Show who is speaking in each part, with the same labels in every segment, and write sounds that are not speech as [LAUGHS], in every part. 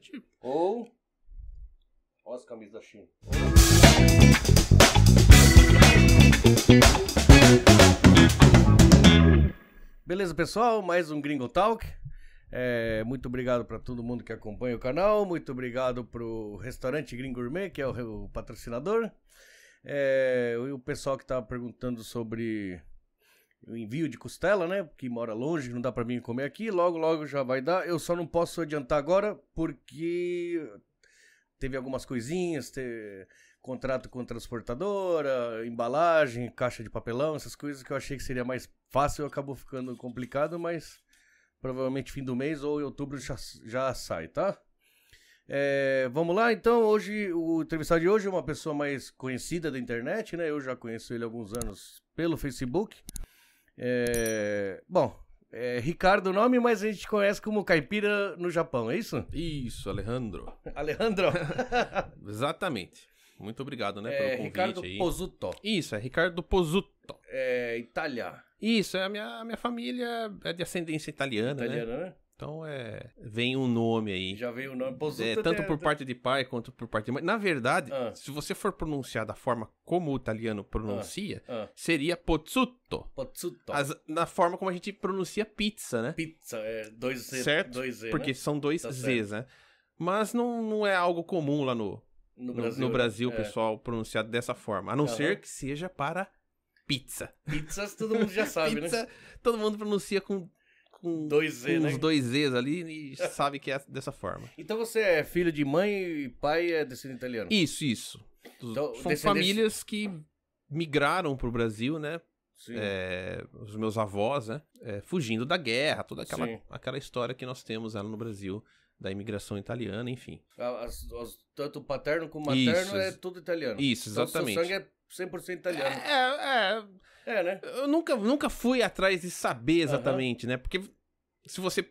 Speaker 1: Tipo... Ou. Olha as camisas da China. Beleza, pessoal? Mais um Gringo Talk. É, muito obrigado para todo mundo que acompanha o canal. Muito obrigado para o restaurante Gringo Gourmet, que é o, o patrocinador. É, o pessoal que estava perguntando sobre o envio de costela, né? Que mora longe, não dá para mim comer aqui. Logo, logo já vai dar. Eu só não posso adiantar agora porque teve algumas coisinhas, ter contrato com transportadora, embalagem, caixa de papelão, essas coisas que eu achei que seria mais fácil, acabou ficando complicado, mas provavelmente fim do mês ou outubro já, já sai, tá? É, vamos lá, então, hoje, o entrevistado de hoje é uma pessoa mais conhecida da internet, né? Eu já conheço ele há alguns anos pelo Facebook. É... Bom, é Ricardo é o nome, mas a gente conhece como caipira no Japão, é isso? Isso, Alejandro. [LAUGHS] Alejandro. [LAUGHS] Exatamente. Muito obrigado, né, é, pelo convite Ricardo aí. Pozzuto.
Speaker 2: Isso, é Ricardo Pozzuto. É, Itália. Isso, é a minha, a minha família é de ascendência italiana, né? italiana né? né? Então é. Vem um nome aí. Já vem o um nome. É, tanto por parte de pai quanto por parte de mãe. Na verdade, ah. se você for pronunciar da forma como o italiano pronuncia, ah. Ah. seria pozzuto. Pozzuto. As, na forma como a gente pronuncia pizza, né? Pizza, é dois Z. Certo? Dois Z, né? Porque né? são dois tá Zs, né? Mas não, não é algo comum lá no, no, no Brasil, no né? Brasil é. pessoal, pronunciado dessa forma. A não Aham. ser que seja para pizza.
Speaker 1: Pizzas todo mundo já sabe, né? pizza, né? Todo mundo pronuncia com com, dois Z, né? uns dois
Speaker 2: Zs ali e sabe que é dessa forma.
Speaker 1: Então você é filho de mãe e pai é descendente italiano? Isso, isso.
Speaker 2: Então, São descendente... famílias que migraram pro Brasil, né? É, os meus avós, né? É, fugindo da guerra, toda aquela, aquela história que nós temos lá no Brasil da imigração italiana, enfim.
Speaker 1: As, as, tanto paterno como materno isso, é tudo italiano. Isso, exatamente. Então, seu sangue é 100% italiano. É, é, é, é. né?
Speaker 2: Eu nunca, nunca fui atrás de saber exatamente, uhum. né? Porque se você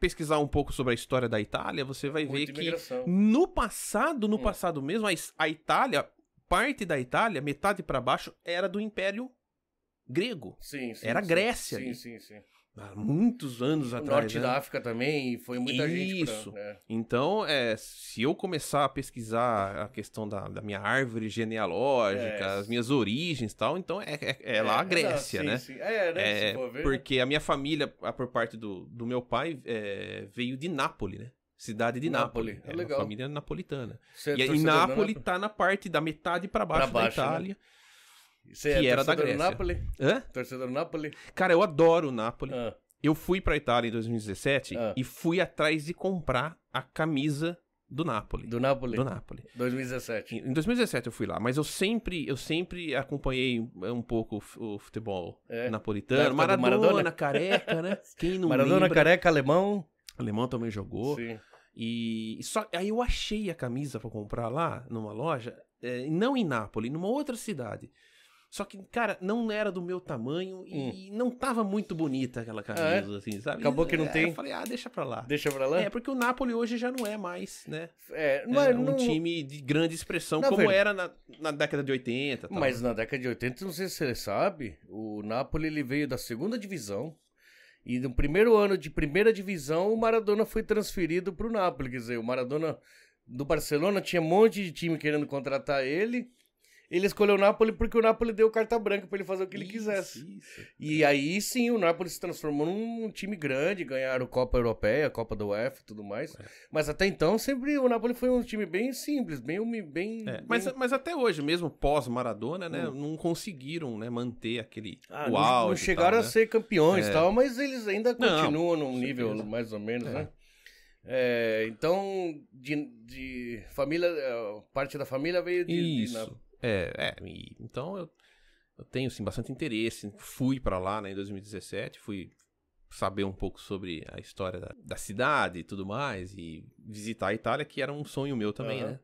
Speaker 2: pesquisar um pouco sobre a história da Itália, você vai ver que no passado, no hum. passado mesmo, a Itália, parte da Itália, metade para baixo, era do Império Grego. Sim, sim. Era sim, Grécia. Sim, sim,
Speaker 1: sim. sim. Há muitos anos atrás. Norte né? da África também, foi muita Isso. gente. Isso. Né?
Speaker 2: Então, é, se eu começar a pesquisar a questão da, da minha árvore genealógica, é. as minhas origens e tal, então é, é, é lá a é, é, Grécia, não, sim, né? Sim. É, né? É, porque a minha família, por parte do, do meu pai, veio de Nápoles, né? Cidade de Nápoles. Nápoles. É, legal. Família napolitana. e, e Nápoles está na parte da metade para baixo, baixo, da né? Itália. Né? Você é que é era da Grécia. Napoli? Hã? Torcedor Napoli? Cara, eu adoro o Napoli. Ah. Eu fui pra Itália em 2017 ah. e fui atrás de comprar a camisa do Napoli. Do Napoli? Do Napoli. 2017. Em 2017 eu fui lá, mas eu sempre, eu sempre acompanhei um pouco o futebol é. napolitano. Maradona, Maradona, careca, né? [LAUGHS] Quem não Maradona, lembra? careca,
Speaker 1: alemão. Alemão também jogou.
Speaker 2: Sim. E só aí eu achei a camisa para comprar lá numa loja, é, não em Nápoles, numa outra cidade. Só que, cara, não era do meu tamanho e hum. não tava muito bonita aquela camisa, é? assim, sabe? Acabou que não é, tem. Eu falei, ah, deixa pra lá. Deixa pra lá? É, porque o Napoli hoje já não é mais,
Speaker 1: né? É, é mas é um não... time de grande expressão, na como verdade... era na, na, década de 80. Tal. Mas na década de 80, não sei se você sabe, o Napoli ele veio da segunda divisão. E no primeiro ano de primeira divisão, o Maradona foi transferido pro Napoli. Quer dizer, o Maradona do Barcelona tinha um monte de time querendo contratar ele. Ele escolheu o Napoli porque o Napoli deu carta branca para ele fazer o que ele quisesse. Isso. E aí sim, o Napoli se transformou num time grande, ganharam Copa Europeia, Copa do UEFA e tudo mais. É. Mas até então, sempre o Napoli foi um time bem simples, bem. bem, é. bem... Mas, mas até hoje, mesmo pós-Maradona,
Speaker 2: né? Hum. Não conseguiram né, manter aquele. Ah, uau, não, chegaram tal, a né? ser campeões é. tal, mas
Speaker 1: eles ainda continuam não, num nível certeza. mais ou menos, é. né? É, então, de, de família, eh, parte da família veio de, Isso. De,
Speaker 2: é, é. E, então eu, eu tenho assim, bastante interesse. Fui para lá né, em 2017, fui saber um pouco sobre a história da, da, cidade e tudo mais, e visitar a Itália, que era um sonho meu também, uhum. né?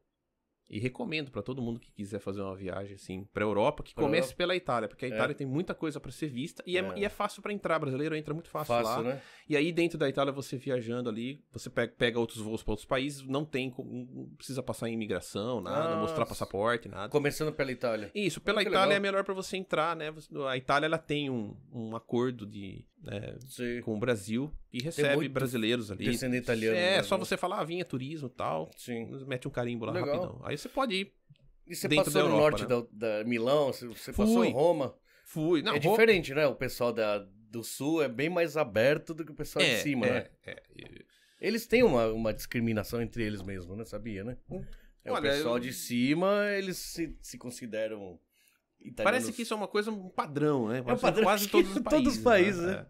Speaker 2: E recomendo para todo mundo que quiser fazer uma viagem assim para Europa, que pra comece Europa. pela Itália, porque a Itália é. tem muita coisa para ser vista e é, é. E é fácil para entrar, brasileiro entra muito fácil, fácil lá. Né? E aí dentro da Itália você viajando ali, você pega, outros voos para outros países, não tem não precisa passar em imigração, nada, Nossa. Ah, mostrar passaporte, nada. Começando pela Itália. Isso, ah, pela Olha Itália é melhor para você entrar, né? A Itália ela tem um, um acordo de né, com o Brasil e recebe brasileiros ali. Descendo italiano. É, é só você falar, ah, vinha turismo e
Speaker 1: tal. Sim. Mete um carimbo lá Legal. rapidão. Aí você pode ir. E você passou no Europa, norte né? da, da, Milão, você, passou em Roma. Fui. Não, é diferente, né? O pessoal da, do sul é bem mais aberto do que o pessoal é, de cima, é, né? É, eles têm uma, uma discriminação entre eles mesmo, né? Sabia, né? Hum. É, Olha, o pessoal eu... de cima, eles se, se consideram italianos. Parece que isso é uma coisa, um padrão, né? É um padrão quase [LAUGHS] todos os países. todos os países, né? né?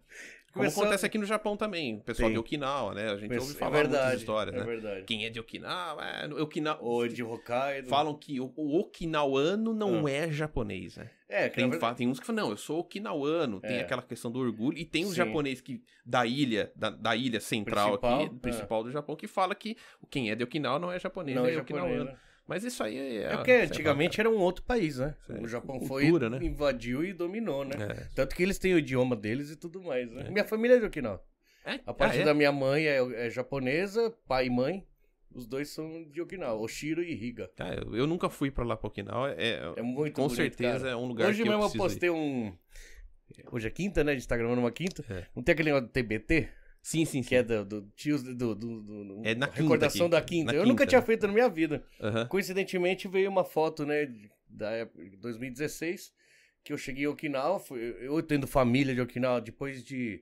Speaker 3: É. Como acontece aqui no Japão também, o pessoal Sim. de Okinawa, né? A gente ouve é falar é verdade, muitas histórias, é né?
Speaker 2: Verdade. Quem é de Okinawa, é... Okinawa... Ou de Hokkaido. Falam que o, o okinawano não ah. é japonês, né? É, tem, verdade... tem uns que falam, não, eu sou okinawano, é. tem aquela questão do orgulho, e tem um Sim. japonês que, da ilha, da, da ilha central principal, aqui, principal é. do Japão, que fala que quem é de Okinawa não é japonês, não é, é japonês, okinawano. Né? Mas
Speaker 1: isso aí é. É porque é antigamente era um outro país, né? o Japão cultura, foi, né? invadiu e dominou, né? É. Tanto que eles têm o idioma deles e tudo mais, né? É. Minha família é de Okinawa. É? A parte ah, é? da minha mãe é, japonesa, pai e mãe. Os dois são de Okinawa, Oshiro e Riga
Speaker 2: Tá, eu, eu nunca fui para lá pra Okinawa. É, é muito Com bonito, certeza cara. é um lugar Hoje que mesmo eu, postei
Speaker 1: ir. um. Hoje é quinta, né? A gente tá gravando uma quinta. Não tem aquele negócio do TBT? Sim, sim, sim. Que é do, do tios do, do, do é na recordação quinta, da quinta. eu quinta, nunca tinha né? feito na minha vida. Uhum. Coincidentemente veio uma foto, né, da época de 2016, que eu cheguei em Okinawa, fui, eu tendo família de Okinawa depois de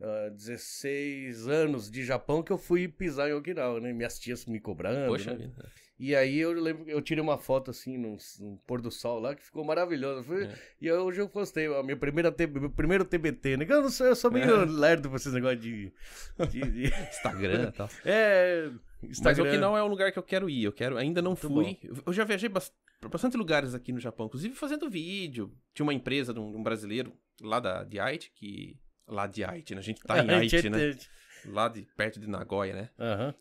Speaker 1: uh, ah, 16 anos de Japão que eu fui pisar em Okinawa, né? Minhas tias me cobrando, Poxa né? vida. E aí eu lembro eu tirei uma foto assim num, num pôr do sol lá que ficou maravilhosa. É. E hoje eu postei a minha primeira meu primeiro TBT, né? Eu, não sou, eu sou meio é. lerdo pra esses negócios de, de, de... [LAUGHS] Instagram e tal. É. Instagram. Mas o que não
Speaker 2: é um lugar que eu quero ir. Eu quero, ainda não Muito fui. Bom. Eu já viajei bastante para bastante lugares aqui no Japão, inclusive fazendo vídeo. Tinha uma empresa de um, um brasileiro lá da, de Aite, que. Lá de Aite, né? A gente tá [LAUGHS] em Aite, é né? Lá de perto de Nagoya, né? Uhum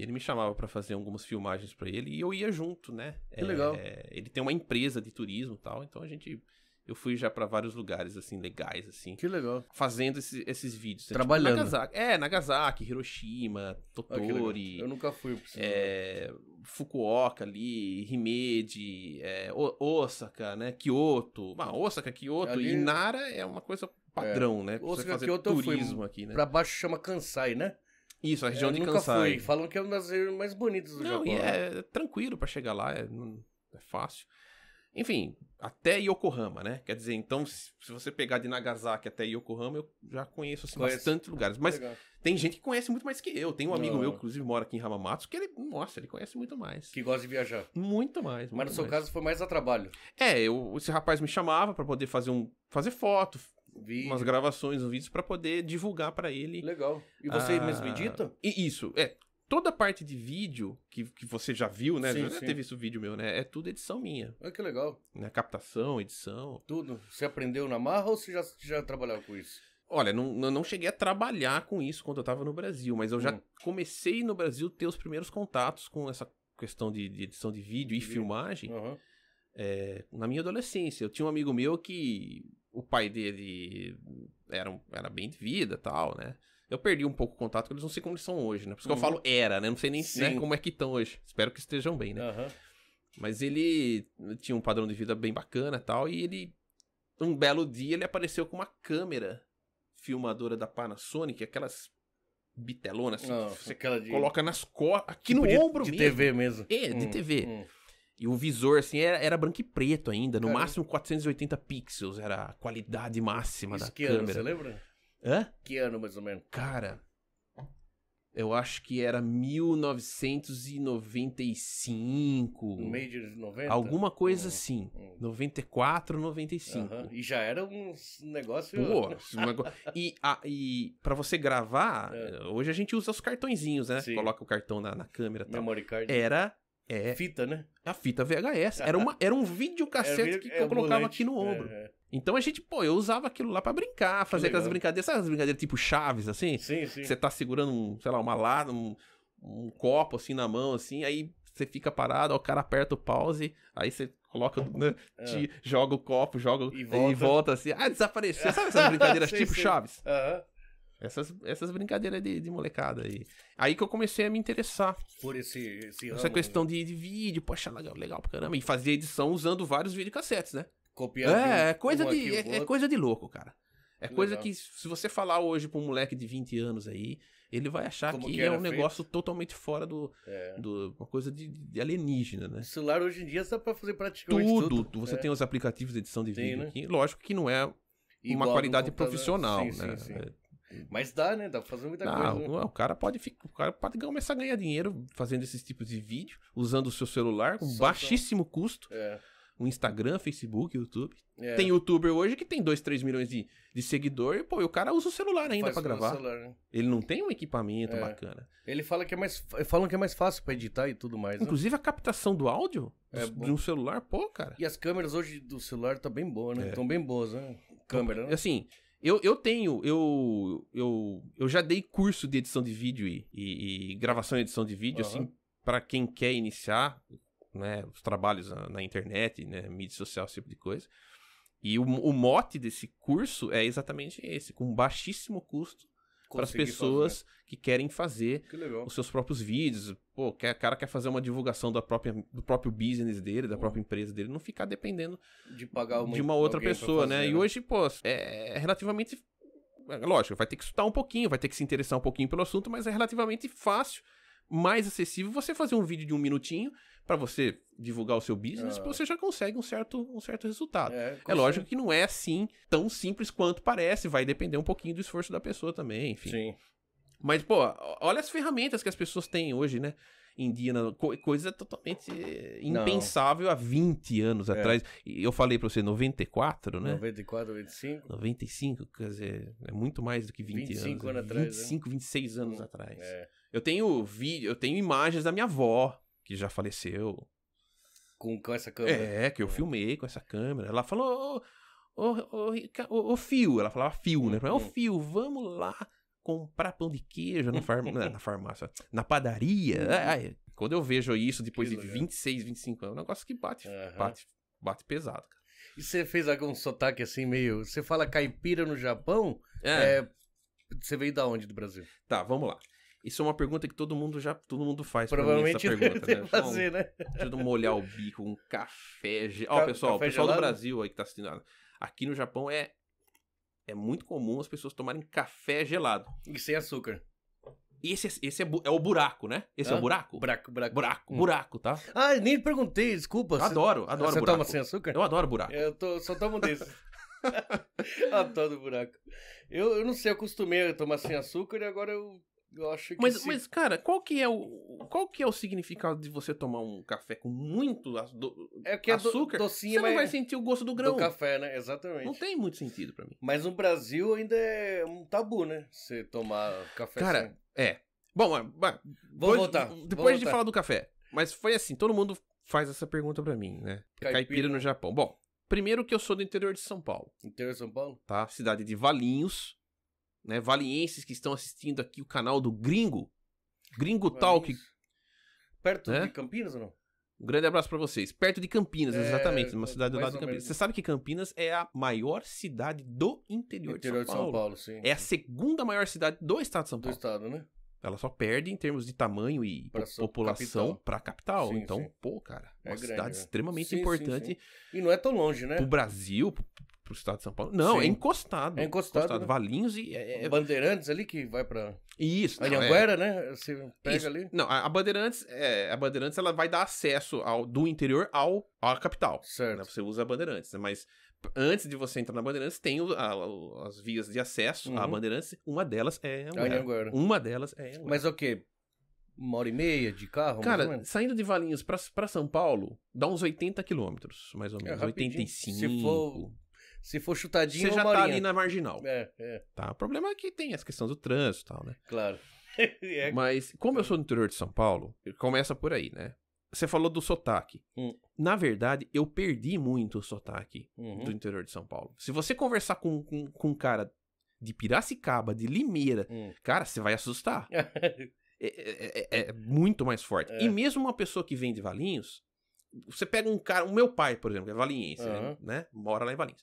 Speaker 2: ele me chamava para fazer algumas filmagens para ele e eu ia junto, né? Que é, legal. Ele tem uma empresa de turismo e tal, então a gente eu fui já para vários lugares, assim, legais, assim. Que legal. Fazendo esse, esses vídeos. É tipo Trabalhando. Tipo, Nagasaki, é, Nagasaki, Hiroshima, Totori. Ah, eu nunca fui. É, Fukuoka ali, Himeji, é, Osaka, né? Kyoto.
Speaker 1: Mas Osaka, Kyoto ali... e Nara é uma coisa padrão, é. né? Osaka, fazer Kyoto turismo eu fui. aqui, né? Pra baixo chama Kansai, né? Isso, a região é, de Kansai. Fui. Falam que é uma das regiões mais bonitas do Não, Japão. E né? é, é
Speaker 2: tranquilo para chegar lá, é, é fácil. Enfim, até Yokohama, né? Quer dizer, então, se você pegar de Nagasaki até Yokohama, eu já conheço assim, conheço. bastante lugares. Ah, Mas Legal. tem gente que conhece muito mais que eu. Tem um amigo não. meu, que, inclusive, mora aqui em Hamamatsu, que ele, nossa, ele conhece muito mais. Que gosta de viajar. Muito mais. Muito Mas no mais. seu caso foi mais a trabalho. É, eu, esse rapaz me chamava para poder fazer um. fazer foto, Vídeo. umas gravações, uns vídeos para poder divulgar para ele. Legal. E você ah, mesmo edita? E isso, é. Toda parte de vídeo que, que você já viu, né? Sim, já sim. teve esse vídeo meu, né? É tudo edição minha. Olha que legal. Na né? Captação, edição. Tudo. Você aprendeu na marra ou você já, já trabalhava com isso? Olha, não, não cheguei a trabalhar com isso quando eu tava no Brasil, mas eu já hum. comecei no Brasil ter os primeiros contatos com essa questão de, de edição de vídeo e filmagem uhum. é, na minha adolescência. Eu tinha um amigo meu que o pai dele era, era bem de vida tal, né? Eu perdi um pouco o contato, porque eles não sei como eles são hoje, né? Por isso que uhum. eu falo era, né? Não sei nem né, como é que estão hoje. Espero que estejam bem, né? Uhum. Mas ele tinha um padrão de vida bem bacana tal, e ele. Um belo dia ele apareceu com uma câmera filmadora da Panasonic, aquelas bitelona, assim, você de... coloca nas costas, aqui tipo no de, ombro de mesmo. TV mesmo. É, de hum, TV. Hum. E o visor, assim, era, era branco e preto ainda. No Caramba. máximo 480 pixels. Era a qualidade máxima Isso da que câmera. Ano, você lembra? Hã? Que ano, mais ou menos? Cara, eu acho que era 1995. No meio de 90? Alguma coisa uhum. assim. Uhum. 94, 95. Uhum.
Speaker 1: E já era um negócio. Pô, [LAUGHS] e, a,
Speaker 2: e pra você gravar, é. hoje a gente usa os cartõezinhos, né? Sim. Coloca o cartão na, na câmera. Memory tal. card. Era é. Fita, né? A fita VHS. Era, uma, era um videocassete era, que é, eu colocava aqui no ombro. É, é. Então a gente, pô, eu usava aquilo lá para brincar, fazer aquelas brincadeiras, sabe aquelas brincadeiras tipo chaves, assim? Sim, sim. Você tá segurando, um, sei lá, uma lata, um, um copo assim na mão, assim, aí você fica parado, ó, o cara aperta o pause, aí você coloca, né, te, joga o copo, joga e volta, e volta assim, ah, desapareceu. Sabe essas [LAUGHS] brincadeiras tipo sim. Chaves? Aham. Essas, essas brincadeiras de, de, molecada aí. Aí que eu comecei a me interessar.
Speaker 1: Por esse, esse
Speaker 2: Essa questão né? de, de, vídeo, poxa, legal, legal pra caramba. E fazia edição usando vários videocassetes, né? Copiando. É, é coisa, de, é, é, coisa de louco, cara. É legal. coisa que, se você falar hoje pra um moleque de 20 anos aí, ele vai achar que, que é um feito? negócio totalmente fora do. É. do uma coisa de, de, alienígena, né? O
Speaker 1: celular hoje em dia dá pra fazer praticamente tudo. tudo. Você é. tem
Speaker 2: os aplicativos de edição de vídeo né? aqui. Lógico que não é uma Igual qualidade profissional, sim, né? Sim, sim. É,
Speaker 1: mas dá, né? Dá pra fazer muita coisa. Né? O
Speaker 2: cara pode ficar, o cara pode começar a ganhar dinheiro fazendo esses tipos de vídeo, usando o seu celular com Só baixíssimo tão... custo. É. O Instagram, Facebook, YouTube. É. Tem youtuber hoje que tem 2, 3 milhões de, de seguidor e, pô, e o cara usa o celular ainda para gravar. Celular,
Speaker 1: né? Ele não tem um equipamento é. bacana. Ele fala que é mais. Falam que é mais fácil para editar e tudo mais. Né? Inclusive né? a captação do áudio é de um celular, pô, cara. E as câmeras hoje do celular tá bem boa, né? Estão é. bem boas, né? Câmera, então, né? Assim, eu, eu tenho, eu,
Speaker 2: eu, eu já dei curso de edição de vídeo e, e, e gravação e edição de vídeo, uhum. assim, para quem quer iniciar, né, os trabalhos na, na, internet, né, mídia social, esse tipo de coisa. E o, o mote desse curso é exatamente esse, com baixíssimo custo, para as pessoas fazer. que querem fazer que os seus próprios vídeos. Pô, quer, cara quer fazer uma divulgação da própria, do próprio business dele, da pô. própria empresa dele, não ficar dependendo de pagar uma, de uma outra pessoa, fazer, né? né? E hoje, pô, é relativamente é, lógico, vai ter que estudar um pouquinho, vai ter que se interessar um pouquinho pelo assunto, mas é relativamente fácil, mais acessível você fazer um vídeo de um minutinho para você divulgar o seu business, ah. você já consegue um certo, um certo resultado. É, é, lógico que não é assim tão simples quanto parece, vai depender um pouquinho do esforço da pessoa também, enfim. Sim. Mas, pô, olha as ferramentas que as pessoas têm hoje, né? Em
Speaker 1: dia, coisa totalmente eh, impensável
Speaker 2: não. há 20 anos é. atrás. E eu falei pra você, 94, né?
Speaker 1: 94, 25.
Speaker 2: 95, quer dizer, é muito mais do que 20 25 anos. 25 anos atrás. 25, né? 26 anos hum. atrás. É. Eu tenho vídeo, eu tenho imagens da minha avó que já faleceu. Com, com essa câmera? É, que eu é. filmei com essa câmera. Ela falou, ô, ô, ô, ô, Fio, ela falava Fio, né? Hum, ô, Fio, hum. vamos lá comprar pão de queijo na, farm... [LAUGHS] Né, na farmácia, na padaria. Hum. Ai,
Speaker 1: quando eu vejo isso depois de 26, 25 anos, é um negócio que bate, uhum. bate, bate pesado, cara. E você fez algum sotaque assim meio. Você fala caipira no Japão? É. é... Você veio da onde do Brasil? Tá, vamos lá. Isso é uma pergunta que todo mundo já todo mundo faz. Provavelmente
Speaker 2: mim, essa pergunta, né? Fazer, né? Deixa eu molhar o bico, um café. Ó, Ca pessoal, café o pessoal gelado? do Brasil aí que tá assistindo. Aqui no Japão é é muito comum as pessoas tomarem café gelado. E sem açúcar. Esse, é, esse é, é o buraco, né? Esse ah, é o buraco? Buraco,
Speaker 1: buraco. Buraco, hum. buraco, tá? Ah, nem perguntei, desculpa. Eu adoro, adoro você buraco. Você toma sem açúcar? Eu adoro buraco. Eu tô, só tomo desse. [LAUGHS] adoro buraco. Eu, eu não sei, eu acostumei a tomar sem açúcar e agora eu eu acho que mas, se... mas, cara, qual que é o qual que é o
Speaker 2: significado de você tomar um café com muito do... é que açúcar? É do, você não vai sentir o gosto
Speaker 1: do grão. Do café, né? Exatamente. Não
Speaker 2: tem muito sentido para
Speaker 1: mim. Mas no Brasil ainda é um tabu, né? Você tomar café. Cara, é. Bom, mas, voltar. Depois de falar do
Speaker 2: café. Mas foi assim, todo mundo faz essa pergunta para mim, né? É caipira. Caipira no Japão. Bom, primeiro que eu sou do interior de São Paulo. Interior de São Paulo? Tá, cidade de Valinhos né, valienses que estão assistindo aqui o canal do Gringo, Gringo Valência. Talk. Perto né? de Campinas ou não? Um grande abraço para vocês. Perto de Campinas, é, exatamente, uma cidade do lado de Campinas. Você sabe que Campinas é a maior cidade do interior, interior de, São, de São Paulo. sim. É a segunda maior cidade do estado de São Paulo. Do estado, né? Ela só perde em termos de tamanho e pra população para a capital. Sim, então, sim. pô, cara, é uma cidade né? extremamente sim, importante.
Speaker 1: E não é tão longe,
Speaker 2: né? Pro Brasil, pro estado de São Paulo. Não, é Sim. é encostado. É encostado. encostado né? Valinhos e. É... é Bandeirantes ali que vai pra. Isso. Anhanguera, é...
Speaker 1: né? Você pega Isso. ali.
Speaker 2: Não, a Bandeirantes, é... a Bandeirantes ela vai dar acesso ao, do interior ao, à capital. Né? Certo. Né? Você usa a Bandeirantes, né? mas antes de você entrar na Bandeirantes, tem o, a, as vias de acesso uhum. à Bandeirantes. Uma delas é, é Anhanguera. Anhanguera. Uma delas é Anhanguera. Mas o okay, quê? Uma hora e meia de carro? Cara, saindo de Valinhos pra, pra São Paulo, dá uns 80 quilômetros, mais ou menos. É, 85. Se for se for chutadinho, você já tá ali na marginal.
Speaker 1: É, é. Tá? O problema é que tem
Speaker 2: as questões do trânsito e tal, né? Claro. [LAUGHS] é. Mas, como eu sou do interior de São Paulo, começa por aí, né? Você falou do sotaque. Hum. Na verdade, eu perdi muito o sotaque uhum. do interior de São Paulo. Se você conversar com, com, com um cara de Piracicaba, de Limeira, hum. cara, você vai assustar.
Speaker 3: [LAUGHS]
Speaker 2: É, é, é, é, é, muito mais forte. É. E mesmo uma pessoa que vem de Valinhos, você pega um cara, o meu pai, por exemplo, é valinhense, uhum. né? Mora lá em Valinhos.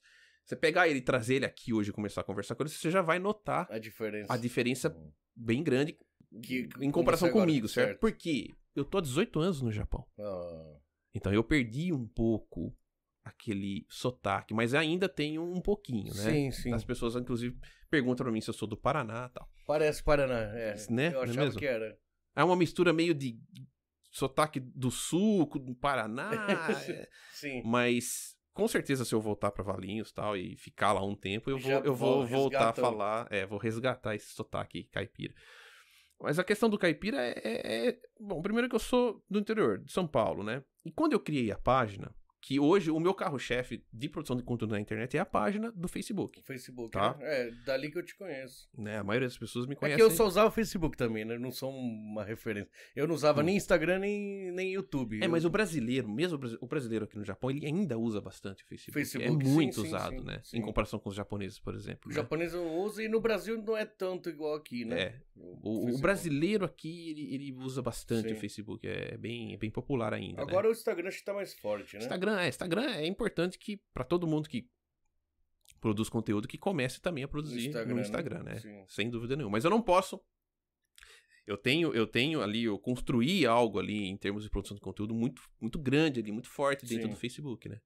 Speaker 2: Você pegar ele e trazer ele aqui hoje e começar a conversar com ele, você já vai notar a diferença, a diferença uhum. bem grande que, em comparação agora, comigo, certo? certo? Porque eu tô há 18 anos no Japão. Ah. Então eu perdi um pouco aquele sotaque, mas ainda tenho um pouquinho, né? Sim, sim. As pessoas, inclusive, perguntam pra mim se eu sou do Paraná tal.
Speaker 1: Parece Paraná, é. Né? Eu é achava é que era.
Speaker 2: É uma mistura meio de sotaque do sul, do Paraná. [LAUGHS] É. sim. Mas com certeza se eu voltar para Valinhos tal e ficar lá um tempo, eu vou, eu vou, voltar a falar, é, vou resgatar esse sotaque caipira. Mas a questão do caipira é, é, é, bom, primeiro que eu sou do interior, de São Paulo, né? E quando eu criei a página, que hoje o meu carro-chefe de
Speaker 1: produção de conteúdo na internet é a página do Facebook. Facebook, tá? É, é dali que eu te conheço. Né, a maioria das pessoas me conhece. É que eu só usava o Facebook também, né? Eu não sou uma referência. Eu não usava hum. nem Instagram nem, nem YouTube. É, eu... mas o brasileiro, mesmo o brasileiro aqui no Japão, ele ainda usa bastante o Facebook. Facebook é muito sim, usado, sim, né? Sim. Em
Speaker 2: comparação com os japoneses, por exemplo. O né?
Speaker 1: japonês não usa e no Brasil não é tanto igual aqui, né? É. O, o, o
Speaker 2: brasileiro aqui, ele, ele usa bastante o Facebook. É bem, é bem popular ainda. Agora
Speaker 1: né? o Instagram acho que tá mais forte, né? Instagram
Speaker 2: Instagram, é, Instagram é importante que para todo mundo que produz conteúdo que comece também a produzir no Instagram, no né? Instagram né? Sem dúvida nenhuma. Mas eu não posso. Eu tenho, eu tenho ali, eu construí algo ali em termos de produção de conteúdo muito, muito grande ali, muito forte dentro sim. do Facebook, né?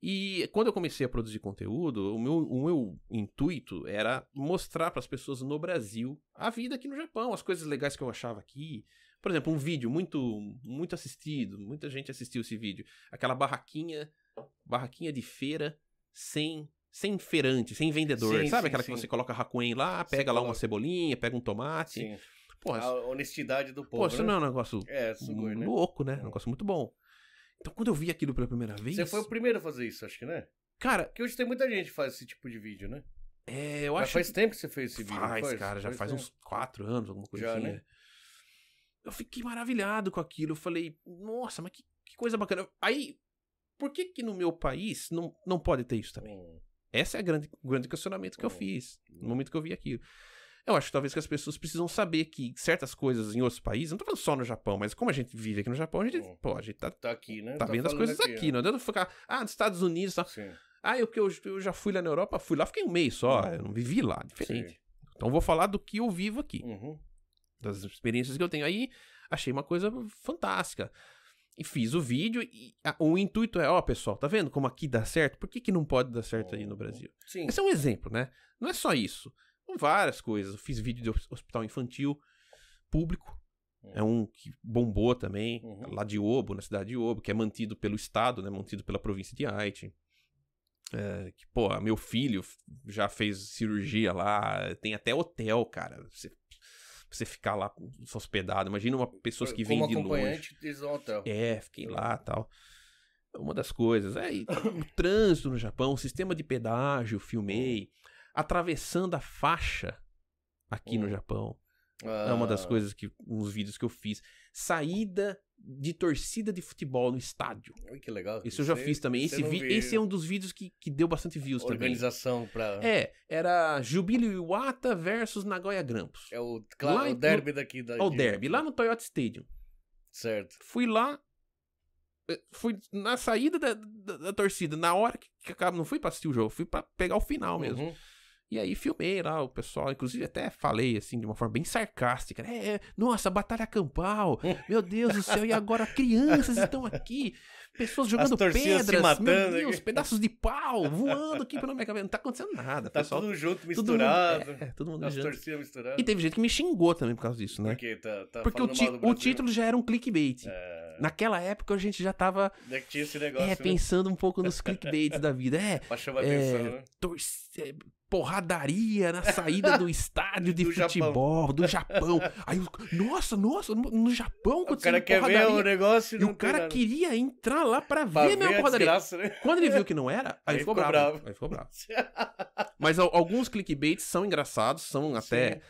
Speaker 2: E quando eu comecei a produzir conteúdo, o meu, o meu intuito era mostrar para as pessoas no Brasil a vida aqui no Japão, as coisas legais que eu achava aqui, por exemplo, um vídeo muito muito assistido, muita gente assistiu esse vídeo. Aquela barraquinha, barraquinha de feira sem sem feirante, sem vendedor. Sim, sabe sim, aquela sim. que você coloca racuen lá, pega lá uma cebolinha, pega um tomate. Sim.
Speaker 1: Porra, a honestidade do povo. Pô, isso né? não é um negócio é, né? louco,
Speaker 2: né? É. Um negócio muito bom. Então, quando eu vi aquilo pela primeira vez. Você foi o
Speaker 1: primeiro a fazer isso, acho que, né? Cara. Porque hoje tem muita gente que faz esse tipo de vídeo, né? É, eu Mas acho. Faz tempo que você fez esse vídeo. Faz, cara, já faz, uns
Speaker 2: 4 anos, alguma coisa já, assim. Né?
Speaker 1: É. Eu fiquei maravilhado com
Speaker 2: aquilo. Eu falei, nossa, mas que, que coisa bacana. Aí, por que que no meu país não, não pode ter isso também? Hum. Esse é o grande, grande questionamento que eu hum. fiz no hum. momento que eu vi aquilo. Eu acho que talvez que as pessoas precisam saber que certas coisas em outros países, não tô falando só no Japão, mas como a gente vive aqui no Japão, a gente, hum. pô, a gente tá, tá aqui, né? Tá, tá vendo as coisas aqui, aqui né? não adianta ficar, ah, nos Estados Unidos, tá. Ah, eu, que eu, eu já fui lá na Europa, fui lá, fiquei um mês só, eu não vivi lá, é diferente. Sim. Então vou falar do que eu vivo aqui. Uhum das experiências que eu tenho. Aí achei uma coisa fantástica. E fiz o vídeo e a, o intuito é, ó, pessoal, tá vendo como aqui dá certo? Por que, que não pode dar certo aí no Brasil? Sim. Esse é um exemplo, né? Não é só isso. São várias coisas. Eu fiz vídeo de hospital infantil público. Hum. É um que bombou também, uhum. lá de Obo, na cidade de Obo, que é mantido pelo estado, né? Mantido pela província de Haiti. É, que, pô, meu filho já fez cirurgia lá, tem até hotel, cara. Você pra você ficar lá hospedado. Imagina uma pessoas é, que vêm de longe. É, fiquei lá tal. É uma das coisas. É, e, tá o trânsito no Japão, o sistema de pedágio, filmei. Hum. Atravessando a faixa aqui hum. no Japão.
Speaker 3: Ah. É uma das ah. coisas que.
Speaker 2: Uns vídeos que eu fiz. Saída de torcida de futebol no estádio. Ui, que legal. Isso eu já fiz também. Esse, vi, esse é um dos vídeos que, que deu bastante views Organização também. Organização pra... É, era Jubilo Iwata versus Nagoya Grampus. É o, claro, o derby no, daqui. daqui. É o derby, lá no Toyota Stadium. Certo. Fui lá, eh, fui na saída da, da, da torcida, na hora que, que acaba, não fui pra assistir o jogo, fui pra pegar o final mesmo. Uhum. E aí filmei lá o pessoal, inclusive até falei assim de uma forma bem sarcástica, né? é, nossa, batalha campal, [LAUGHS] meu Deus do céu, e agora crianças estão aqui, pessoas jogando pedras, matando, meu Deus, aqui. pedaços de pau voando aqui pela minha cabeça, não tá acontecendo nada. Tá pessoal, tudo junto, misturado. Todo mundo, é, todo mundo as torcidas misturadas. E teve gente que me xingou também por causa disso, né? Porque, tá, tá Porque o, ti, o título já era um clickbait. É... Naquela época a gente já tava é que tinha esse negócio, é, né? pensando um pouco nos clickbaits da vida. É, pra chamar é, atenção, né? torce, é, porradaria na saída do [LAUGHS] estádio de do futebol Japão. do Japão. Aí, nossa, nossa, no Japão o cara quer porradaria. ver o negócio e, o cara nada. queria entrar lá para ver, minha porradaria. né? Quando ele viu que não era, aí, aí ficou, ficou bravo. bravo. Aí ficou bravo. [LAUGHS] Mas alguns clickbaits são engraçados, são até
Speaker 1: Sim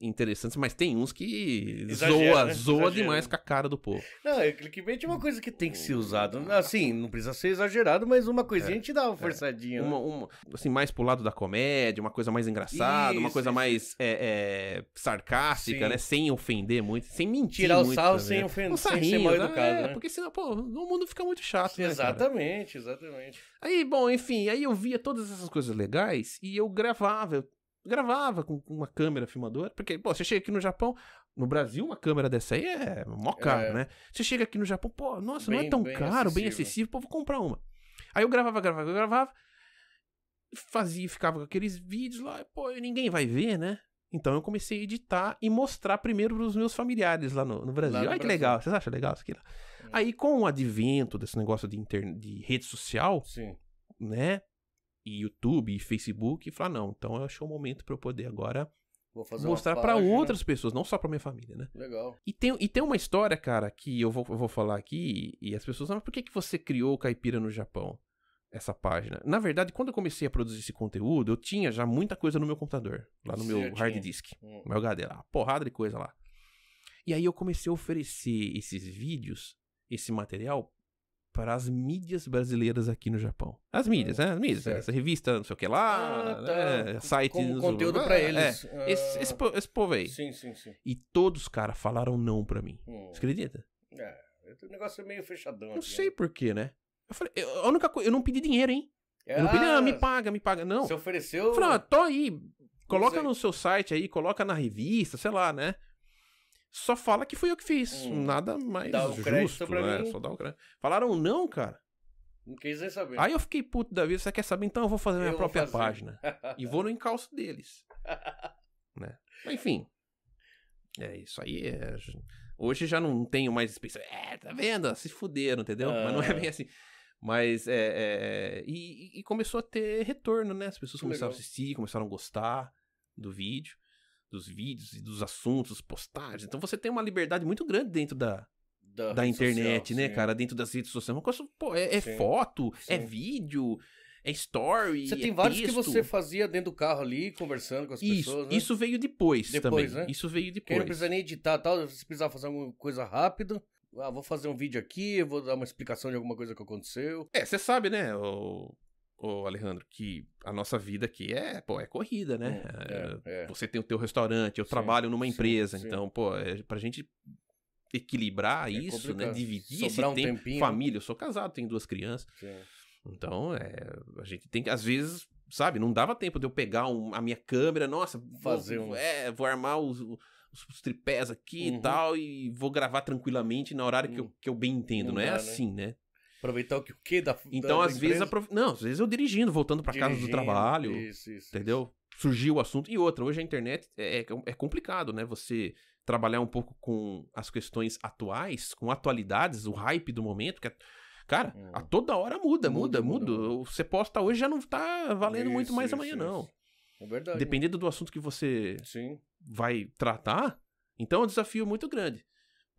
Speaker 1: interessantes, mas tem uns que
Speaker 3: Exagera, zoa, né? zoa demais
Speaker 2: com a cara do povo.
Speaker 1: Não, é clickbait é uma coisa que tem que ser usado. Assim, não precisa ser exagerado, mas uma coisinha é, a gente dá uma é. forçadinha. Né? Uma, uma, assim, mais pro lado da comédia, uma coisa mais engraçada, isso, uma coisa isso. mais
Speaker 2: é, é, sarcástica, Sim. né? Sem ofender muito, sem mentir Tirar muito. Tirar né? o sarro sem ofender, um sarrinho, sem ser mal educado, né? É, né? Porque senão, pô, o mundo fica muito chato, Sim, né, Exatamente, cara? exatamente. Aí, bom, enfim, aí eu via todas essas coisas legais e eu gravava, eu gravava com, uma câmera filmadora, porque, pô, você chega aqui no Japão, no Brasil uma câmera dessa aí é mó caro, é. né? Você chega aqui no Japão, pô, nossa, bem, não é tão bem caro, acessível. bem acessível, pô, vou comprar uma. Aí eu gravava, gravava, gravava, fazia, ficava com aqueles vídeos lá, pô, ninguém vai ver, né? Então eu comecei a editar e mostrar primeiro para os meus familiares lá no, no Brasil. Olha que Brasil. legal, vocês acham legal isso aqui? Né? Hum. Aí com o advento desse negócio de, inter... de rede social, Sim. né? e YouTube e Facebook e falar, não, então eu achei é o momento para eu poder agora
Speaker 1: mostrar para outras
Speaker 2: pessoas, não só para minha família, né? Legal. E tem, e tem uma história, cara, que eu vou, eu vou falar aqui e as pessoas, falam, ah, por que, que você criou o Caipira no Japão? Essa página. Na verdade, quando eu comecei a produzir esse conteúdo, eu tinha já muita coisa no meu computador, lá no meu hard disk,
Speaker 3: hum. meu HD lá,
Speaker 2: porrada de coisa lá. E aí eu comecei a oferecer esses vídeos, esse material para as mídias brasileiras aqui no Japão. As mídias, né? As mídias, né? certo. essa revista, não sei o que lá, ah, né? tá. né? site... conteúdo para ah, é. eles. É. Ah. Esse, esse, esse, povo aí. Sim, sim, sim. E todos, cara, falaram não para mim. Hum. Você acredita? É,
Speaker 1: o negócio é meio fechadão. Não aqui, sei
Speaker 2: né? porquê, né?
Speaker 1: Eu falei, eu, a única coisa, eu não
Speaker 2: pedi dinheiro, hein? eu não pedi, ah, ah me paga, me paga, não. Você ofereceu... Eu falei, ah, tô aí, coloca no seu site aí, coloca na revista, sei lá, né? só fala que fui eu que fiz. Hum. Nada mais dá o justo, pra né? Mim. Só dá o crédito. Falaram não, cara.
Speaker 1: Não quis nem saber. Aí
Speaker 2: eu fiquei puto da vida. Você quer saber? Então eu vou fazer minha eu própria fazer. página. e vou no encalço deles. [LAUGHS] né? Mas, enfim. É isso aí. É... Hoje já não tenho mais experiência. É, tá vendo? Se fuderam, entendeu? Ah. Mas não é ah. bem assim. Mas é. é... E, e, começou a ter retorno, né? As pessoas que começaram legal. a assistir, começaram a gostar do vídeo dos vídeos e dos assuntos, postagens. Então você tem uma liberdade muito grande dentro da,
Speaker 1: da, da internet, social, né, sim. cara?
Speaker 2: Dentro das redes sociais. É uma coisa, pô, é, é sim, foto, é sim. é vídeo, é story. Você tem é vários texto. que você
Speaker 1: fazia dentro do carro ali, conversando com as isso, pessoas. Né? Isso veio
Speaker 2: depois, depois também. Né? Isso veio depois. Quem não precisa
Speaker 1: nem editar tal, se precisar fazer alguma coisa rápida, Ah, vou fazer um vídeo aqui, vou dar uma explicação de alguma coisa que aconteceu. É, você sabe, né? O
Speaker 2: ô Alejandro, que a nossa vida aqui é, pô, é corrida, né? Hum, é, é, é, Você tem o teu restaurante, eu sim, trabalho numa empresa, sim, sim. então, pô, é, pra gente equilibrar é isso, né, complicado. né? Dividir Sobrar esse um tempo, tempinho. Né? família, eu sou casado, tenho duas crianças. Então, é, a gente tem que, às vezes, sabe, não dava tempo de eu pegar um, a minha câmera, nossa, fazer vou, um... é, vou armar os, os, os tripés aqui uhum. e tal, e vou gravar tranquilamente na horário uhum. que, eu, hum. que eu bem entendo. Não, não é dá, é assim, né? né?
Speaker 1: Aproveitar o que o quê da Então, da às empresa? vezes, prof...
Speaker 2: não, às vezes eu dirigindo, voltando para casa do trabalho. Isso, isso. Entendeu? Isso. Surgiu o assunto. E outra, hoje a internet é é, é, é complicado, né? Você trabalhar um pouco com as questões atuais, com atualidades, o hype do momento, que é... Cara, hum. a toda hora muda, muda, muda, muda. Você posta hoje já não tá valendo isso, muito mais isso, amanhã, isso. não. É verdade. Dependendo né? do assunto que você Sim. vai tratar, então é um desafio muito grande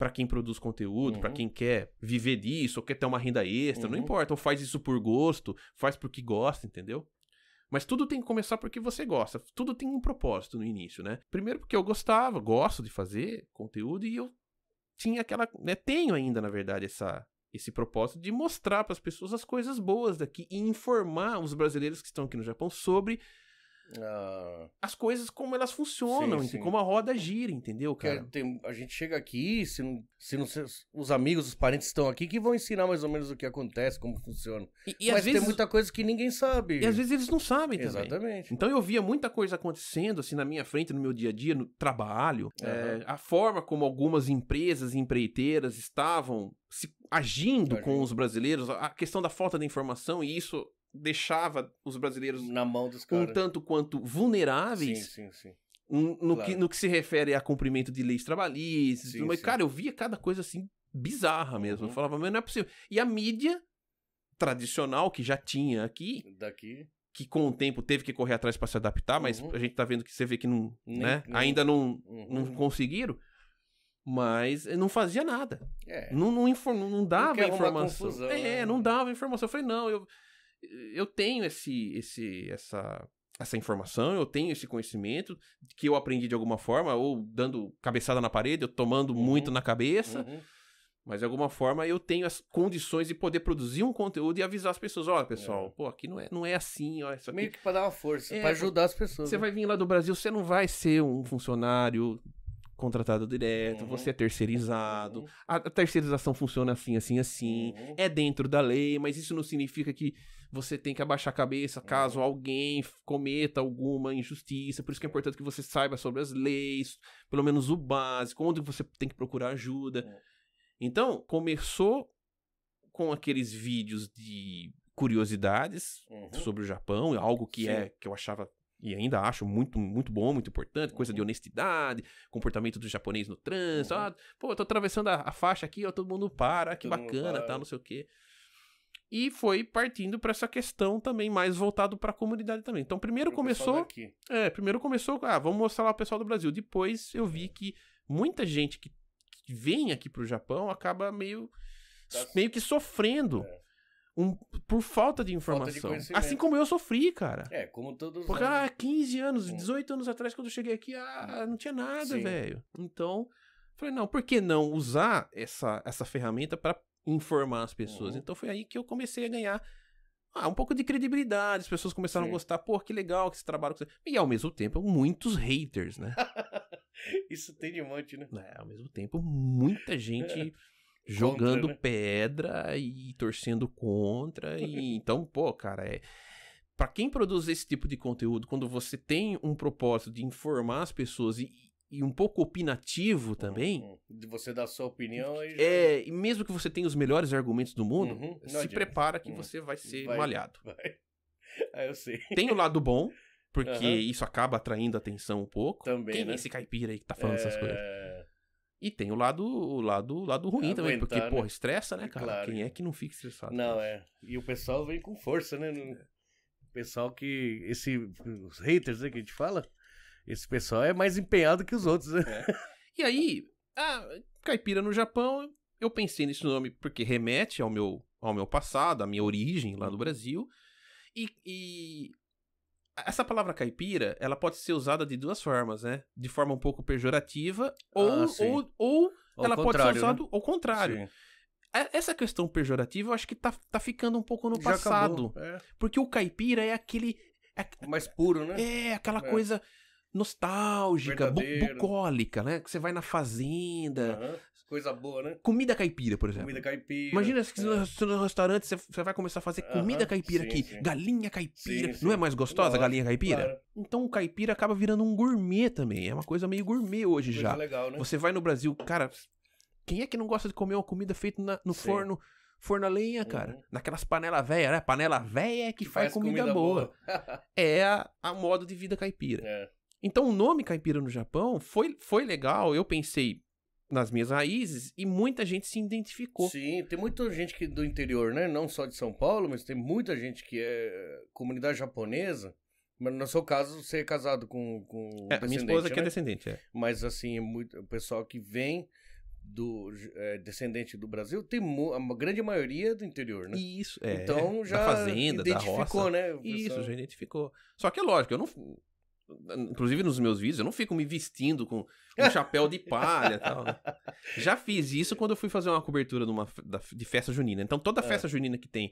Speaker 2: para quem produz conteúdo, uhum. para quem quer viver disso, ou quer ter uma renda extra, uhum. não importa, ou faz isso por gosto, faz porque gosta, entendeu? Mas tudo tem que começar porque você gosta. Tudo tem um propósito no início, né? Primeiro porque eu gostava, gosto de fazer conteúdo e eu tinha aquela, né, tenho ainda, na verdade, essa esse propósito de mostrar para as pessoas as coisas boas daqui e informar os brasileiros que estão aqui no Japão sobre ah. as coisas como elas funcionam, sim, sim. como
Speaker 1: a roda gira, entendeu, cara? Tem, a gente chega aqui, se não, se não se, os amigos, os parentes estão aqui, que vão ensinar mais ou menos o que acontece, como funciona. E, e Mas tem vezes, muita coisa que ninguém sabe. E às vezes eles não sabem também. Exatamente. Então eu via muita coisa acontecendo assim na minha frente, no meu dia a
Speaker 2: dia, no trabalho, uhum. é, a forma como algumas empresas empreiteiras estavam se agindo com os brasileiros, a questão da falta de informação, e isso deixava os brasileiros na mão dos caras. um tanto quanto vulneráveis. Sim, sim, sim. No, claro. que, no que se refere a cumprimento de leis trabalhistas, sim, mas, cara, eu via cada coisa assim bizarra mesmo. Uhum. Eu falava, mas não é possível. E
Speaker 1: a mídia
Speaker 2: tradicional que já tinha aqui, Daqui. que com o tempo teve que correr atrás para se adaptar, uhum. mas a gente tá vendo que você vê que não, nem, né? Nem. ainda não, uhum. não conseguiram. Mas não fazia nada. É. Não, não, inform, não dava não informação. Confusão, é, né? não dava informação. Eu falei, não, eu, eu tenho esse, esse, essa, essa informação, eu tenho esse conhecimento que eu aprendi de alguma forma, ou dando cabeçada na parede, ou tomando uhum. muito na cabeça. Uhum. Mas de alguma forma eu tenho as condições de poder produzir um conteúdo e avisar as pessoas, olha, pessoal, é. pô, aqui não é, não é assim, ó, Meio aqui... que para dar uma força, é, para ajudar as pessoas. Você né? vai vir lá do Brasil, você não vai ser um funcionário contratado direto, uhum. você é terceirizado. Uhum. A, terceirização funciona assim, assim, assim. Uhum. É dentro da lei, mas isso não significa que você tem que abaixar a cabeça caso uhum. alguém cometa alguma injustiça. Por isso que é importante que você saiba sobre as leis, pelo menos o básico, onde você tem que procurar ajuda. É. Então, começou com aqueles vídeos de curiosidades uhum. sobre o Japão, algo que é Sim. é que eu achava e ainda acho muito, muito bom, muito importante, coisa uhum. de honestidade, comportamento do japonês no trânsito. Uhum. Ah, pô, eu tô atravessando a, a faixa aqui, ó, todo mundo para, que todo bacana, tá não sei o quê e foi partindo para essa questão também mais voltado para a comunidade também. Então primeiro começou, é, primeiro começou, ah, vamos mostrar lá o pessoal do Brasil. Depois eu vi que muita gente que vem aqui para o Japão acaba meio tá. meio que sofrendo. É. Um, por falta de informação. Falta de assim como eu sofri, cara. É, como todos Porque, né? há ah, 15 anos, 18 hum. anos atrás, quando eu cheguei aqui, ah, não tinha nada, velho. Então, falei, não, por que não usar essa, essa ferramenta para informar as pessoas. Uhum. Então foi aí que eu comecei a ganhar ah, um pouco de credibilidade. As pessoas começaram Sim. a gostar. Pô, que legal que esse trabalho. E ao mesmo tempo, muitos haters, né? [LAUGHS] Isso tem de um monte, né? É, ao mesmo tempo, muita gente. [LAUGHS] jogando contra, né? pedra e torcendo contra e [LAUGHS] então pô cara é para quem produz esse tipo de conteúdo quando você tem um propósito de informar as pessoas e, e um pouco opinativo uhum. também.
Speaker 1: De você dar sua opinião é, Já...
Speaker 2: É, e mesmo que você tenha os melhores argumentos do mundo, uhum. se adianta. prepara
Speaker 1: que uhum. você vai ser vai, malhado. [LAUGHS] Vai. Ah, eu sei. Tem o lado bom, porque isso
Speaker 2: acaba atraindo atenção um pouco. Também. Quem é né? é esse caipira aí que tá falando é... essas coisas? É. E tem o lado, o lado, o lado ruim Aguentar, também, porque, né? porra, estressa, né, cara? Claro. Quem é que não fica estressado?
Speaker 1: Não, é. E o pessoal vem com força, né? O pessoal que. Esse, os haters, né, que a gente fala esse pessoal é mais empenhado que os outros, né? É. E aí, a caipira no Japão, eu pensei nesse
Speaker 2: nome porque remete ao meu, ao meu passado, à minha origem lá no uhum. Brasil. E, e essa palavra caipira, ela pode ser usada de duas formas, né? De forma um pouco pejorativa ou, ah, ou, ou ela pode ser usada né? ao contrário. Sim. É, essa questão pejorativa, eu acho que tá, tá ficando um pouco no Já passado. É. Porque o caipira é aquele... É,
Speaker 1: mais puro, né? É, aquela é. coisa
Speaker 2: nostálgica, bu bucólica, né? Que você vai na fazenda. Uhum.
Speaker 1: Coisa boa, né?
Speaker 2: Comida caipira, por exemplo. Comida caipira. Imagina se é. no, no restaurante você, você vai começar a fazer uhum. comida caipira sim, aqui. Sim. Galinha
Speaker 3: caipira. Sim, Não é mais gostosa a galinha caipira? Claro.
Speaker 2: Então o caipira acaba virando um gourmet também. É uma coisa meio gourmet hoje coisa já. Legal, né? Você vai no Brasil, cara. Quem é que não gosta de comer uma comida feita na, no forno? forno a lenha, cara. Uhum. Naquelas panela velha, né? Panela velha é que, que faz, faz, comida, comida boa. boa. [LAUGHS] é a, a, modo de vida caipira. É. Então o nome caipira no Japão
Speaker 1: foi, foi legal, eu pensei nas minhas raízes e muita
Speaker 2: gente se identificou.
Speaker 1: Sim, tem muita gente que do interior, né? Não só de São Paulo, mas tem muita gente que é comunidade japonesa. Mas no seu caso, você é casado com, com é, minha esposa né? que é né? descendente, é. Mas assim, é muito, o pessoal que vem do é, descendente do Brasil tem a grande maioria é do interior, né? Isso, é. Então [LAUGHS] já da fazenda, identificou, da roça. né? Isso, já
Speaker 2: identificou. Só que é lógico, eu não Inclusive nos meus vídeos, eu não fico me vestindo com um chapéu de palha e tal. Né? [LAUGHS] Já fiz isso quando eu fui fazer uma cobertura numa, da, de festa junina. Então toda é. festa é. junina que tem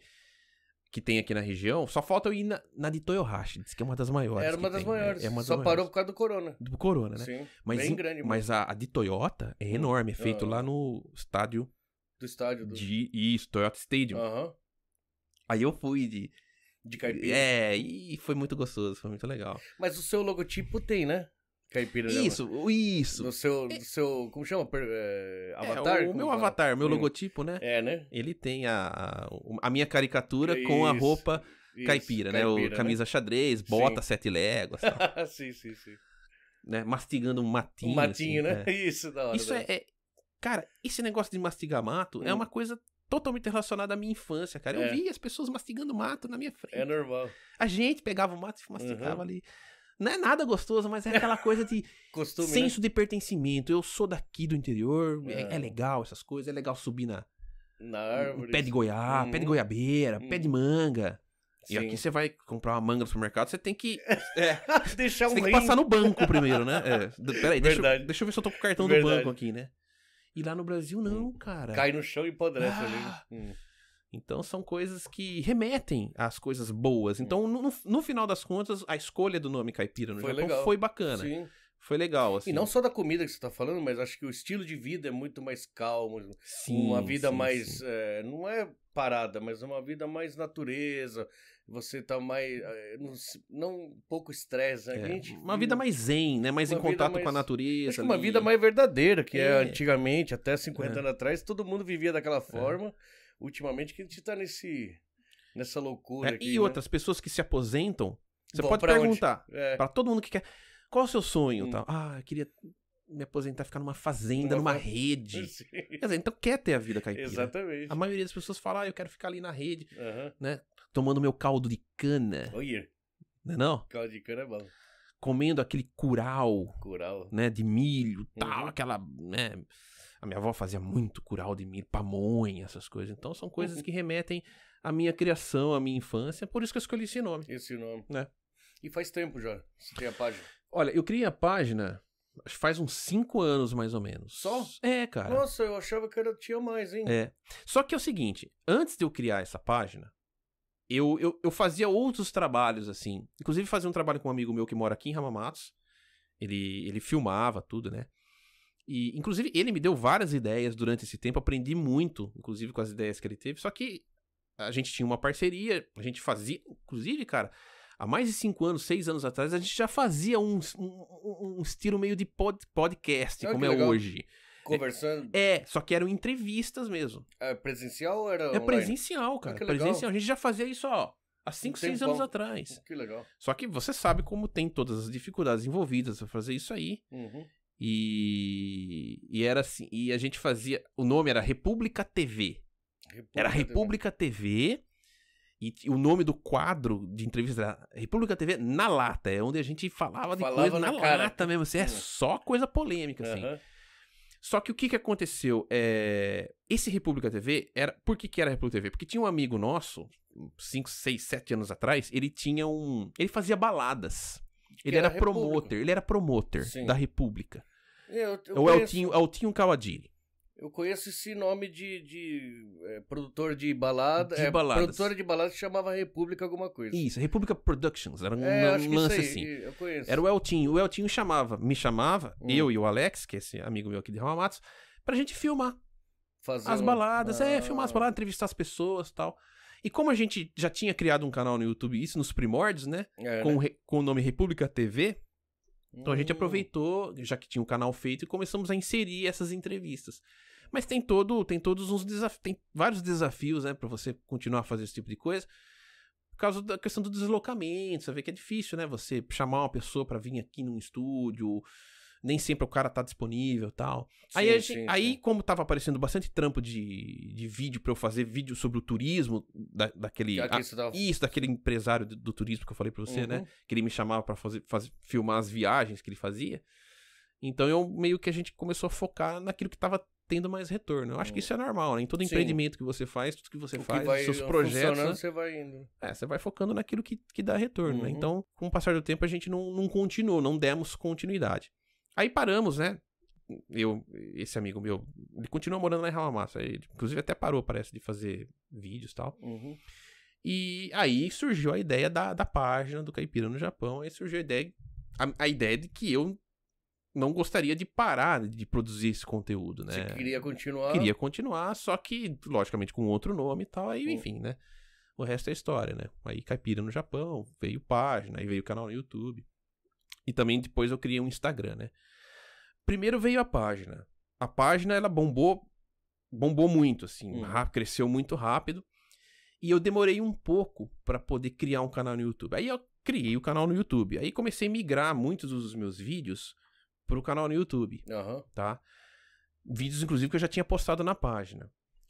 Speaker 2: que tem aqui na região, só falta eu ir na, na de Toyohashi, que é uma das maiores. Era uma das tem, né? maiores. É, é uma das só maiores. parou por causa do Corona. Do Corona, né? Sim, mas, bem grande. Mas a, a, de Toyota é uhum. enorme, é feito uhum. lá no estádio. Do estádio. Do... De, isso, Toyota Stadium. Uhum. Aí eu fui de de caipira. É, e foi muito gostoso, foi muito legal.
Speaker 1: Mas o seu logotipo tem, né? Caipira.
Speaker 2: Isso, né?
Speaker 1: isso. No seu, é. no seu como chama? Eh, é, avatar? É, o, meu fala? avatar, meu hum. logotipo, né?
Speaker 2: É, né? Ele tem a, a minha caricatura isso, com a roupa isso, caipira, né? Caipira, o, né? camisa né? xadrez, bota sim. sete léguas. Tal.
Speaker 1: [LAUGHS] sim, sim, sim.
Speaker 2: Né? Mastigando um matinho. Um matinho, assim, né? né? [LAUGHS] Isso, da hora. Isso é, é, Cara, esse negócio de mastigar mato é hum. é uma coisa totalmente relacionado à minha infância, cara. Eu é. via as pessoas mastigando mato na minha frente. É normal. A gente pegava o mato e mastigava uhum. ali. Não é nada gostoso, mas é aquela coisa de [LAUGHS] Costume, né? senso né? de pertencimento. Eu sou daqui do interior, é, é. é, legal essas coisas, é legal subir na, na árvore. Pé de goiá, pé de uhum. goiabeira, hum. pé de uhum. manga. Sim. E aqui você vai comprar uma manga no supermercado, você tem que. [LAUGHS] É,
Speaker 1: deixar um você tem que passar no
Speaker 2: banco primeiro, né? É, peraí, deixa, deixa, eu ver se eu tô com o cartão Verdade. do banco aqui, né?
Speaker 1: E lá no Brasil, não, hum. cara. Cai no chão e apodrece
Speaker 3: né? ah.
Speaker 2: ali. Hum. Então são coisas que remetem às coisas boas. Hum. Então, no, no final das contas, a escolha do nome caipira no foi Japão legal. foi bacana. Sim. Foi legal, assim. E não só
Speaker 1: da comida que você está falando, mas acho que o estilo de vida é muito mais calmo. Sim, uma vida sim, mais. Sim. É, não é parada, mas uma vida mais natureza você tá mais. Eh, não, não um pouco estresse, né? É, gente, uma vida mais zen, né? Mais em contato mais, com a natureza. uma vida mais verdadeira, que é, é antigamente, até 50 é. anos atrás, todo mundo vivia daquela é. forma. Ultimamente que a gente tá nesse, nessa loucura. É, aqui, e né? outras
Speaker 2: pessoas que se aposentam, você Bom, pode pra perguntar é. para todo mundo que quer. Qual o seu sonho? Hum. Tal? Ah, eu queria me aposentar ficar numa fazenda, numa, numa rede. [LAUGHS] Quer dizer, então quer ter a vida caipira. Exatamente. A maioria das pessoas fala, ah, eu quero ficar ali na rede, uhum. né? tomando meu caldo de cana. yeah. Não é não?
Speaker 1: Caldo de cana é bom.
Speaker 2: Comendo aquele curau. Curau. Né, de milho, uhum. tal, uhum. aquela, né, a minha avó fazia muito curau de milho, pamonha, essas coisas. Então são coisas [LAUGHS] que remetem à minha criação, à minha infância. Por isso que eu escolhi esse nome.
Speaker 1: Esse nome. Né? E faz tempo já, você cria a página.
Speaker 2: Olha, eu criei a página faz uns 5 anos mais ou menos. Só? É, cara. Nossa,
Speaker 1: eu achava que era, tinha mais, hein? É.
Speaker 2: Só que é o seguinte, antes de eu criar essa página, eu, eu, eu fazia outros trabalhos, assim. Inclusive, fazia um trabalho com um amigo meu que mora aqui em Ramamatos. Ele, ele filmava tudo, né? E, inclusive, ele me deu várias ideias durante esse tempo. Aprendi muito, inclusive, com as ideias que ele teve. Só que a gente tinha uma parceria, a gente fazia. Inclusive, cara, há mais de cinco anos, seis anos atrás, a gente já fazia um, um, um estilo meio de pod, podcast, como é legal. hoje. Conversando? É, só que eram entrevistas mesmo. É
Speaker 1: presencial ou era é
Speaker 3: online? É presencial, ah, cara. Ah, presencial.
Speaker 1: A gente já fazia isso, ó, há 5, 6 anos atrás. Que legal.
Speaker 2: Só que você sabe como tem todas as dificuldades envolvidas pra fazer isso aí. Uhum. E, e era assim, e a gente fazia, o nome era República TV. República era República TV. TV e, e, o nome do quadro de entrevista era República TV na lata, é onde a gente falava de falava coisa na, na lata mesmo, assim, é hum. só coisa polêmica, assim. Uhum. Só que o que, que aconteceu? É... Esse República TV era. Por que, que era República TV? Porque tinha um amigo nosso, 5, 6, 7 anos atrás, ele tinha um. Ele fazia baladas. Ele era, era promoter, ele era promoter Sim. da República.
Speaker 1: Eu, eu Ou é o Eltinho eu conheço esse nome de, de é, produtor de balada. De é, Produtor de balada que chamava República alguma coisa. Isso, República
Speaker 2: Productions. Era um, é, lance aí, assim. Eu conheço. Era o Eltinho. O Eltinho chamava, me chamava, hum. eu e o Alex, que é esse amigo meu aqui de Ramatos, pra gente filmar. Fazer as baladas, é, filmar as ah. baladas, entrevistar as pessoas tal. E como a gente já tinha criado um canal no YouTube, isso nos primórdios, né? É, né? com, né? com o nome República TV, então a gente hum. aproveitou, já que tinha um canal feito, e começamos a inserir essas entrevistas. Mas tem todo, tem todos uns desafios, tem vários desafios, né, para você continuar a fazer esse tipo de coisa. Por causa da questão do deslocamento, você vê que é difícil, né, você chamar uma pessoa para vir aqui num estúdio, nem sempre o cara tá disponível tal. Sim, aí, gente, sim, aí como tava aparecendo bastante trampo de, de vídeo para eu fazer vídeo sobre o turismo, da, daquele. A, Isso, daquele empresário do, do, turismo que eu falei para você, né, uhum. né? Que ele me chamava para fazer, fazer, filmar as viagens que ele fazia. Então eu meio que a gente começou a focar naquilo que tava tendo mais retorno. Eu acho que isso é normal, né? Em todo Sim. empreendimento que você faz, tudo que você o faz, que vai, seus projetos. Né? Você vai indo. É, você vai focando naquilo que, que dá retorno, né? uhum. né? Então, com o passar do tempo, a gente não, não continuou, não demos continuidade. Aí paramos, né? Eu, esse amigo meu, ele continua morando na em Ramamassa. inclusive, até parou, parece, de fazer vídeos e tal. Uhum. E aí surgiu a ideia da, da página do Caipira no Japão. Aí surgiu a ideia, a, a ideia de que eu não gostaria de parar de produzir esse conteúdo, né? Você queria
Speaker 1: continuar. Queria
Speaker 2: continuar, só que, logicamente, com outro nome e tal, aí, enfim, né? O resto é história, né? Aí caipira no Japão, veio página, aí veio canal no YouTube. E também depois eu criei um Instagram, né? Primeiro veio a página. A página, ela bombou, bombou muito, assim, hum. cresceu muito rápido. E eu demorei um pouco para poder criar um canal no YouTube. Aí eu criei o canal no YouTube. Aí comecei a migrar muitos dos meus vídeos pro canal no YouTube, uhum. tá? Vídeos, inclusive, que eu já tinha postado na página.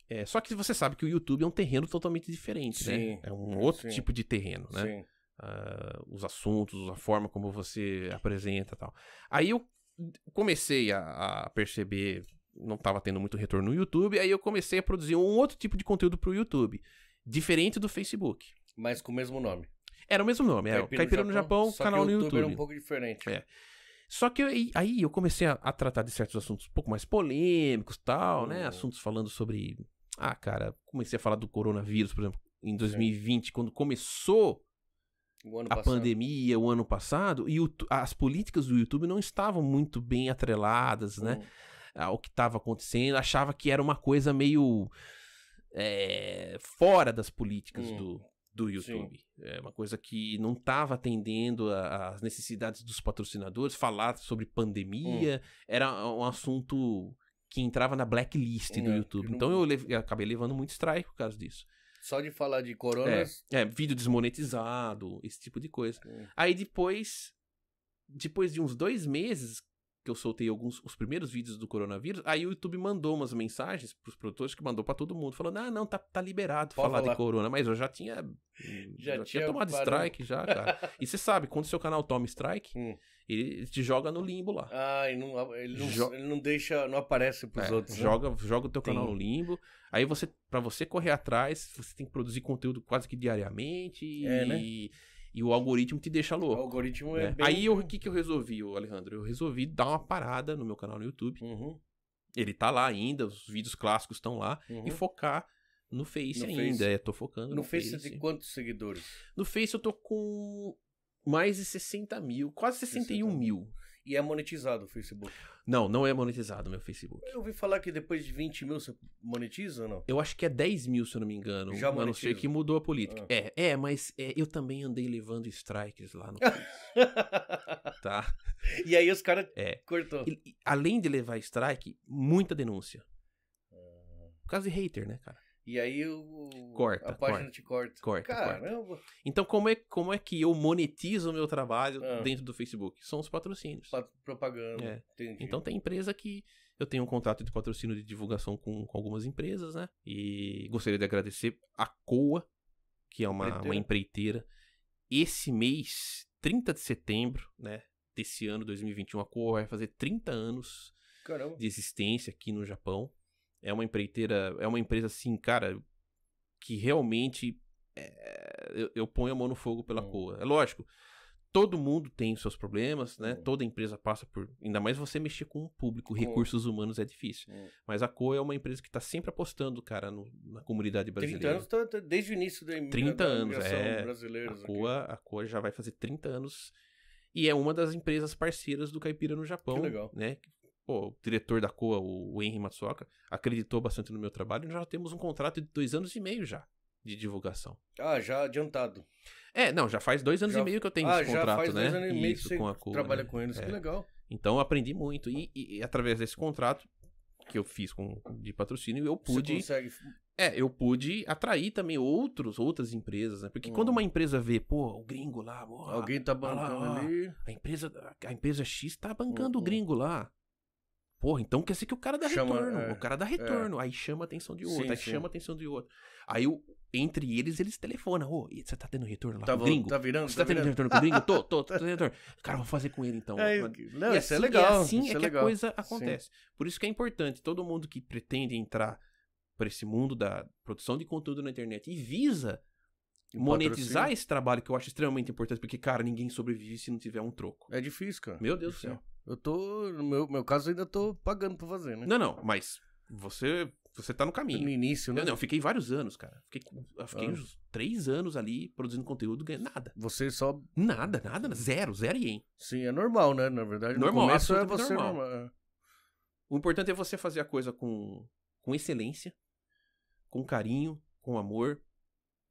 Speaker 2: É, só que você sabe que o YouTube é um terreno totalmente diferente, né? sim, né? É um outro sim. tipo de terreno, né? Sim. Uh, os assuntos, a forma como você apresenta tal. Aí eu comecei a, a perceber, não estava tendo muito retorno no YouTube, aí eu comecei a produzir um outro tipo de conteúdo para o YouTube, diferente do Facebook. Mas com o mesmo nome. Era o mesmo nome, era Caipira, no Japão, Japão canal no YouTube. era um pouco diferente. É. Só que eu, aí eu comecei a, a, tratar de certos assuntos um pouco mais polêmicos tal, né? Hum. Assuntos falando sobre. Ah, cara, comecei a falar do coronavírus, por exemplo, em 2020, quando começou a passado. pandemia, o ano passado, e o, as políticas do YouTube não estavam muito bem atreladas, né? Hum. Ao que estava acontecendo, achava que era uma coisa meio. É, fora das políticas hum. do, do YouTube. Sim. É uma coisa que não estava atendendo às necessidades dos patrocinadores. Falar sobre pandemia hum. era um assunto que entrava na blacklist hum, do é, YouTube. Eu não... Então eu, eu, acabei levando muito strike por causa disso.
Speaker 1: Só de falar de corona. É,
Speaker 2: é, vídeo desmonetizado, esse tipo de coisa. Hum. Aí depois, depois de uns dois meses, que eu soltei alguns os primeiros vídeos do coronavírus, aí o YouTube mandou umas mensagens pros produtores que mandou para todo mundo, falando: "Ah, não, tá, tá liberado falar, falar de corona", mas eu já tinha já, já tinha tomado parou. strike já, cara. e você sabe, quando seu canal toma strike, hum. ele te joga no limbo lá.
Speaker 1: Ah, ele não, ele não, jo... ele não deixa, não aparece pros é, outros. Né? Joga, né? joga o teu Sim. canal no
Speaker 2: limbo. Aí você para você correr atrás, você tem que produzir conteúdo quase que diariamente é, e né? E o algoritmo te deixa louco. O algoritmo é né? é bem... Aí o que, que eu resolvi, Alejandro? Eu resolvi dar uma parada no meu canal no YouTube. Uhum. Ele tá lá ainda, os vídeos clássicos estão lá. Uhum. E focar no Face no ainda. Face. É, tô focando no, no Face. No Face tem quantos seguidores? No Face eu tô com mais de 60 mil, quase 61 60. mil.
Speaker 1: E é monetizado o Facebook?
Speaker 2: Não, não é monetizado meu Facebook.
Speaker 1: Eu ouvi falar que depois de 20 mil você monetiza ou não?
Speaker 2: Eu acho que é 10 mil, se eu não me engano. Já monetiza. A não ser que mudou a política. Ah. É, é, mas é, eu também andei levando strikes lá no [LAUGHS] Tá? E aí os caras é. cortou. E, além de levar strike, muita denúncia. Ah. Por causa de hater, né, cara?
Speaker 1: E aí o, corta, a página corta, te corta. Corta, Caramba. Corta.
Speaker 2: Então como é, como é que eu monetizo o meu trabalho ah. dentro do Facebook? São os patrocínios. Pat propaganda, é. Então tem empresa que eu tenho um contrato de patrocínio de divulgação com, com algumas empresas, né? E gostaria de agradecer a Coa, que é uma empreiteira. uma empreiteira. Esse mês, 30 de setembro, né? Desse ano, 2021, a Coa vai fazer 30 anos Caramba. de existência aqui no Japão é uma empreiteira, é uma empresa assim, cara, que realmente é, eu, eu, ponho a mão no fogo pela uhum. Coa. É lógico, todo mundo tem os seus problemas, né? Uhum. Toda empresa passa por. Ainda mais você mexer com o público, uhum. recursos humanos é difícil. Uhum. Mas a Coa é uma empresa que está sempre apostando, cara, no, na comunidade brasileira. 30
Speaker 1: anos, tá, desde o início da, 30 da anos, é, brasileira. A
Speaker 2: Coa, a Coa já vai fazer 30 anos. E é uma das empresas parceiras do Caipira no Japão, que legal. né? pô, o diretor da COA, o Henry Matsuoka, acreditou bastante no meu trabalho e já temos um contrato de dois anos e meio já de divulgação.
Speaker 1: Ah, já adiantado.
Speaker 2: É, não, já faz dois anos já... e meio que eu tenho ah, esse contrato, já faz né? Dois anos e meio Isso, que você com a COA, trabalha né? com eles, é. que legal. Então eu aprendi muito e, e, e, através desse contrato que eu fiz com de patrocínio eu pude Você consegue... é eu pude atrair também outros outras empresas né porque hum. quando uma empresa vê pô o gringo lá pô, alguém tá bancando lá, ali a empresa a empresa X tá bancando hum, o hum. gringo lá Porra, então quer dizer que o cara dá chama, retorno. É, o cara dá retorno. É. Aí chama a atenção de outro, sim, aí sim. chama a atenção de outro. Aí entre eles, eles telefonam. Ô, oh, você tá tendo retorno lá tá, com o gringo? Tá virando? Você tá, tá virando. tendo retorno com o gringo? tô, tô, tô [LAUGHS] tendo retorno. Cara, vou fazer com ele então. É, não, é assim, assim, isso é legal. E assim é, que a coisa acontece. Sim. Por isso que é importante todo mundo que pretende entrar para esse mundo da produção de conteúdo na internet e visa monetizar Patrocínio. esse trabalho que eu acho extremamente
Speaker 1: importante, porque, cara, ninguém sobrevive se não tiver um troco. É difícil, cara. Meu Deus do céu. Eu tô. No meu, meu caso, ainda tô pagando pra fazer, né? Não, não,
Speaker 2: mas você você tá no caminho. No início, né? Eu, não, eu fiquei vários anos, cara. Fiquei, eu fiquei ah. uns três anos ali produzindo conteúdo, ganhando nada. Você só. Nada, nada, zero, zero ien. Sim, é normal, né? Na verdade, normal, no começo é você normal. normal. É. O importante é você fazer a coisa com, com excelência, com carinho, com amor,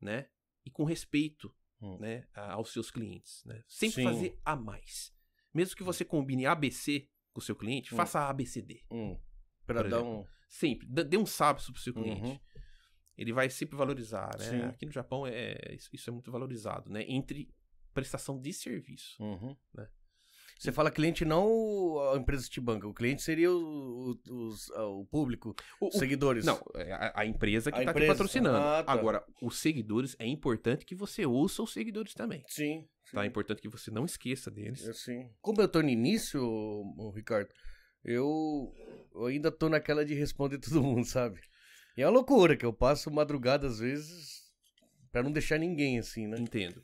Speaker 2: né? E com respeito, hum. né? A, aos seus clientes, né? Sempre Sim. fazer a mais. Mesmo que você combine ABC com o seu cliente, hum. faça ABCD. Hum. Pra dar um. Sempre. Dê um sábio pro seu cliente. Uhum. Ele vai sempre valorizar, né? Sim. Aqui no Japão é, isso é muito valorizado, né? Entre
Speaker 1: prestação de serviço. Uhum. Né? Você fala cliente não a empresa que te banca. O cliente seria o, o, os, o público, os seguidores. Não, é, a, a empresa que está te patrocinando. Ah, tá. Agora,
Speaker 2: os seguidores, é importante que você ouça os seguidores também. Sim. Tá? Sim. Tá? É importante que você não esqueça deles. É, sim.
Speaker 1: Como eu estou no início, Ricardo, eu, eu ainda estou naquela de responder [LAUGHS] todo mundo, sabe? E é uma loucura que eu passo madrugada às vezes para não deixar ninguém assim, né? Entendo.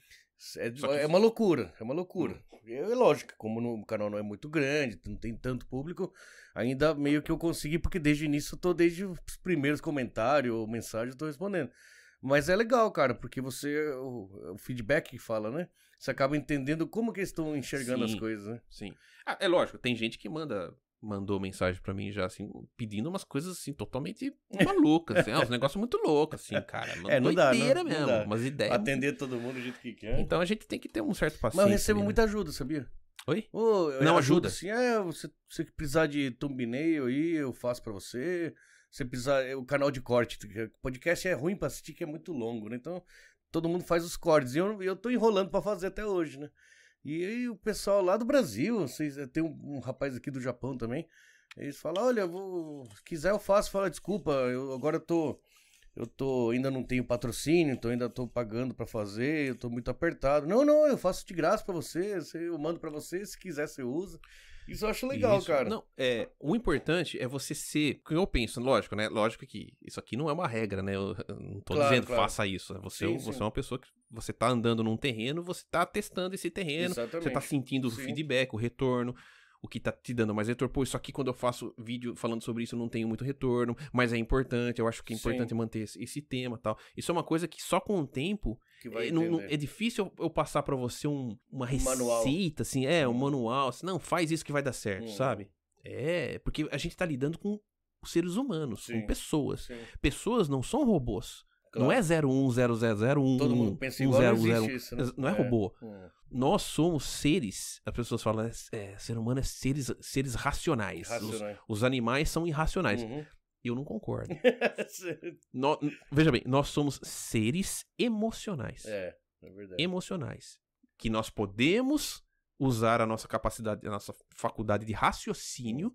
Speaker 1: É, é uma loucura, é uma loucura. Hum. É lógico, como o canal não é muito grande, não tem tanto público, ainda meio que eu consegui, porque desde o início eu tô, desde os primeiros comentários ou mensagens, eu tô respondendo. Mas é legal, cara, porque você. O, o feedback que fala, né? Você acaba entendendo como que eles estão enxergando sim, as coisas,
Speaker 2: né? Sim. Ah, é lógico, tem gente que manda. Mandou mensagem para mim já, assim, pedindo umas coisas, assim, totalmente [LAUGHS] malucas, assim, ah, uns negócios muito loucos, assim, cara. [LAUGHS] é, não dá, não, né? não mesmo, dá. umas ideias. Atender todo mundo do jeito que quer. Então a gente tem que ter
Speaker 1: um certo paciência. Mas eu recebo né? muita ajuda, sabia? Oi? Oh, não ajuda. ajuda. Assim, é, você, você precisar de thumbnail aí, eu faço para você. Você precisa. É, o canal de corte. É, podcast é ruim pra assistir, que é muito longo, né? Então, todo mundo faz os cortes. E eu, eu tô enrolando para fazer até hoje, né? E, e, o pessoal lá do Brasil, vocês, é, tem um, um rapaz aqui do Japão também. Eles falam, olha, vou, se quiser eu faço, fala, desculpa, eu agora eu tô. Eu tô, ainda não tenho patrocínio, então ainda tô pagando para fazer, eu tô muito apertado. Não, não, eu faço de graça para você, eu mando para você, se quiser você usa. Isso eu acho legal, isso, cara. Não,
Speaker 2: é, o importante é você ser. que eu penso, lógico, né? Lógico que isso aqui não é uma regra, né? Eu, eu não tô claro, dizendo claro. faça isso. É você, sim, você sim. é uma pessoa que você tá andando num terreno, você tá testando esse terreno, Exatamente. você tá sentindo sim. o feedback, o retorno o que tá te dando mais retorno. Pô, isso aqui quando eu faço vídeo falando sobre isso eu não tenho muito retorno, mas é importante, eu acho que é importante Sim. manter esse, esse tema tal. Isso é uma coisa que só com o tempo é, não, é, difícil eu, passar para você um, uma receita, manual. assim, é, um uhum. manual, assim, não, faz isso que vai dar certo, hum. sabe? É, porque a gente tá lidando com seres humanos, Sim. com pessoas. Sim. Pessoas não são robôs. Claro. Não é 010001. Todo mundo pensa igual, 10, não existe 0, isso. Né? Não é, é. robô. É. Nós somos seres, as pessoas falam, é, é ser humano é seres, seres racionais. racionais. Os, os, animais são irracionais. Uhum. Eu não concordo.
Speaker 1: [LAUGHS]
Speaker 2: no, veja bem, nós somos seres emocionais. É, é verdade. Emocionais. Que nós podemos usar a nossa capacidade, a nossa faculdade de raciocínio uhum.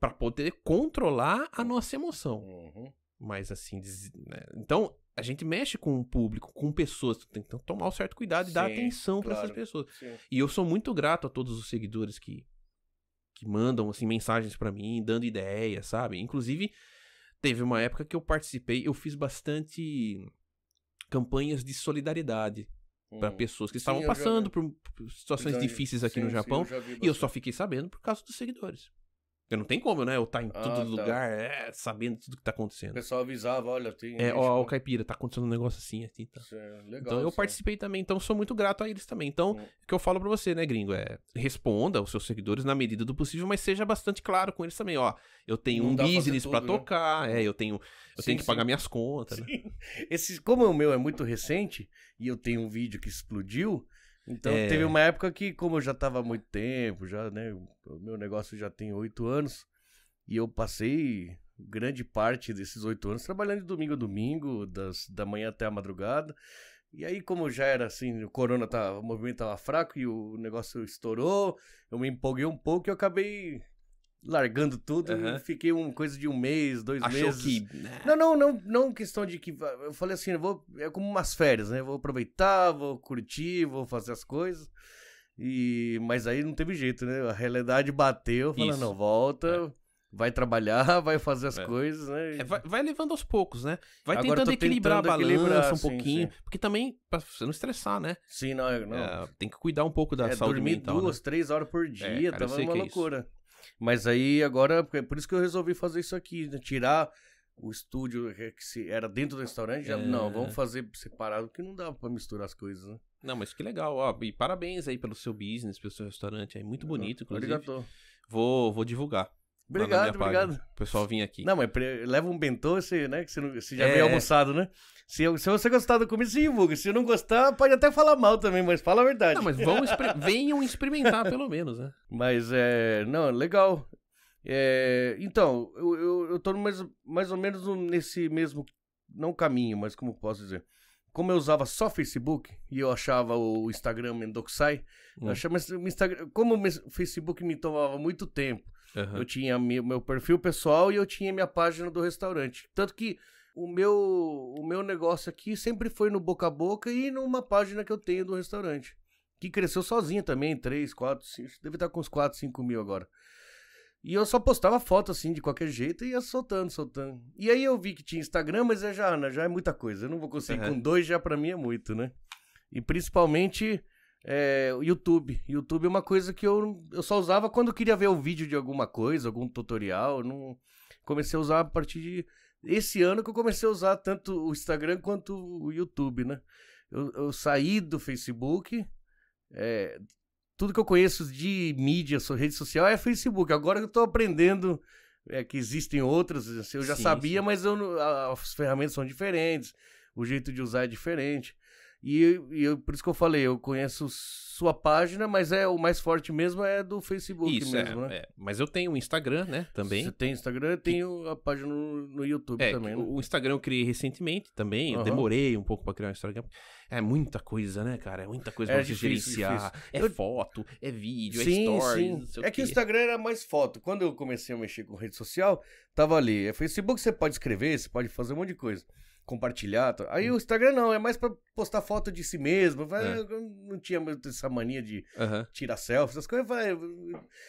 Speaker 2: para poder controlar a uhum. nossa emoção. Uhum mais assim. Des... Né? Então, a gente mexe com o público, com pessoas, tem que tomar um certo cuidado e Sim, dar atenção claro. para essas pessoas. Sim. E eu sou muito grato a todos os seguidores que, que mandam assim mensagens para mim, dando ideias, sabe? Inclusive, teve uma época que eu participei, eu fiz bastante campanhas de solidariedade para hum. pessoas que sim, estavam passando já... por situações difíceis aqui sim, no Japão, sim, eu e eu só fiquei sabendo
Speaker 1: por causa dos seguidores.
Speaker 2: Porque não tem como, né? Eu estar tá em ah, todo tá. lugar, é, sabendo tudo que tá acontecendo. O
Speaker 1: pessoal avisava, olha, tem. É,
Speaker 2: ó, o né? Caipira, tá acontecendo um negócio assim, assim, tá. É legal, então eu é. participei também, então sou muito grato a eles também. Então, hum. o que eu falo pra você, né, gringo, é responda aos seus seguidores na medida do possível, mas seja bastante claro com eles também, ó. Eu tenho não um business para né? tocar, né? é, eu tenho. Eu sim, tenho que sim. pagar minhas contas. Né?
Speaker 1: Esse, como o meu é muito recente, e eu tenho um vídeo que explodiu, então é... teve uma época que, como eu já tava há muito tempo, já, né? O meu negócio já tem oito anos, e eu passei grande parte desses oito anos trabalhando de domingo a domingo, das, da manhã até a madrugada. E aí, como já era assim, o corona tava, tá, o movimento tava fraco e o negócio estourou, eu me empolguei um pouco e eu acabei largando tudo uhum. fiquei uma coisa de um mês, dois Achou meses. Que... Não, né? não, não, não questão de que. Eu falei assim, eu vou. É como umas férias, né? vou aproveitar, vou curtir, vou fazer as coisas. E, mas aí não teve jeito, né? A realidade bateu, falando, não, volta. É. Vai trabalhar, [LAUGHS] vai fazer as é. coisas, né? É, vai, vai, levando aos poucos, né? Vai Agora tentando equilibrar tentando a balança equilibrar, um pouquinho. Sim. Porque também, pra você não estressar, né? Sim, não, não. É, tem que cuidar um pouco da é, saúde dormir mental. Dormir né? duas, né? três horas por é, dia, é, tava uma loucura. Mas aí agora, por isso que eu resolvi fazer isso aqui, né? tirar o estúdio que era dentro do restaurante, já, não, é. vamos fazer separado, que não dava para misturar as coisas, né?
Speaker 2: Não, mas que legal, ó, e parabéns aí pelo seu business, pelo seu restaurante, é muito bonito, inclusive. Obrigado. Vou, vou divulgar.
Speaker 1: Obrigado, obrigado. O
Speaker 2: pessoal vinha aqui.
Speaker 1: Não, mas leva um bentô, você, né? Que você, já é... veio almoçado, né? Se, eu, se você gostar da comida, você divulga. Se não gostar, pode até falar mal também, mas fala a verdade. Não, mas vão exper [LAUGHS] venham experimentar, pelo menos, né? Mas é. Não, legal. É, então, eu, eu, eu tô mais, mais ou menos nesse mesmo. Não caminho, mas como posso dizer? como eu usava só Facebook e eu achava o Instagram Mendoxai, hum. eu achava o Instagram, como o Facebook me tomava muito tempo Uhum. Eu tinha meu, meu perfil pessoal e eu tinha minha página do restaurante. Tanto que o meu, o meu negócio aqui sempre foi no boca a boca e numa página que eu tenho do restaurante. Que cresceu sozinha também, 3, 4, 5, deve estar com uns 4, 5 mil agora. E eu só postava foto assim, de qualquer jeito, e ia soltando, soltando. E aí eu vi que tinha Instagram, mas é já, já é muita coisa. Eu não vou conseguir. Uhum. Com dois já pra mim é muito, né? E principalmente é, YouTube. YouTube é uma coisa que eu, eu só usava quando queria ver o vídeo de alguma coisa, algum tutorial. Não comecei a usar a partir de esse ano que eu comecei a usar tanto o Instagram quanto o YouTube, né? Eu, eu saí do Facebook. É, tudo que eu conheço de mídia, rede social é Facebook. Agora que eu tô aprendendo é, que existem outras, assim, eu já sim, sabia, sim. mas eu, as ferramentas são diferentes, o jeito de usar é diferente. E, e eu, por isso que eu falei, eu conheço sua página, mas é o mais forte mesmo é do Facebook isso, é, mesmo, é, né? É. Mas eu tenho o Instagram, né? Também. Você tem Instagram, eu tenho a página no, no YouTube é, também. Né? O Instagram eu criei recentemente
Speaker 2: também. Uhum. Eu demorei um pouco para criar o Instagram. É muita coisa, né, cara? É muita coisa é pra difícil, gerenciar. Difícil. É eu... foto, é vídeo, é sim, é stories. Sim. é o que o
Speaker 1: Instagram era mais foto. Quando eu comecei a mexer com rede social, tava ali. É Facebook, você pode escrever, você pode fazer um monte de coisa compartilhar. Tá? Aí hum. o Instagram não, é mais pra postar foto de si mesmo. Vai, é. Não tinha essa mania de uhum. tirar selfies, essas coisas. Vai.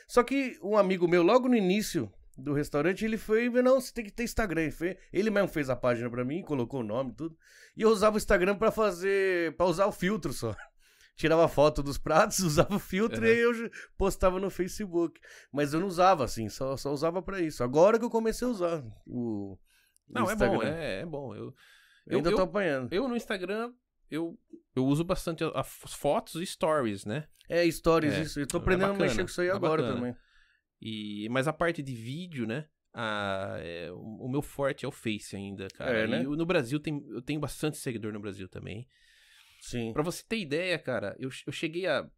Speaker 1: Só que um amigo meu, logo no início do restaurante, ele foi, não, você tem que ter Instagram. Ele, ele mesmo fez a página pra mim, colocou o nome e tudo. E eu usava o Instagram pra fazer, pra usar o filtro só [LAUGHS] tirava foto dos pratos, [LAUGHS] usava o filtro uhum. e eu postava no Facebook. Mas eu não usava assim, só, só usava para isso. Agora que eu comecei a usar o, não, é bom, é, é bom. Eu, eu, eu ainda eu, tô
Speaker 2: apanhando. Eu no Instagram, eu,
Speaker 1: eu uso bastante as fotos e stories,
Speaker 2: né? É, stories, é, isso. Eu tô é aprendendo é bacana, a mexer com isso aí é agora bacana. também. E, mas a parte de vídeo, né? Ah, é, o meu forte é o Face ainda, cara. É, né? E no Brasil tem, eu tenho bastante seguidor no Brasil também. Sim. Pra você ter ideia, cara, eu, eu cheguei a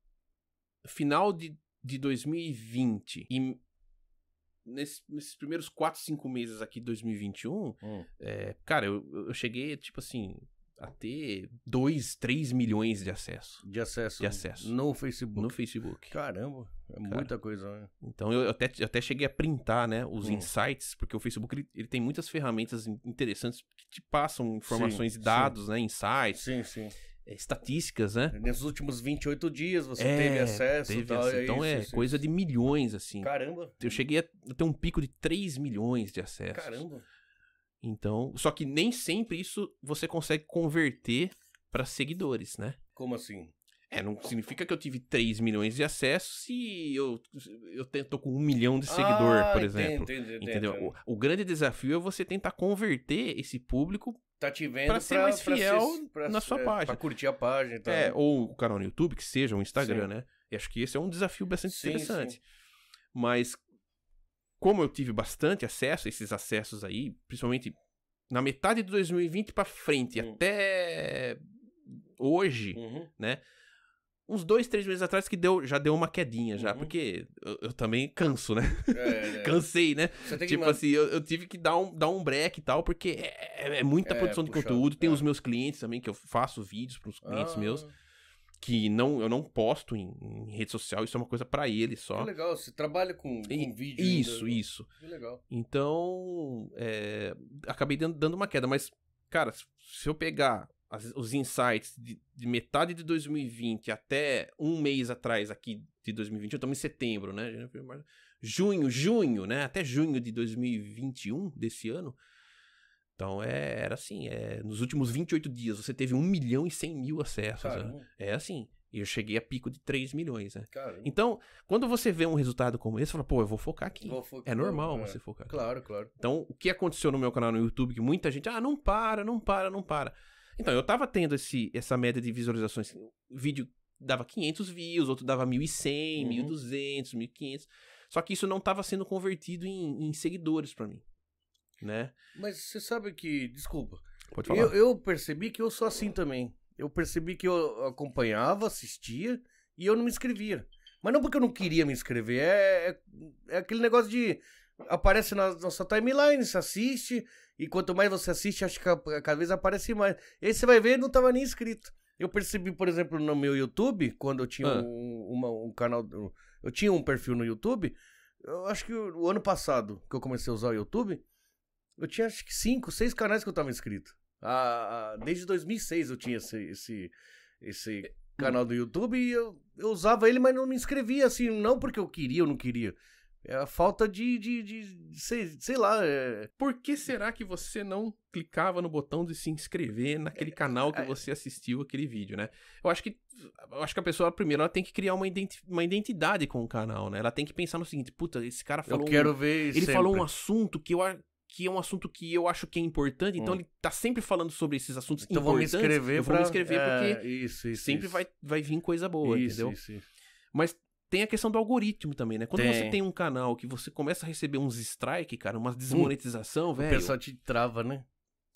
Speaker 2: final de, de 2020 e nesse, nesses primeiros 4, 5 meses aqui de 2021, hum. é, cara, eu, eu cheguei,
Speaker 1: tipo assim, a ter
Speaker 2: 2, 3 milhões de acesso.
Speaker 1: De acesso. De acesso. No Facebook. No Facebook. Caramba, é Cara. muita coisa, né? Então eu até, eu até cheguei
Speaker 2: a printar, né, os hum. insights, porque o Facebook ele, ele, tem muitas ferramentas interessantes que te passam informações sim, e dados, sim. né, insights. Sim, sim. É, estatísticas, né?
Speaker 1: Nesses últimos 28 dias você é, teve acesso teve tal, é Então é, isso, é coisa
Speaker 2: isso. de milhões, assim. Caramba! Eu cheguei a ter um pico de 3 milhões de acessos. Caramba! Então, só que nem sempre isso você consegue converter para seguidores, né? Como assim? É, não significa que eu tive 3 milhões de acessos se eu, eu tô com um milhão de seguidor, ah, por exemplo. Entendi, entendi, entendeu? Entendi. O, o grande desafio é você tentar converter esse público tá te
Speaker 1: vendo pra ser pra, mais fiel ser, pra, na sua é, página. Pra curtir a página e tal. É,
Speaker 2: ou o canal no YouTube, que seja, o Instagram, sim. né? E acho que esse é um desafio bastante sim, interessante. Sim. Mas, como eu tive bastante acesso, esses acessos aí, principalmente na metade de 2020 para frente, hum. até hoje, uhum. né? uns dois, três meses atrás que deu, já deu uma quedinha já, uhum. porque eu, eu, também canso, né?
Speaker 3: É, é. é. [LAUGHS] Cansei,
Speaker 2: né? Tipo assim, eu, eu, tive que dar um, dar um break e tal, porque é, é, é muita é, produção puxado, de conteúdo. Tem os meus clientes também, que eu faço vídeos para os clientes ah. meus. Que não, eu não posto em, em rede social, isso é uma coisa para eles só. Que
Speaker 1: legal, você trabalha com, com vídeo. Isso, ainda. Né? isso. Que legal.
Speaker 2: Então, acabei dando, dando uma queda, mas, cara, se eu pegar as, os insights de, de, metade de 2020 até um mês atrás aqui de 2021, estamos em setembro, né? Junho, junho, né? Até junho de 2021 desse ano. Então é, era assim, é, nos últimos 28 dias você teve 1 milhão e 100 mil acessos. Né? É assim. E eu cheguei a pico de 3 milhões, né? Caramba. Então, quando você vê um resultado como esse, você fala, pô, eu vou focar aqui. Vou é normal você é. focar aqui. Claro, claro. Então, o que aconteceu no meu canal no YouTube, que muita gente, ah, não para, não para, não para. Então, eu tava tendo esse, essa média de visualizações. O assim, vídeo dava 500 views, outro dava 1.100, uhum. 1.200, 1.500. Só que isso não tava sendo convertido em, em seguidores para mim, né?
Speaker 1: Mas você sabe que, desculpa. Pode falar. Eu, eu percebi que eu sou assim também. Eu percebi que eu acompanhava, assistia e eu não me inscrevia. Mas não porque eu não queria me inscrever, é, é, é, aquele negócio de aparece na nossa timeline, você assiste, e quanto mais você assiste, acho que cada vez aparece mais. Esse você vai ver, não estava nem inscrito. Eu percebi, por exemplo, no meu YouTube, quando eu tinha ah. um, uma, um canal. Eu tinha um perfil no YouTube. Eu acho que o, ano passado que eu comecei a usar o YouTube, eu tinha acho que cinco, seis canais que eu estava inscrito. Ah, desde 2006 eu tinha esse, esse, esse é, canal hum. do YouTube e eu, eu usava ele, mas não me inscrevia assim, não porque eu queria ou não queria. É a falta de, de, de, de sei, sei, lá. É... Por que será que você não clicava no botão de se
Speaker 2: inscrever naquele canal que é, é, é. você assistiu aquele vídeo, né? Eu acho que eu acho que a pessoa primeiro ela tem que criar uma, identi uma identidade com o canal, né? Ela tem que pensar no seguinte, puta, esse cara falou. Eu quero um... ver. Ele sempre. falou um assunto que eu que é um assunto que eu acho que é importante, então hum. ele tá sempre falando sobre esses assuntos
Speaker 1: então importantes. Então vou me inscrever, eu vou pra... me inscrever é, porque isso, isso, sempre isso. Vai,
Speaker 2: vai vir coisa boa, isso, entendeu? Isso, isso. Mas tem a questão do algoritmo também, né? Quando tem. você tem um canal que você começa a receber uns strike, cara, uma hum. desmonetização, hum, velho. O pessoal te trava, né?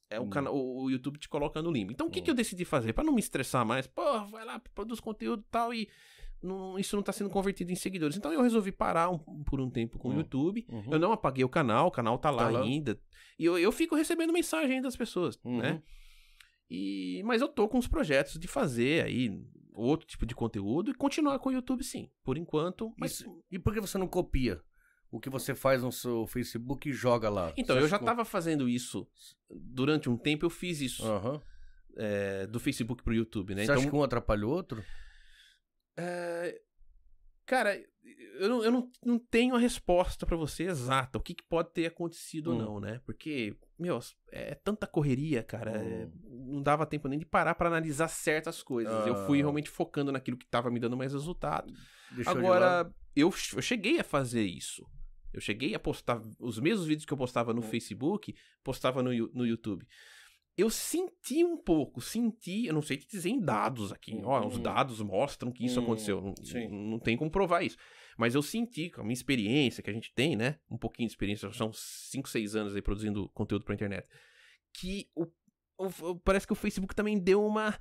Speaker 2: É o, hum. canal, o YouTube te coloca no limbo. Então, o hum. que, que hum. eu decidi fazer? para não me estressar mais, pô, vai lá, produz conteúdo e tal, e não, isso não tá sendo convertido em seguidores. Então, eu resolvi parar um, por um tempo com hum. o YouTube. Uhum. Eu não apaguei o canal, o canal tá lá tá ainda. E eu, eu fico recebendo mensagem das pessoas, né? uhum. né? E, mas eu tô com os projetos de fazer aí outro tipo de conteúdo e continuar com o YouTube sim,
Speaker 1: por enquanto. Mas... Isso. E por que você não copia? O que você faz no seu Facebook e joga lá.
Speaker 2: Então, eu já estava
Speaker 1: que... fazendo isso. Durante um tempo eu fiz isso.
Speaker 2: Uhum. É, do Facebook pro YouTube, né? Você então, acha que um atrapalha o outro? É, cara, eu não, eu não, não tenho a resposta para você exata, o que, que, pode ter acontecido hum. ou não, né? Porque, meu, é tanta correria, cara, é, hum. não dava tempo nem de parar para analisar certas coisas. Ah. Eu fui ah. realmente focando naquilo que tava me dando mais resultado. Deixou Agora, eu, eu cheguei a fazer isso. Eu cheguei a postar os mesmos vídeos que eu postava no hum. Facebook, postava no, no YouTube eu senti um pouco, senti, eu não sei te dizer em dados aqui, ó, os uhum. dados mostram que isso hum. aconteceu, não, não tem como provar isso. Mas eu senti, com a minha experiência que a gente tem, né? Um pouquinho de experiência, são 5, 6 anos aí produzindo conteúdo pra internet. Que o Parece que o Facebook também deu uma.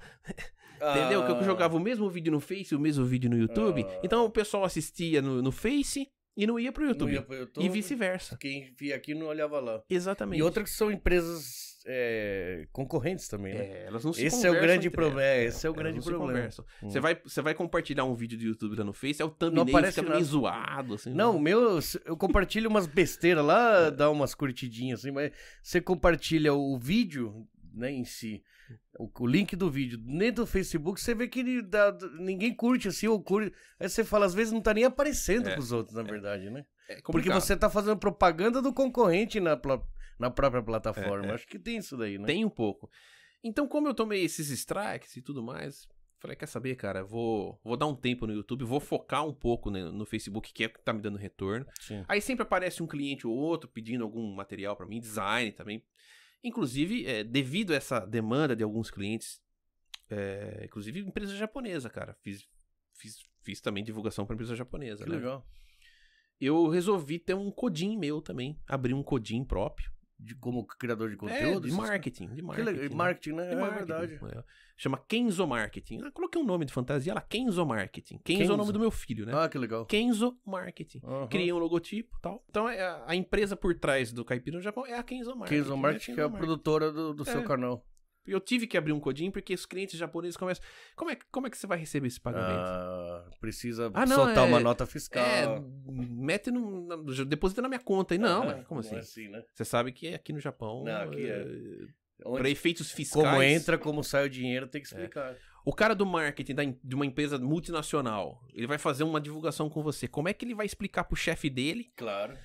Speaker 2: Ah. [LAUGHS] Entendeu? Que eu ah. jogava o mesmo vídeo no Face, o mesmo vídeo no YouTube. Ah. Então o pessoal assistia no, no Face e não ia pro YouTube. Não ia pro YouTube e
Speaker 1: vice-versa. Quem via aqui não olhava lá. Exatamente. E outra
Speaker 2: que são empresas é, concorrentes também, né? É, elas não se esse é o grande problema. esse é o grande problema. Hum. Você hum. vai, você vai compartilhar um vídeo do YouTube lá no Face, é o thumbnail, não aparece fica meio zoado,
Speaker 1: assim. Né? Não, o meu, eu compartilho umas besteiras lá, [LAUGHS] é. dá umas curtidinhas, assim, mas você compartilha o vídeo, né, em si, o, o, link do vídeo nem do Facebook, você vê que dá, ninguém curte assim, ou curte. Aí você fala, às vezes não tá nem aparecendo é, pros outros, na é. verdade, né? É Porque você tá fazendo propaganda do concorrente na, na própria é, plataforma. É, é. Acho que tem isso daí, né? Tem um pouco.
Speaker 2: Então, como eu tomei esses strikes e tudo mais, falei, quer saber, cara, vou, vou dar um tempo no YouTube, vou focar um pouco né, no Facebook, que é o que tá me dando retorno. Sim. Aí sempre aparece um cliente ou outro pedindo algum material para mim, design também.
Speaker 3: Inclusive,
Speaker 2: é, devido a essa demanda de alguns clientes, é, inclusive empresa japonesa, cara, fiz, fiz, fiz também divulgação para empresa japonesa. Que né? legal. Eu resolvi ter um codin meu também, abrir um codin próprio de, como criador de é, conteúdo? É, de marketing, de marketing. Que, né? Marketing, né? De é, marketing. verdade. Né? Chama Kenzo Marketing. Eu coloquei um nome de fantasia lá, Kenzo Marketing. Kenzo, Kenzo, é o nome do meu filho, né? Ah, que legal. Kenzo Marketing. Uhum. Criei um logotipo tal. Então é, a, a, empresa por trás do Caipira no Japão é a Kenzo Marketing. Kenzo né? Marketing, né? que é a Marketing. produtora do, do é. seu canal. Eu tive que abrir um codinho porque os clientes japoneses começam. Como é, como é que você vai receber esse pagamento? Ah, precisa ah, não, soltar é, uma nota fiscal. É, mete no. no deposita na minha conta. E não, ah, como é assim? assim né? Você sabe que é aqui no Japão. Não, aqui é... Eh, onde, para efeitos fiscais. Como entra, como sai o dinheiro, tem que é. explicar. O cara do marketing de uma empresa multinacional, ele vai fazer uma divulgação com você. Como é que ele vai explicar pro chefe dele? Claro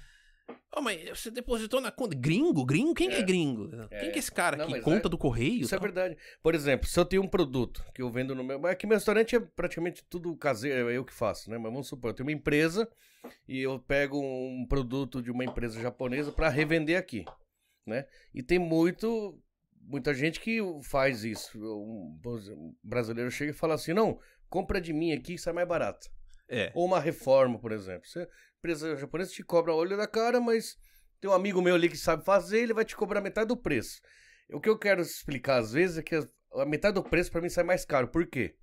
Speaker 2: Oh,
Speaker 1: mas você depositou na conta. Gringo? Gringo? Quem é, é gringo? É. Quem que é esse cara aqui? Conta é... do correio? Isso é tal? é verdade. Por exemplo, se eu tenho um produto que eu vendo no meu. Aqui é meu restaurante é praticamente tudo caseiro, é eu que faço, né? Mas vamos supor, eu tenho uma empresa e eu pego um produto de uma empresa japonesa para revender aqui, né? E tem muito. Muita gente que faz isso. Um brasileiro chega e fala assim: não, compra de mim aqui que sai mais barato. É. Ou uma reforma, por exemplo. Você, empresa japonesa te cobra olho da cara, mas tem um amigo meu ali que sabe fazer, ele vai te cobrar metade do preço. O que eu quero explicar às vezes é que a metade do preço para mim sai mais caro. Por quê?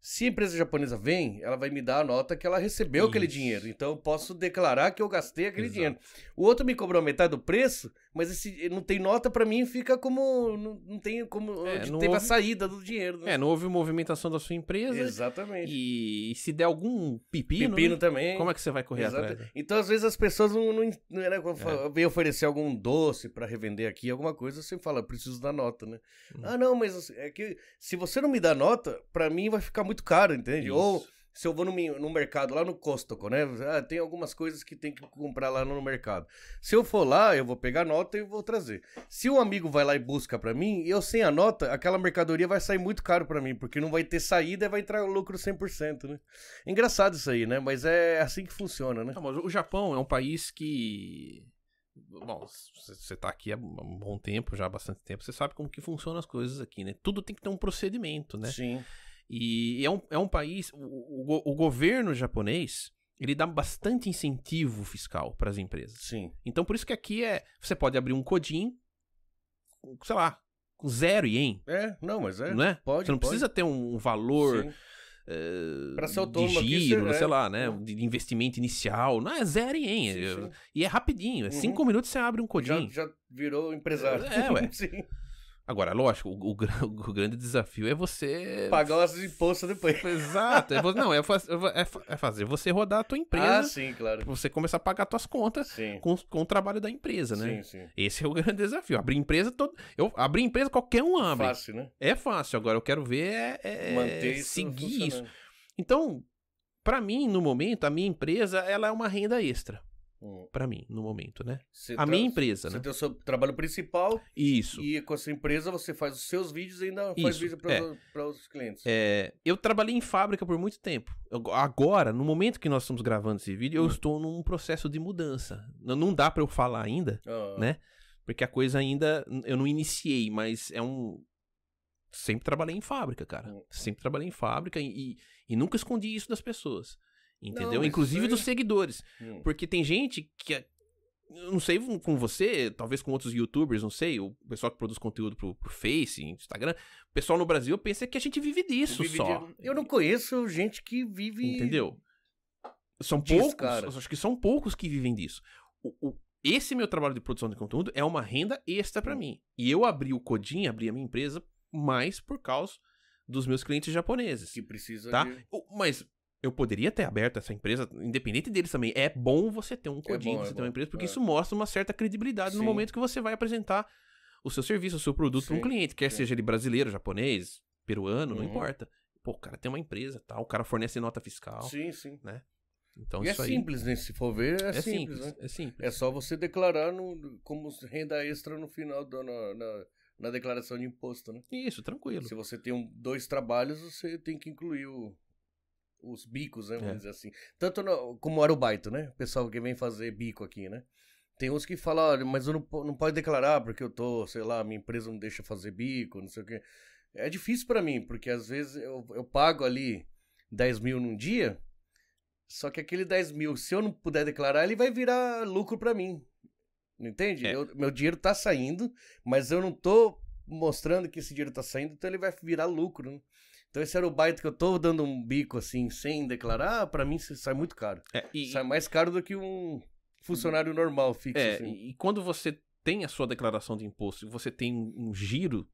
Speaker 1: Se a empresa japonesa vem, ela vai me dar a nota que ela recebeu Isso. aquele dinheiro. Então eu posso declarar que eu gastei aquele Exato. dinheiro. O outro me cobrou metade do preço, mas esse, eh, não tem nota para mim fica como não, não tem como é, eh, não teve houve, a
Speaker 2: saída do dinheiro né? é não houve movimentação da sua empresa exatamente e, e se der
Speaker 1: algum pepino pepino né? também como é que você vai correr Exato. atrás então às vezes as pessoas não, não, não é. vem oferecer algum doce para revender aqui alguma coisa você fala preciso da nota né hum. ah não mas é que se você não me dá nota para mim vai ficar muito caro entende Isso. ou se eu vou no, no mercado, lá no Costco, né? Ah, tem algumas coisas que tem que comprar lá no mercado. Se eu for lá, eu vou pegar a nota e vou trazer. Se um amigo vai lá e busca para mim, eu sem a nota, aquela mercadoria vai sair muito caro para mim, porque não vai ter saída e vai entrar lucro 100%, né? Engraçado isso aí, né? Mas é assim que funciona, né? Não, mas o Japão é um país que...
Speaker 2: Bom, você tá aqui há um bom tempo, já há bastante tempo, você sabe como que funcionam as coisas aqui, né? Tudo tem que ter um procedimento, né? Sim. E é um, é um país. O, o, o governo japonês ele dá bastante incentivo fiscal para as empresas. Sim. Então por isso que aqui é. Você pode abrir um codin, sei lá, com zero ien.
Speaker 1: É, não, mas é. Não é? Pode. Você não pode. precisa
Speaker 2: ter um valor. Sim. Uh, eh, para ser de giro, sei é. lá, né? De investimento inicial. Não, é zero ien. Sim, é, sim. E é rapidinho. É uhum. cinco
Speaker 1: minutos você abre um codin. Já, já virou empresário. É, ué. [LAUGHS] sim.
Speaker 2: Agora, lógico, o, o, [LAUGHS] o, grande desafio é você. Pagar os impostos depois. [LAUGHS] Exato. É, não,
Speaker 1: é, faz, é, é,
Speaker 2: é, fazer você rodar a tua empresa. Ah, sim, claro. Você começar a pagar suas contas Com, com o trabalho da empresa, né? Sim, sim. Esse é o [LAUGHS] grande desafio. Abrir empresa, todo. Eu, abrir empresa, qualquer um abre. Fácil, né? É fácil. Agora, eu quero ver é, é, é Manter isso seguir isso. Então, para mim, no momento, a minha empresa ela é uma renda extra.
Speaker 1: Hum. Para mim, no momento, né? Você a tá minha empresa, você né? Você tem o seu trabalho principal. Isso. E com essa empresa você faz os seus vídeos e ainda Isso. faz vídeo para é. os clientes.
Speaker 2: É, eu trabalhei em fábrica por muito tempo. Agora, no momento que nós estamos gravando esse vídeo, hum. eu estou num processo de mudança. Não, não dá para eu falar ainda, ah. né? Porque a coisa ainda eu não iniciei, mas é um sempre trabalhei em fábrica, cara. Hum. Sempre trabalhei em fábrica e, e, e nunca escondi isso das pessoas. Entendeu? Não, Inclusive dos seguidores. Hum. Porque tem gente que. É, não sei com você, talvez com outros youtubers, não sei, o pessoal que produz conteúdo pro, pro Face, Instagram. O pessoal no Brasil pensa que a gente vive disso vive só. De...
Speaker 1: Eu não conheço gente que vive. Entendeu?
Speaker 2: São poucos, cara. acho que são poucos que vivem disso. O, o, esse meu trabalho de produção de conteúdo é uma renda extra para hum. mim. E eu abri o Codin, abri a minha empresa, mais por causa dos meus clientes japoneses. Que precisa tá? de... Mas eu poderia ter aberto essa empresa, independente deles também. É bom você ter um é codinho, é bom, você é ter uma empresa, porque é. isso mostra uma certa credibilidade Sim. no momento que você vai apresentar o seu serviço, o seu produto para um cliente, quer Sim. seja ele brasileiro, japonês, peruano, uhum. não importa. Pô, o cara tem uma empresa, tal, tá? o cara fornece nota fiscal. Sim, sim.
Speaker 1: Né? Então, e é simples, né? Se for ver, é, é simples. simples né? É simples. É só você declarar no, como renda extra no final, da na, na, na, declaração de imposto, né? Isso, tranquilo. Se você tem um, dois trabalhos, você tem que incluir o, os bicos, né, vamos é. dizer assim. Tanto no, como era o baito, né? O pessoal que vem fazer bico aqui, né? Tem uns que falam, olha, mas eu não, não pode declarar porque eu tô, sei lá, minha empresa não deixa fazer bico, não sei o quê. É difícil para mim, porque às vezes eu, eu pago ali 10 mil num dia, só que aquele 10 mil, se eu não puder declarar, ele vai virar lucro para mim. Não entende? É. Eu, meu dinheiro tá saindo, mas eu não tô mostrando que esse dinheiro tá saindo, então ele vai virar lucro. Né? Então esse era o baita que eu tô dando um bico assim, sem declarar, para mim sai muito caro. É, e... Sai mais caro do que um funcionário normal fixo. É, assim.
Speaker 2: e quando você tem a sua declaração de imposto, você tem um giro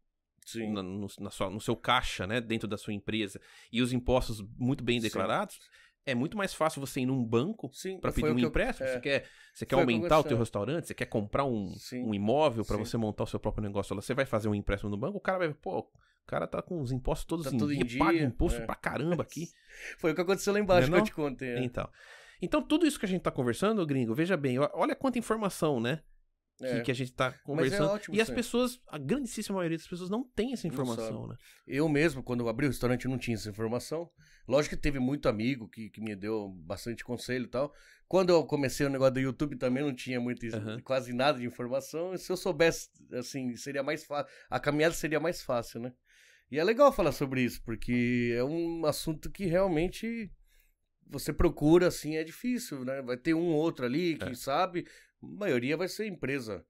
Speaker 2: Sim. Na, no, na sua, no seu caixa, né, dentro da sua empresa, e os impostos muito bem declarados, Sim. é muito mais fácil você ir num banco para pedir um empréstimo. Eu... É. Você quer, você quer aumentar o teu restaurante, você quer comprar um, um imóvel para você montar o seu próprio negócio. Você vai fazer um empréstimo no banco, o cara vai, pô, cara tá com os impostos todos tá em dia, dia, paga imposto é. pra caramba aqui. [LAUGHS] Foi o que aconteceu lá embaixo não é não? que eu te contei. É. Então. Então, tudo isso que a gente tá conversando, gringo, veja bem, olha quanta informação, né?
Speaker 1: É. Que, que, a gente tá é conversando. Ótimo, e as
Speaker 2: pessoas, a grandíssima maioria das pessoas não tem essa informação, né?
Speaker 1: Eu mesmo, quando eu abri o restaurante, não tinha essa informação. Lógico que teve muito amigo que, que me deu bastante conselho e tal. Quando eu comecei o negócio do YouTube também não tinha muito, uhum. quase nada de informação. Se eu soubesse, assim, seria mais fácil. A caminhada seria mais fácil, né? E é legal falar sobre isso, porque é um assunto que realmente você procura, assim, é difícil, né? Vai ter um outro ali, é. quem sabe. A maioria vai ser empresa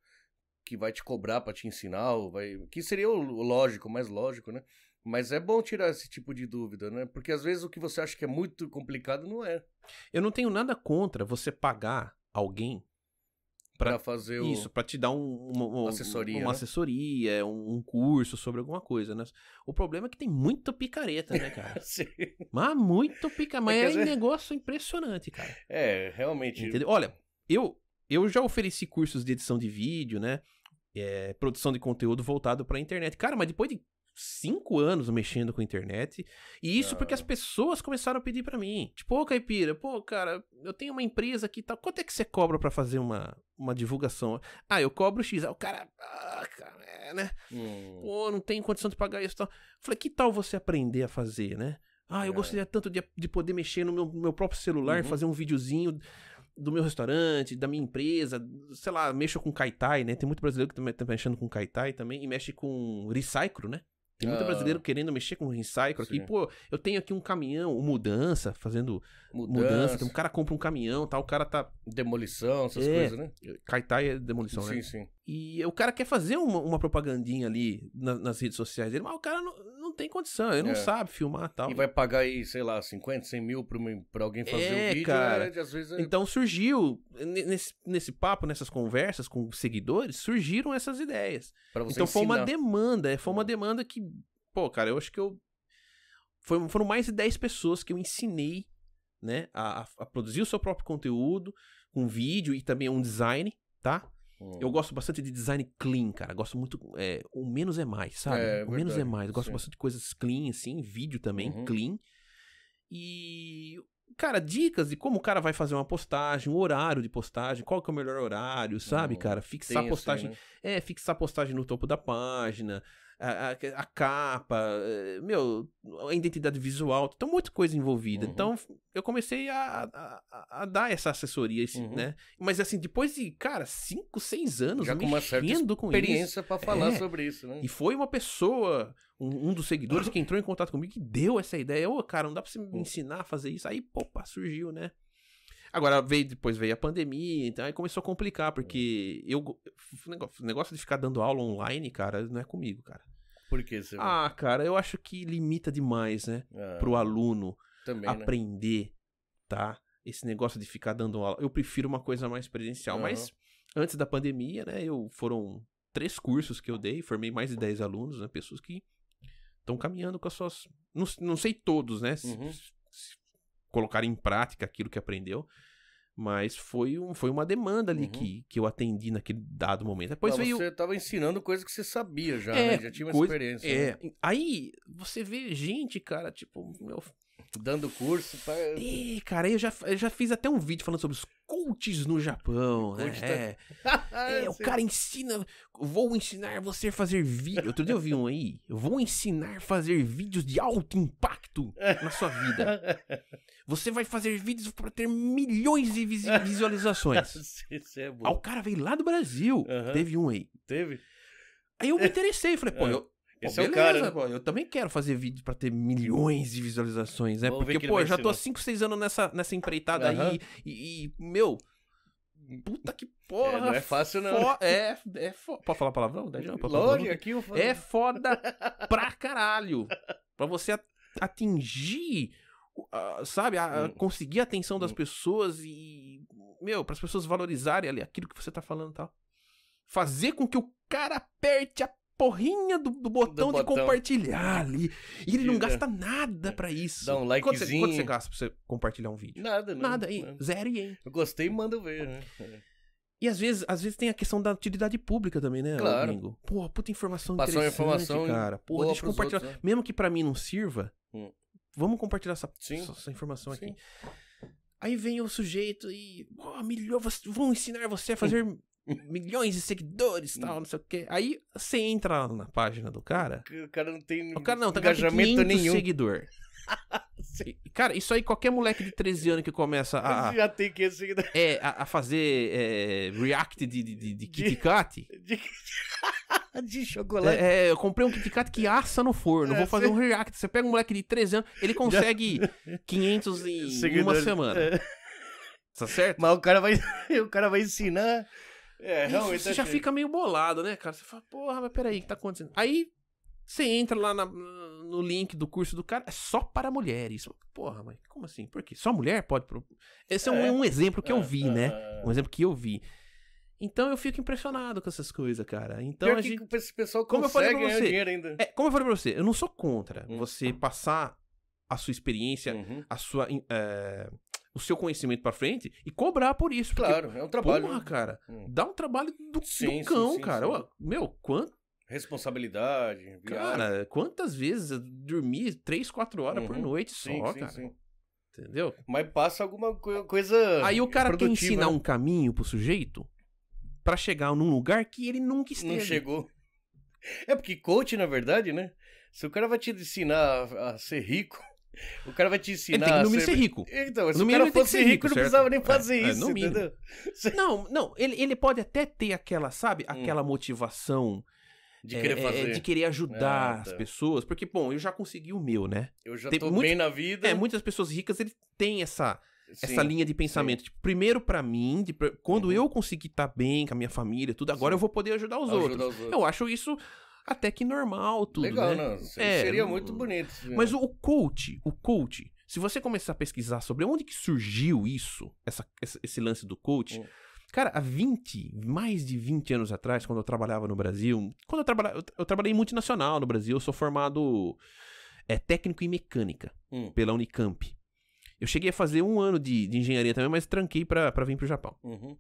Speaker 1: que vai te cobrar para te ensinar, vai... que seria o lógico, mais lógico, né? Mas é bom tirar esse tipo de dúvida, né? Porque às vezes o que você acha que é muito complicado não é. Eu não tenho nada contra você pagar alguém para fazer o... isso,
Speaker 2: para te dar um, uma, uma, assessoria, uma né? assessoria, um, curso sobre alguma coisa, né? O problema é que tem muita picareta, né, cara? [LAUGHS] Sim. Mas muito pica, mas é, é um negócio impressionante, cara. É, realmente. Entendeu? Olha, eu eu já ofereci cursos de edição de vídeo, né? É, produção de conteúdo voltado para a internet. Cara, mas depois de cinco anos mexendo com a internet. E isso ah. porque as pessoas começaram a pedir para mim. Tipo, ô oh, Caipira, pô, cara, eu tenho uma empresa aqui e tal. Quanto é que você cobra para fazer uma, uma divulgação? Ah, eu cobro X. Ah, o cara, ah, cara é, né? Hum. Pô, não tenho condição de pagar isso e tal. Falei, que tal você aprender a fazer, né? Ah, eu é. gostaria tanto de, de poder mexer no meu, meu próprio celular, uhum. fazer um videozinho do meu restaurante, da minha empresa, sei lá, mexo com kaitai, né? Tem muito brasileiro que também tá, tá mexendo com kaitai também e mexe com recycle, né? Tem muito ah. brasileiro querendo mexer com o recycle aqui. Pô, eu tenho aqui um caminhão, mudança, fazendo mudança. mudança. Tem um cara compra um caminhão tal, o cara tá. Demolição, essas é, coisas, né? Kaitai é demolição, sim, né? Sim, sim. E o cara quer fazer uma, uma propagandinha ali na, nas redes sociais dele, mas o cara não, não tem condição, ele é. não sabe
Speaker 1: filmar tal. E vai pagar aí, sei lá, 50, 100 mil pra, uma, pra alguém é, fazer é, um vídeo. Cara. É, às vezes é... Então surgiu, nesse, nesse papo, nessas conversas
Speaker 2: com seguidores, surgiram essas ideias. então ensinar. foi uma demanda, é, foi uma hum. demanda que, pô, cara, eu acho que eu. Foi, foram mais de 10 pessoas que eu ensinei né? A, a, produzir o seu próprio conteúdo com um vídeo e também um design, tá? Hum. Eu gosto bastante de design clean, cara. Gosto muito. É, o menos é mais, sabe? É, é o menos é mais. Eu gosto sim. bastante de coisas clean, assim, vídeo também, uhum. clean.
Speaker 3: E
Speaker 2: cara, dicas de como o cara vai fazer uma postagem, o horário de postagem, qual que é o melhor horário, sabe, hum, cara? Fixar a postagem. Assim, né? É, fixar a postagem no topo da página, a, a, capa, eh, meu, a identidade visual, então muita coisa envolvida. Uhum. Então eu comecei a, a, a dar essa assessoria, assim, uhum. né? Mas assim, depois de, cara, cinco seis anos Já mexendo com, uma certa com experiência para falar é, sobre isso, né? E foi uma pessoa, um, um dos seguidores que entrou em contato comigo que deu essa ideia, ô, cara, não dá pra você me uhum. ensinar a fazer isso. Aí, opa, surgiu, né? Agora veio, depois veio a pandemia, então aí começou a complicar, porque eu. O negócio de ficar dando aula online, cara, não é comigo, cara. Por que você... Ah, cara, eu acho que limita demais, né? Ah, pro aluno também, né? aprender, né? tá? Esse negócio de ficar dando aula. Eu prefiro uma coisa mais presencial, uhum. mas antes da pandemia, né? Eu foram três cursos que eu dei, formei mais de dez alunos, né? Pessoas que estão caminhando com as suas. Não, não sei todos, né? Se, uhum. se colocar em prática aquilo que aprendeu. Mas foi, um, foi uma demanda ali uhum. que, que eu atendi naquele
Speaker 1: dado momento. Depois veio... Você estava ensinando coisas que você sabia já, é, né? Já tinha uma coisa... experiência. É. Né?
Speaker 2: Aí você vê gente, cara, tipo, meu... Dando curso. Pra... E, cara, eu já, eu já fiz até um vídeo falando sobre os coaches no Japão, né? É,
Speaker 1: é, é o [LAUGHS] cara
Speaker 2: ensina, vou ensinar você a fazer vídeo. Outro dia eu vi um aí, eu vou ensinar a fazer vídeos de alto impacto na sua vida. [LAUGHS] Você vai fazer vídeos para ter milhões de visualizações. [LAUGHS]
Speaker 1: Isso é bom. Aí o
Speaker 2: cara veio lá do Brasil, uhum. teve um aí. Teve? Aí eu me interessei, falei, pô, é. eu, esse pô, é o cara. Né? Pô, eu também quero fazer vídeo para ter milhões de visualizações, né? Porque, pô, eu já tô há 5, 6 anos nessa, nessa empreitada uhum. aí. E, e, meu.
Speaker 1: Puta que porra. É, não é fácil,
Speaker 2: não. Fo... É, é fo... Pode falar palavrão? Dá Lógico, palavrão. aqui eu falo. É foda [LAUGHS] pra caralho. Pra você atingir Uh, sabe, a, hum. conseguir a atenção das hum. pessoas e, meu, para as pessoas valorizarem ali aquilo que você tá falando e tal. Fazer com que o cara aperte a porrinha do, do, botão, do de compartilhar ali. E ele não gasta nada para isso. Dá um likezinho. Quanto você, quanto você, gasta pra você compartilhar um vídeo? Nada, não. Nada, hein? É. Zero e hein?
Speaker 1: Eu gostei e manda ver, né? É.
Speaker 2: E às vezes, às vezes tem a questão da utilidade pública também, né, claro.
Speaker 1: pô puta informação Passou interessante, informação cara. pô deixa eu compartilhar.
Speaker 2: Outros, né? Mesmo que para mim não sirva, hum. vamos compartilhar essa, essa, essa informação Sim. aqui. Aí vem o sujeito e, oh, melhor, vão ensinar você a fazer milhões de seguidores e tal, hum. não sei o quê. Aí você entra lá na página do cara.
Speaker 1: O cara não tem o cara não, tá engajamento nenhum. seguidor.
Speaker 2: [LAUGHS] cara, isso aí qualquer moleque de 13 anos que começa a. [LAUGHS] Já tem que seguidores. É, a, a fazer é, react de, de, de, de
Speaker 1: Kit Kat.
Speaker 2: De, [LAUGHS] de, de
Speaker 1: chocolate. É,
Speaker 2: é, eu comprei um Kit Kat que assa no forno. É, vou fazer um
Speaker 1: react. Você pega um moleque de 13 anos, ele consegue 500 em seguidores. uma semana. É. Tá certo? Mas o cara vai, o cara vai ensinar é, realmente. Você é já assim. fica
Speaker 2: meio bolado, né, cara? Você fala, porra, mas peraí, o que tá acontecendo? Aí você entra lá na, no link do curso do cara, é só para mulheres. Porra, mas como assim? Por quê? Só mulher pode. Esse é, é, é um, um, exemplo que é, eu vi, é, né? É, um exemplo que eu vi. Então eu fico impressionado com essas coisas, cara. Então Pior a gente, que
Speaker 1: esse pessoal como eu falei pra você, dinheiro ainda.
Speaker 2: É, como eu falei pra você, eu não sou contra hum. você passar a sua experiência, uhum. a sua. Eh, o seu conhecimento para frente e cobrar por isso. Porque, claro, é um trabalho. Porra, cara, hum. dá um trabalho do, sim, do cão, sim, sim, cara. Ué, meu, quanto. Responsabilidade. Viagem. Cara, quantas
Speaker 1: vezes eu dormi 3, 4 horas uhum. por noite só, cara. Entendeu? Mas passa alguma coisa. Aí o cara produtiva. quer ensinar né? um
Speaker 2: caminho pro sujeito para chegar num lugar que ele nunca
Speaker 1: esteve. Não chegou. É porque coach, na verdade, né? Se o cara vai te ensinar a ser rico, o cara vai te ensinar. Ele tem que, no mínimo, ser rico. Então, se no o cara fosse ser rico, rico não precisava nem é, fazer é, isso, é, entendeu?
Speaker 2: [LAUGHS] Não, não, ele, ele pode até ter aquela, sabe, hum. aquela hum. motivação.
Speaker 3: De querer é, é, fazer. de querer ajudar ah, tá. as
Speaker 2: pessoas. Porque, bom, eu já consegui o meu, né? Eu já tem, tô muito, bem na vida. É, muitas pessoas ricas, ele têm essa, essa linha de pensamento. Tipo, primeiro para mim, de, quando uhum. eu conseguir estar tá bem com a minha família, tudo, agora sim. eu vou poder ajudar os, ajudar outros. os outros. Eu acho isso até que normal tudo, Legal, né? não. É, seria muito
Speaker 1: bonito. Mas
Speaker 2: o, o coach, o coach, se você começar a pesquisar sobre onde que surgiu isso, essa, esse lance do coach, hum. Cara, há 20, mais de 20 anos atrás, quando eu trabalhava no Brasil, quando eu trabalhava, eu, eu trabalhei multinacional no Brasil, eu sou formado é, técnico em mecânica hum. pela Unicamp. Eu cheguei a fazer um ano de, de engenharia também, mas tranquei para vir pro Japão. Uhum.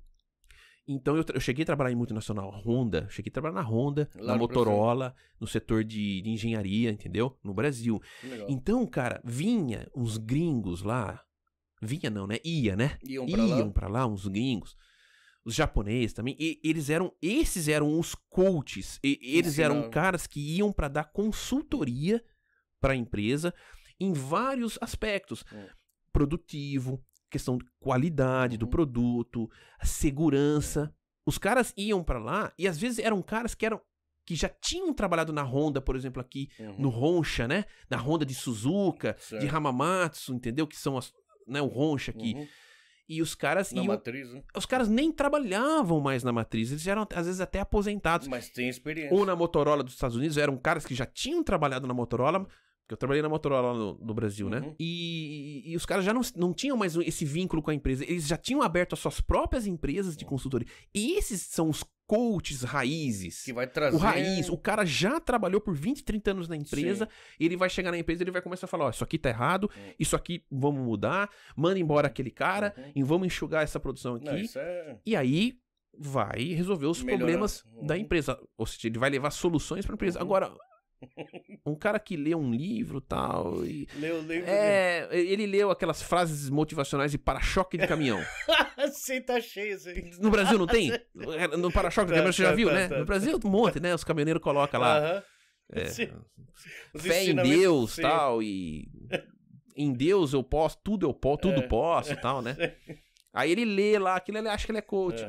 Speaker 2: Então eu, eu, cheguei a trabalhar em multinacional Honda, cheguei a trabalhar na Honda, na Motorola, no setor de, de, engenharia, entendeu? No Brasil. Então, cara, vinha uns gringos lá, vinha não, né? Ia, né? Iam pra, Iam lá. pra lá, uns gringos. Os japoneses também, e, eles eram, esses eram os coaches, e, eles Sim, eram não. caras que iam para dar consultoria para a empresa em vários aspectos. Hum. Produtivo, questão de qualidade do uhum. produto, segurança. Os caras iam para lá e às vezes eram caras que eram que já tinham trabalhado na Honda, por exemplo, aqui uhum. no Roncha, né? Na Honda de Suzuka, certo. de Hamamatsu, entendeu? Que são as, né, o Roncha aqui. Uhum. E os caras.
Speaker 1: Na iam, matriz, né?
Speaker 2: Os caras nem trabalhavam mais na matriz. Eles eram, às vezes, até aposentados.
Speaker 1: Mas tem experiência. Ou na
Speaker 2: Motorola dos Estados Unidos, eram caras que já tinham trabalhado na Motorola, que eu trabalhei na Motorola no, no Brasil, né? uhum. né? E, e, os caras já não, não tinham mais esse vínculo com a empresa. Eles já tinham aberto as suas próprias empresas de uhum. consultoria. E esses são os coaches raízes. Que
Speaker 1: vai trazer. O raiz. O
Speaker 2: cara já trabalhou por 20, 30 anos na empresa. Sim. Ele vai chegar na empresa ele vai começar a falar: ó, isso aqui tá errado, uhum. isso aqui vamos mudar, manda embora aquele cara uhum. e vamos enxugar essa produção aqui. Não, é... E aí vai resolver os problemas da uhum. empresa. Ou seja, ele vai levar soluções para a empresa. Uhum. Agora, um cara que lê um livro tal, e tal. Leu o livro. É, ele leu aquelas frases motivacionais de para-choque de caminhão.
Speaker 1: [LAUGHS] Sim, tá cheio isso aí. No Brasil não tem? [LAUGHS]
Speaker 2: É, no para-choque de caminhão você já tá, viu, tá, né? Tá, no Brasil um monte, né? Os caminhoneiros colocam lá. é,
Speaker 1: fé
Speaker 2: em Deus e tal, e [LAUGHS] em Deus eu posso, tudo eu posso, tudo é. posso e tal, né? Aí ele lê lá, aquilo ele acha que ele é coach.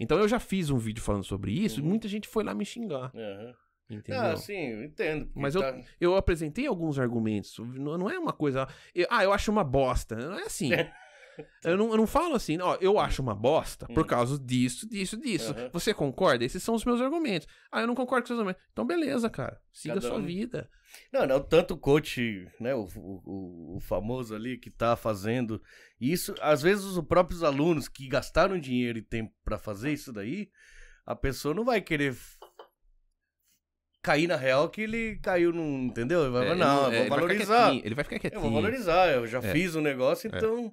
Speaker 2: Então eu já fiz um vídeo falando sobre isso e uhum. muita gente foi lá me xingar. Aham. Entendeu? Ah,
Speaker 1: sim, entendo. Mas tá...
Speaker 2: eu, eu apresentei alguns argumentos. Não, não é uma coisa. Eu, ah, eu acho uma bosta. Não é assim. [LAUGHS] eu, não, eu não falo assim, ó, eu acho uma bosta por hum. causa disso, disso, disso. Uhum. Você concorda? Esses são os meus argumentos. Ah, eu não concordo com seus argumentos. Então, beleza, cara. Siga Cada a sua um. vida.
Speaker 1: Não, não, tanto o coach, né, o, o, o, famoso ali que tá fazendo isso. Às vezes, os próprios alunos que gastaram dinheiro e tempo para fazer isso daí, a pessoa não vai querer cair na real que ele caiu num. Entendeu? vai, é, não, ele, valorizar. ele vai ficar quietinho. Eu vou valorizar, eu já é. fiz o um negócio, é. então.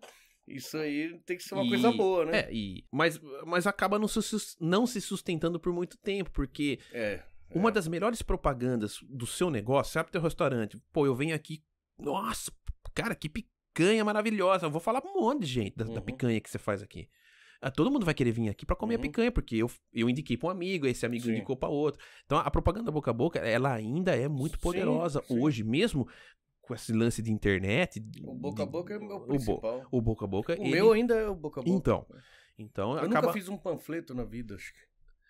Speaker 1: Isso aí tem que ser uma e, coisa boa, né? É, e,
Speaker 2: mas, mas acaba não se, não se sustentando por muito tempo, porque é, é. uma é. das melhores propagandas do seu negócio, sabe, teu restaurante, pô, eu venho aqui, nossa, cara, que picanha maravilhosa, eu vou falar pra um monte de gente da, uhum. da picanha que você faz aqui. Ah, todo mundo vai querer vir aqui para comer uhum. a picanha, porque eu, eu indiquei para um amigo, esse amigo sim. indicou para outro. Então a propaganda boca a boca, ela ainda é muito poderosa sim, sim. hoje, mesmo com esse lance de internet.
Speaker 1: O boca a boca é o meu principal. O, boca a boca. O ele... meu ainda é o boca a boca. Então.
Speaker 2: então eu acaba... nunca fiz
Speaker 1: um panfleto na vida, acho que.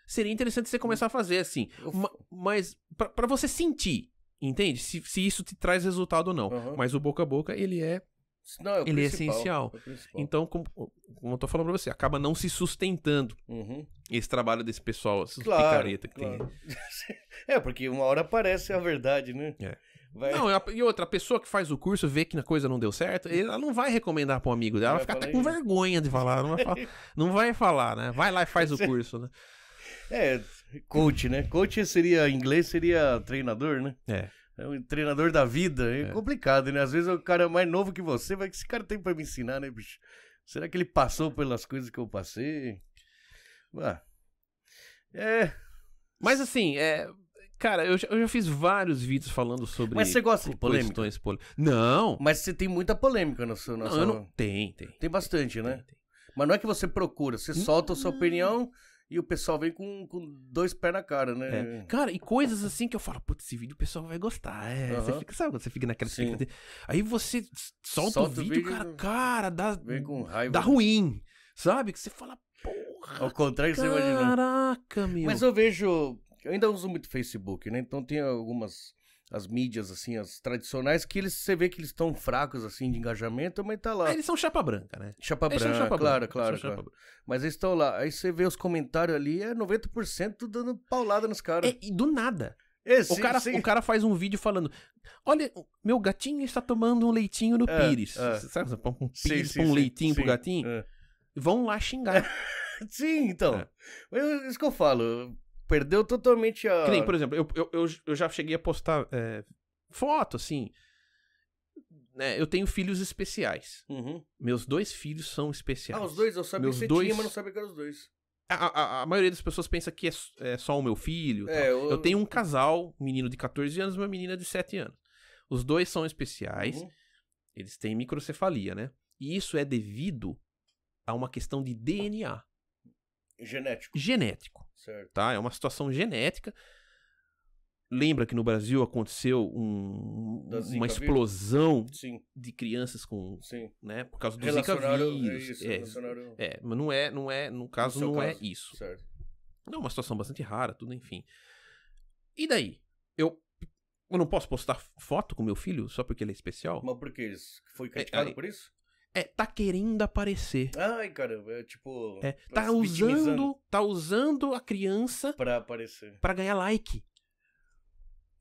Speaker 2: Seria interessante você começar a fazer assim. Eu... Mas para você sentir, entende? Se, se isso te traz resultado ou não. Uhum. Mas o boca a boca, ele é
Speaker 1: não, é ele é essencial. É
Speaker 2: então, como, como eu tô falando pra você, acaba não se sustentando uhum. esse trabalho desse pessoal, essas claro, picareta que claro.
Speaker 1: tem. [LAUGHS] é, porque uma hora aparece a verdade, né? É. Vai... Não,
Speaker 2: e outra, a pessoa que faz o curso vê que a coisa não deu certo, hum. ela não vai recomendar para um amigo dela, ela fica
Speaker 3: até com isso.
Speaker 1: vergonha de falar, não vai falar, [LAUGHS] não vai falar, né? Vai lá e faz o curso, né? É, coach, né? Coach seria, em inglês, seria treinador, né? É. É um treinador da vida. É, é, complicado, né? Às vezes o cara é mais novo que você, mas que esse cara tem para me ensinar, né, bicho? Será que ele passou pelas coisas que eu passei? Ué. Ah, é. Mas assim, é. Cara, eu já, eu já fiz vários vídeos falando sobre. Mas você gosta de polêmica? Pol... Não. Mas você tem muita polêmica no seu. No não, seu... não... Tem, tem. Tem bastante, tem, né? Tem, tem. Mas não é que você procura, você hum, solta a sua opinião e o pessoal vem com, com dois pés na cara, né? É.
Speaker 2: Cara, e coisas assim que eu falo, putz, esse vídeo o pessoal vai gostar. É, uhum. você fica, sabe você fica naquela Sim. Aí você solta, solta o, vídeo, o vídeo, cara, cara, dá, vem
Speaker 1: com raiva. dá ruim, sabe? Que você fala, porra. Ao contrário que você imagina.
Speaker 2: Caraca, meu. Mas eu
Speaker 1: vejo, eu ainda uso muito Facebook, né? Então tem algumas as mídias, assim, as tradicionais, que eles, você vê que eles estão fracos, assim, de engajamento, mas tá lá. Ah, eles são chapa branca, né? Chapa eles branca, chapa claro, branca. claro, claro. Mas eles estão lá. Aí você vê os comentários ali, é 90% dando paulada nos caras. É, e do nada. É, sim, o, cara, o cara faz um vídeo falando:
Speaker 2: Olha, meu gatinho está tomando um leitinho no é, pires. É. Sabe? Um pires sim, um leitinho pro
Speaker 1: gatinho. É. Vão lá xingar. [LAUGHS] sim, então. É. Mas isso que eu falo perdeu totalmente a. Que nem, por exemplo, eu, eu, eu, eu já cheguei a postar é,
Speaker 2: foto, assim. Né, eu tenho filhos especiais. Uhum. Meus dois filhos são especiais. Ah, os dois? Eu sabia Meus que você dois... tinha, mas não
Speaker 1: sabia que eram os dois.
Speaker 2: A, a, a, maioria das pessoas pensa que é, é só o meu filho. É, eu... eu... tenho um casal, um menino de 14 anos e uma menina de 7 anos. Os dois são especiais. Uhum. Eles têm microcefalia, né? E isso é devido a uma questão de DNA. Genético. Genético. Certo. Tá? É uma situação genética. Lembra que no Brasil aconteceu um, uma explosão de crianças com, Sim. né, por causa do Zika é vírus. É, isso, é, é, mas não é, não é, no caso no não é caso. é isso. Certo. Não, é uma situação bastante rara, tudo enfim. E daí? Eu eu não posso postar foto com meu filho só porque ele é especial?
Speaker 1: Mas por que Foi criticado é, aí, por isso? É, tá
Speaker 2: querendo aparecer.
Speaker 1: Ai, caramba, é tipo. É, tá usando. Tá usando a criança. Pra aparecer.
Speaker 2: Pra ganhar like.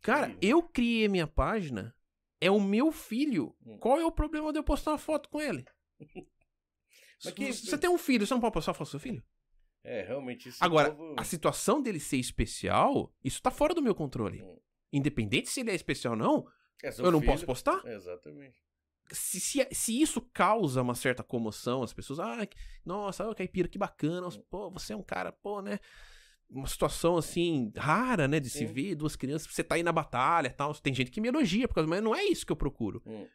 Speaker 2: Cara, Sim. eu criei minha página. É o meu filho. Hum. Qual é o problema de eu postar uma foto com ele? [LAUGHS] que... Você tem um filho, você não pode postar foto do seu filho?
Speaker 1: É, realmente
Speaker 2: isso. Agora, a situação dele ser especial, isso tá fora do meu controle. Hum. Independente se ele é especial ou não,
Speaker 1: é eu não posso postar? Exatamente
Speaker 2: se, se, se, isso causa uma certa comoção, as pessoas, ah, nossa, o Caipira, que bacana, pô, você é um cara, pô, né? Uma situação assim, rara, né? De se ver duas crianças, você tá aí na batalha tal. Tem gente que me elogia, por causa, mas não é isso que eu procuro. Hum.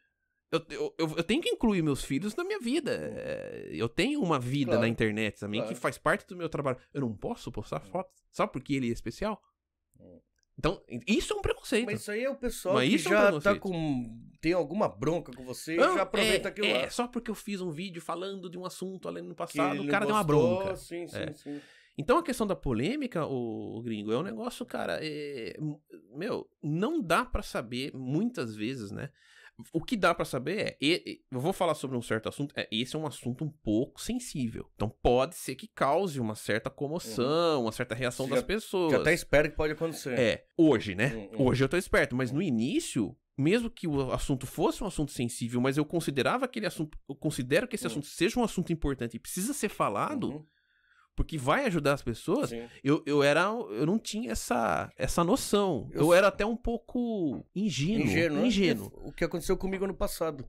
Speaker 2: Eu, eu, eu, tenho que incluir meus filhos na minha vida. Hum. Eh, eu tenho uma vida claro. na internet também claro. que faz parte do meu trabalho. Eu não posso postar hum. fotos. Sabe por que ele é especial? Então, isso é um preconceito. Mas isso aí é
Speaker 1: o pessoal Mas que já é
Speaker 2: um tá com. tem alguma bronca com você já aproveita é, aquilo é, lá. É, só porque eu fiz um vídeo falando de um assunto ali no passado, o cara gostou, deu uma bronca. Sim, é. sim, é. sim. Então a questão da polêmica, o, gringo, é um negócio, cara, é, meu, não dá para saber muitas vezes, né? O que dá para saber é, e, eu vou falar sobre um certo assunto, é, esse é um assunto um pouco sensível. Então pode ser que cause uma certa comoção, uhum. uma certa reação das
Speaker 1: pessoas. eu até tá espero que pode acontecer. É,
Speaker 2: hoje, né? Uhum. Hoje eu tô esperto, mas no início, mesmo que o assunto fosse um assunto sensível, mas eu considerava aquele assunto, eu considero que esse uhum. assunto seja um assunto importante e precisa ser falado, uhum porque vai ajudar as pessoas, eu, eu era
Speaker 1: eu não tinha essa, essa noção. Eu, eu era até um pouco
Speaker 2: ingênuo, ingênuo. Né? ingênuo.
Speaker 1: O que aconteceu comigo ano passado.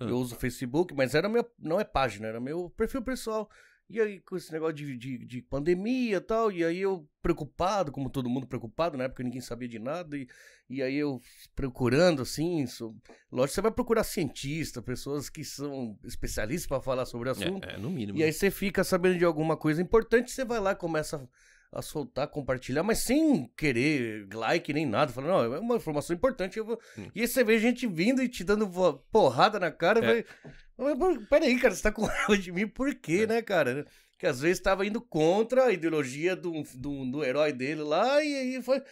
Speaker 1: Ah. Eu uso o Facebook, mas era minha não é página, era meu perfil pessoal. E aí, com esse negócio de, de, de pandemia e tal, e aí eu preocupado, como todo mundo preocupado, na né, época ninguém sabia de nada, e, e aí eu procurando, assim, isso, lógico, você vai procurar cientista, pessoas que são especialistas para falar sobre o é, assunto. É, é, no mínimo. E aí né? você fica sabendo de alguma coisa importante, você vai lá começa a, a soltar, compartilhar, mas sem querer like nem nada, falando, não, é uma informação importante, eu vou... Hum. E aí você vê gente vindo e te dando porrada na cara, é. vai peraí, cara, você tá com raiva de mim por quê, é. né, cara? Que às vezes tava indo contra a ideologia do, do, do herói dele lá e aí foi.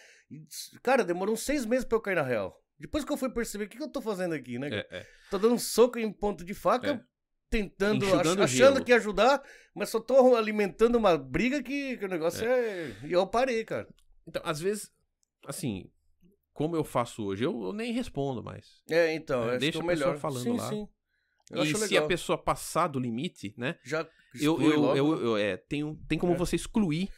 Speaker 1: Cara, demorou seis meses pra eu cair na real. Depois que eu fui perceber o que, que eu tô fazendo aqui, né? É, é. Tô dando um soco em ponto de faca, é. tentando, ach, achando que ia ajudar, mas só tô alimentando uma briga que, que o negócio é. é. E eu parei, cara. Então, às vezes, assim, como eu faço hoje, eu, eu nem respondo
Speaker 2: mais.
Speaker 3: É, então, é, é deixa o melhor. falando sim, lá. Sim. Eu e se legal. a
Speaker 2: pessoa passar do limite,
Speaker 1: né? Já eu, eu, eu, eu, é, tem, tem como é. você
Speaker 2: excluir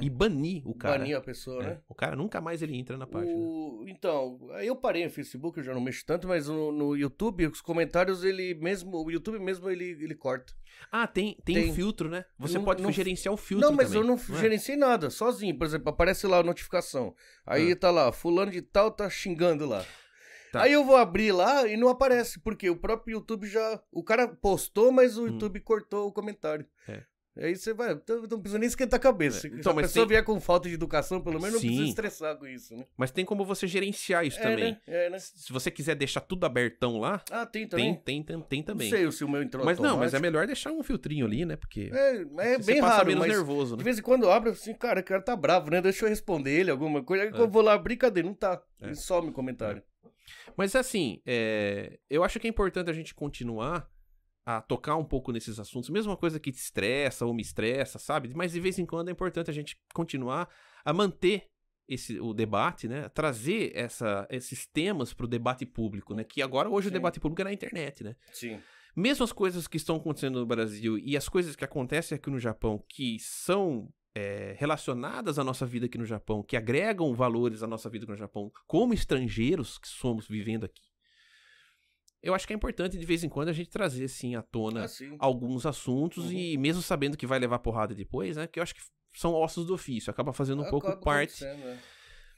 Speaker 2: e banir o cara. Banir a pessoa, é. né? O cara nunca mais ele entra na página.
Speaker 1: O... Então, eu parei no Facebook, eu já não mexo tanto, mas no, no, YouTube, os comentários, ele mesmo, o YouTube mesmo, ele, ele corta. Ah, tem, tem, tem... Um filtro, né? Você não, pode não... gerenciar o filtro Não, mas também, eu não, não é? gerenciei nada, sozinho. Por exemplo, aparece lá a notificação. Aí ah. tá lá, fulano de tal tá xingando lá. Tá. Aí eu vou abrir lá e não aparece, porque o próprio YouTube já. O cara postou, mas o hum. YouTube hum. cortou o comentário. É. Aí você vai, então, então não precisa nem esquentar a cabeça. É. Então, Se a pessoa tem... vier com falta de educação, pelo menos Sim. não precisa estressar com isso, né? Mas tem como você gerenciar isso é, também. Né? É, né? Se você
Speaker 2: quiser deixar tudo abertão lá. Ah, tem também. Tem, tem, tem, tem também. Não sei se o meu entrou Mas não, mas é melhor deixar um
Speaker 1: filtrinho ali, né? Porque. É, é bem raro. Menos mas nervoso, né? De vez em quando abre assim, cara, o cara tá bravo, né? Deixa eu responder ele alguma coisa. Aí é. eu vou lá abrir, cadê? Não tá. Ele é. some o comentário. Mas
Speaker 2: assim, é, eu acho que é importante a gente continuar a tocar um pouco nesses assuntos. Mesma coisa que te estressa ou me estressa, sabe? Mas de vez em quando é importante a gente continuar a manter esse, o debate, né? Trazer essa, esses temas para o debate público, né? Que agora hoje Sim. o debate público é na internet, né? Sim. Mesmo as coisas que estão acontecendo no Brasil e as coisas que acontecem aqui no Japão que são é, relacionadas à nossa vida aqui no Japão, que agregam valores à nossa vida aqui no Japão, como estrangeiros que somos vivendo aqui, eu acho que é importante de vez em quando a gente trazer assim à tona assim. alguns assuntos uhum. e mesmo sabendo que vai levar porrada depois, né? Que eu acho que são ossos do ofício, acaba fazendo um ah, pouco parte. É.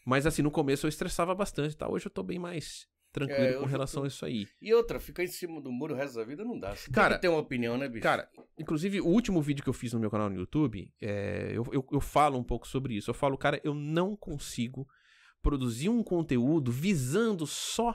Speaker 2: Mas assim, no começo eu estressava bastante, tá? Hoje eu tô bem mais tranquilo é, com relação tô... a isso aí.
Speaker 1: E outra, ficar em cima do muro o resto da vida não dá. Você cara, tem que ter uma opinião, né, bicho? Cara,
Speaker 2: inclusive, o último vídeo que eu fiz no meu canal no YouTube, é, eu, eu, eu falo um pouco sobre isso. Eu falo, cara, eu não consigo produzir um conteúdo visando só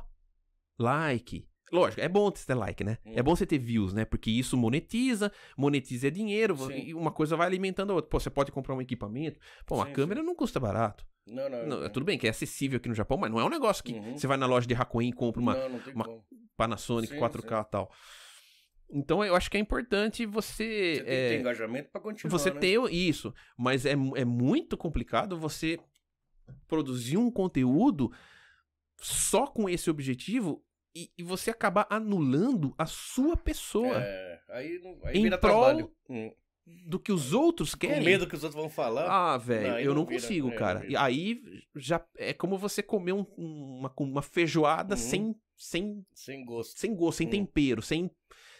Speaker 2: like. Lógico, é bom ter like, né? Hum. É bom você ter views, né? Porque isso monetiza, monetiza é dinheiro, sim. e uma coisa vai alimentando a outra. Pô, você pode comprar um equipamento. Pô, uma sim, câmera sim. não custa barato. Não, não, não. É tudo bem que é acessível aqui no Japão, mas não é um negócio que uhum. você vai na loja de Hakuin e compra uma, não, uma Panasonic sim, 4K e tal. Então eu acho que é importante você. Você tem é, ter engajamento para continuar. Você né? isso, mas é, é muito complicado você produzir um conteúdo só com esse objetivo e, e você acabar anulando a sua pessoa.
Speaker 1: É, aí, aí em vira
Speaker 2: prol, trabalho. Hum do que os outros querem. Com medo que
Speaker 3: os outros vão falar. Ah, velho, eu não, não consigo, é, vira, cara. E
Speaker 2: aí já é como você comer um, uma, uma feijoada uhum. sem, sem sem gosto, sem gosto, sem uhum. tempero, sem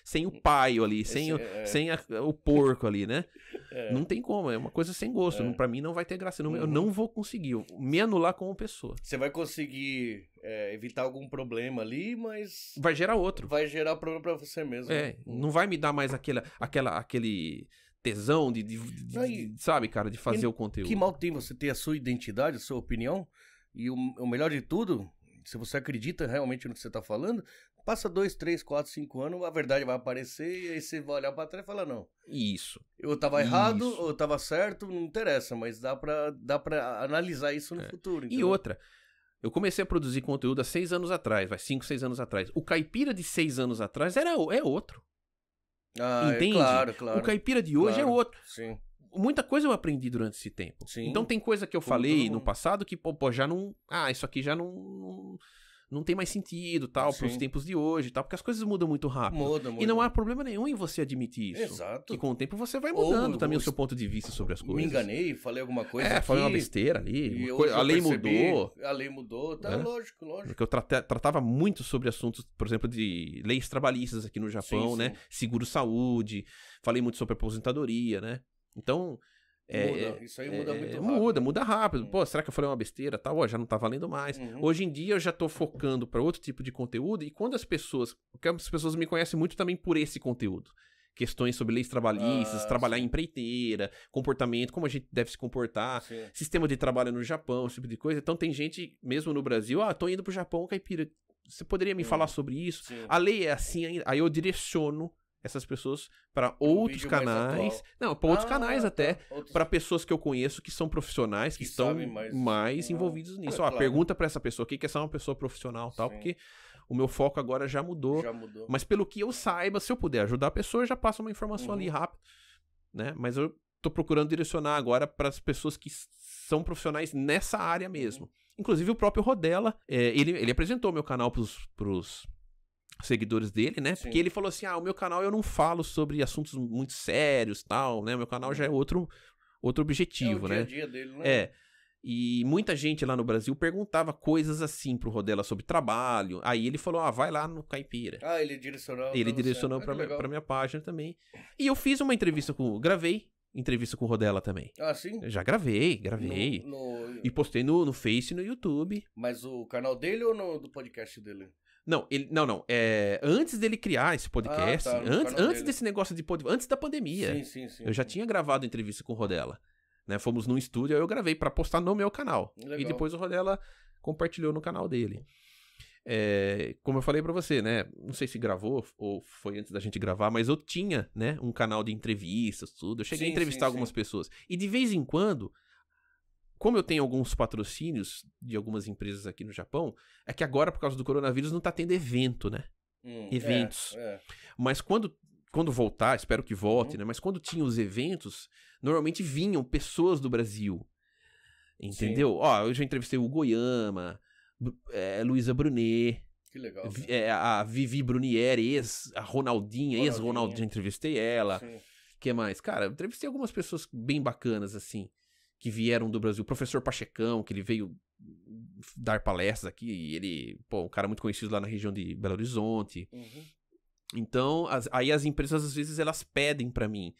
Speaker 2: sem o uhum. paio ali, Esse sem, o, é, é... sem a, o porco ali, né? [LAUGHS] É. Não tem como, é uma coisa sem gosto. É. Para mim não vai ter graça. Não, uhum. Eu não vou conseguir me anular como pessoa.
Speaker 1: Você vai conseguir é, evitar algum problema ali, mas. Vai gerar outro. Vai gerar problema para você mesmo. É,
Speaker 2: uhum. não vai me dar mais aquela, aquela,
Speaker 1: aquele tesão de, de, de, de sabe, cara, de fazer o conteúdo. Que mal tem você ter a sua identidade, a sua opinião, e o, o melhor de tudo, se você acredita realmente no que você está falando, passa dois, três, quatro, cinco anos, a verdade vai aparecer e aí você vai olhar para trás e falar não. Isso. Eu estava errado, isso. ou eu tava certo, não interessa, mas dá para dá para analisar isso no é. futuro.
Speaker 2: E outra, eu comecei a produzir conteúdo há seis anos atrás, vai cinco, seis anos atrás. O caipira de seis anos atrás era é outro. Ah, é Entende? Claro, claro. O caipira de hoje é claro, é outro. Sim. Muita coisa eu aprendi durante esse tempo. Sim. Então tem coisa que eu falei no passado que, pô, pô, já não. Ah, isso aqui já não não tem mais sentido, tal, para os tempos de hoje, tal, porque as coisas mudam muito rápido. Muda, muda. E não há problema nenhum em você admitir isso. Exato. E com o tempo você vai mudando Ou, também o seu ponto de vista sobre as coisas. Me enganei, falei alguma coisa. É, aqui, falei uma besteira ali. coisa, a lei percebi, mudou. A lei mudou, tá é? lógico, lógico. Porque eu tratava muito sobre assuntos, por exemplo, de leis trabalhistas aqui no Japão, né? sim, né? Seguro-saúde, falei muito sobre aposentadoria, né? Então, é, é, muda, é, isso aí muda muito rápido. Muda, muda rápido. Hum. Pô, será que eu falei uma besteira? Tal, ó, já não tá valendo mais. Uhum. Hoje em dia eu já tô focando para outro tipo de conteúdo e quando as pessoas, porque as pessoas me conhecem muito também por esse conteúdo. Questões sobre leis trabalhistas, ah, trabalhar em empreiteira, comportamento, como a gente deve se comportar, sim. sistema de trabalho no Japão, esse tipo de coisa. Então tem gente, mesmo no Brasil, ah, tô indo pro Japão, caipira. Você poderia me hum. falar sobre isso? Sim. A lei é assim Aí eu direciono essas pessoas para outros canais. Não, para outros ah, canais tá. até. Outros... Para pessoas que eu conheço que são profissionais, que, que estão mais, mais hum, envolvidos é nisso. É, Ó, pergunta para essa pessoa aqui que é ser uma pessoa profissional Sim. tal, porque o meu foco agora já mudou. Já mudou. Mas pelo que eu saiba, se eu puder ajudar a pessoa, eu já passo uma informação uhum. ali rápido. Né? Mas eu tô procurando direcionar agora para as pessoas que são profissionais nessa área uhum. mesmo. Uhum. Inclusive o próprio Rodella, é, ele, ele apresentou meu canal pros. pros seguidores dele, né? Sim. Porque ele falou assim: "Ah, o meu canal eu não falo sobre assuntos muito sérios, tal, né? O meu canal já é uhum. outro outro é objetivo, é né? Dia -dia dele, né? É. E muita gente lá no Brasil perguntava coisas assim pro Rodela sobre trabalho. Aí ele falou: "Ah, vai lá no Caipira".
Speaker 1: Ah, ele direcionou. Ele
Speaker 2: direcionou ah, para minha, pra minha página também. E eu fiz uma entrevista com, gravei entrevista com o Rodela também. Ah, sim? Já gravei, gravei. No, no... E postei no, no Face e no YouTube.
Speaker 1: Mas o canal dele ou no do podcast dele?
Speaker 2: Não, ele, não, não. É, antes dele criar esse podcast, ah, tá, antes, antes desse negócio de podcast, antes da pandemia. Sim, sim, sim. Eu já tinha gravado entrevista com o Rodella. Né? Fomos num estúdio, eu gravei para postar no meu canal. Legal. E depois o Rodella compartilhou no canal dele. É, como eu falei para você, né? Não sei se gravou ou foi antes da gente gravar, mas eu tinha, né, um canal de entrevistas, tudo. Eu cheguei sim, a entrevistar sim, algumas sim. pessoas. E de vez em quando, como eu tenho alguns patrocínios de algumas empresas aqui no Japão, é que agora, por causa do coronavírus, não tá tendo evento, né? Hum, é, Eventos. É, é. Mas quando, quando voltar, espero que volte, hum. né? Mas quando tinha os eventos, normalmente vinham pessoas do Brasil. Entendeu? Sim. Ó, eu já entrevistei o Goiama, é, Luísa Brunet. Que legal. Né? É, a Vivi Brunieri, ex, a Ronaldinha, ex-Ronaldinha, entrevistei ela. O que mais? Cara, entrevistei algumas pessoas bem bacanas, assim que vieram do Brasil. O professor Pachecão, que ele veio dar palestras aqui. ele, pô, um cara muito conhecido lá na região de Belo Horizonte. Uhum. Então, as, aí as empresas às vezes elas pedem para mim.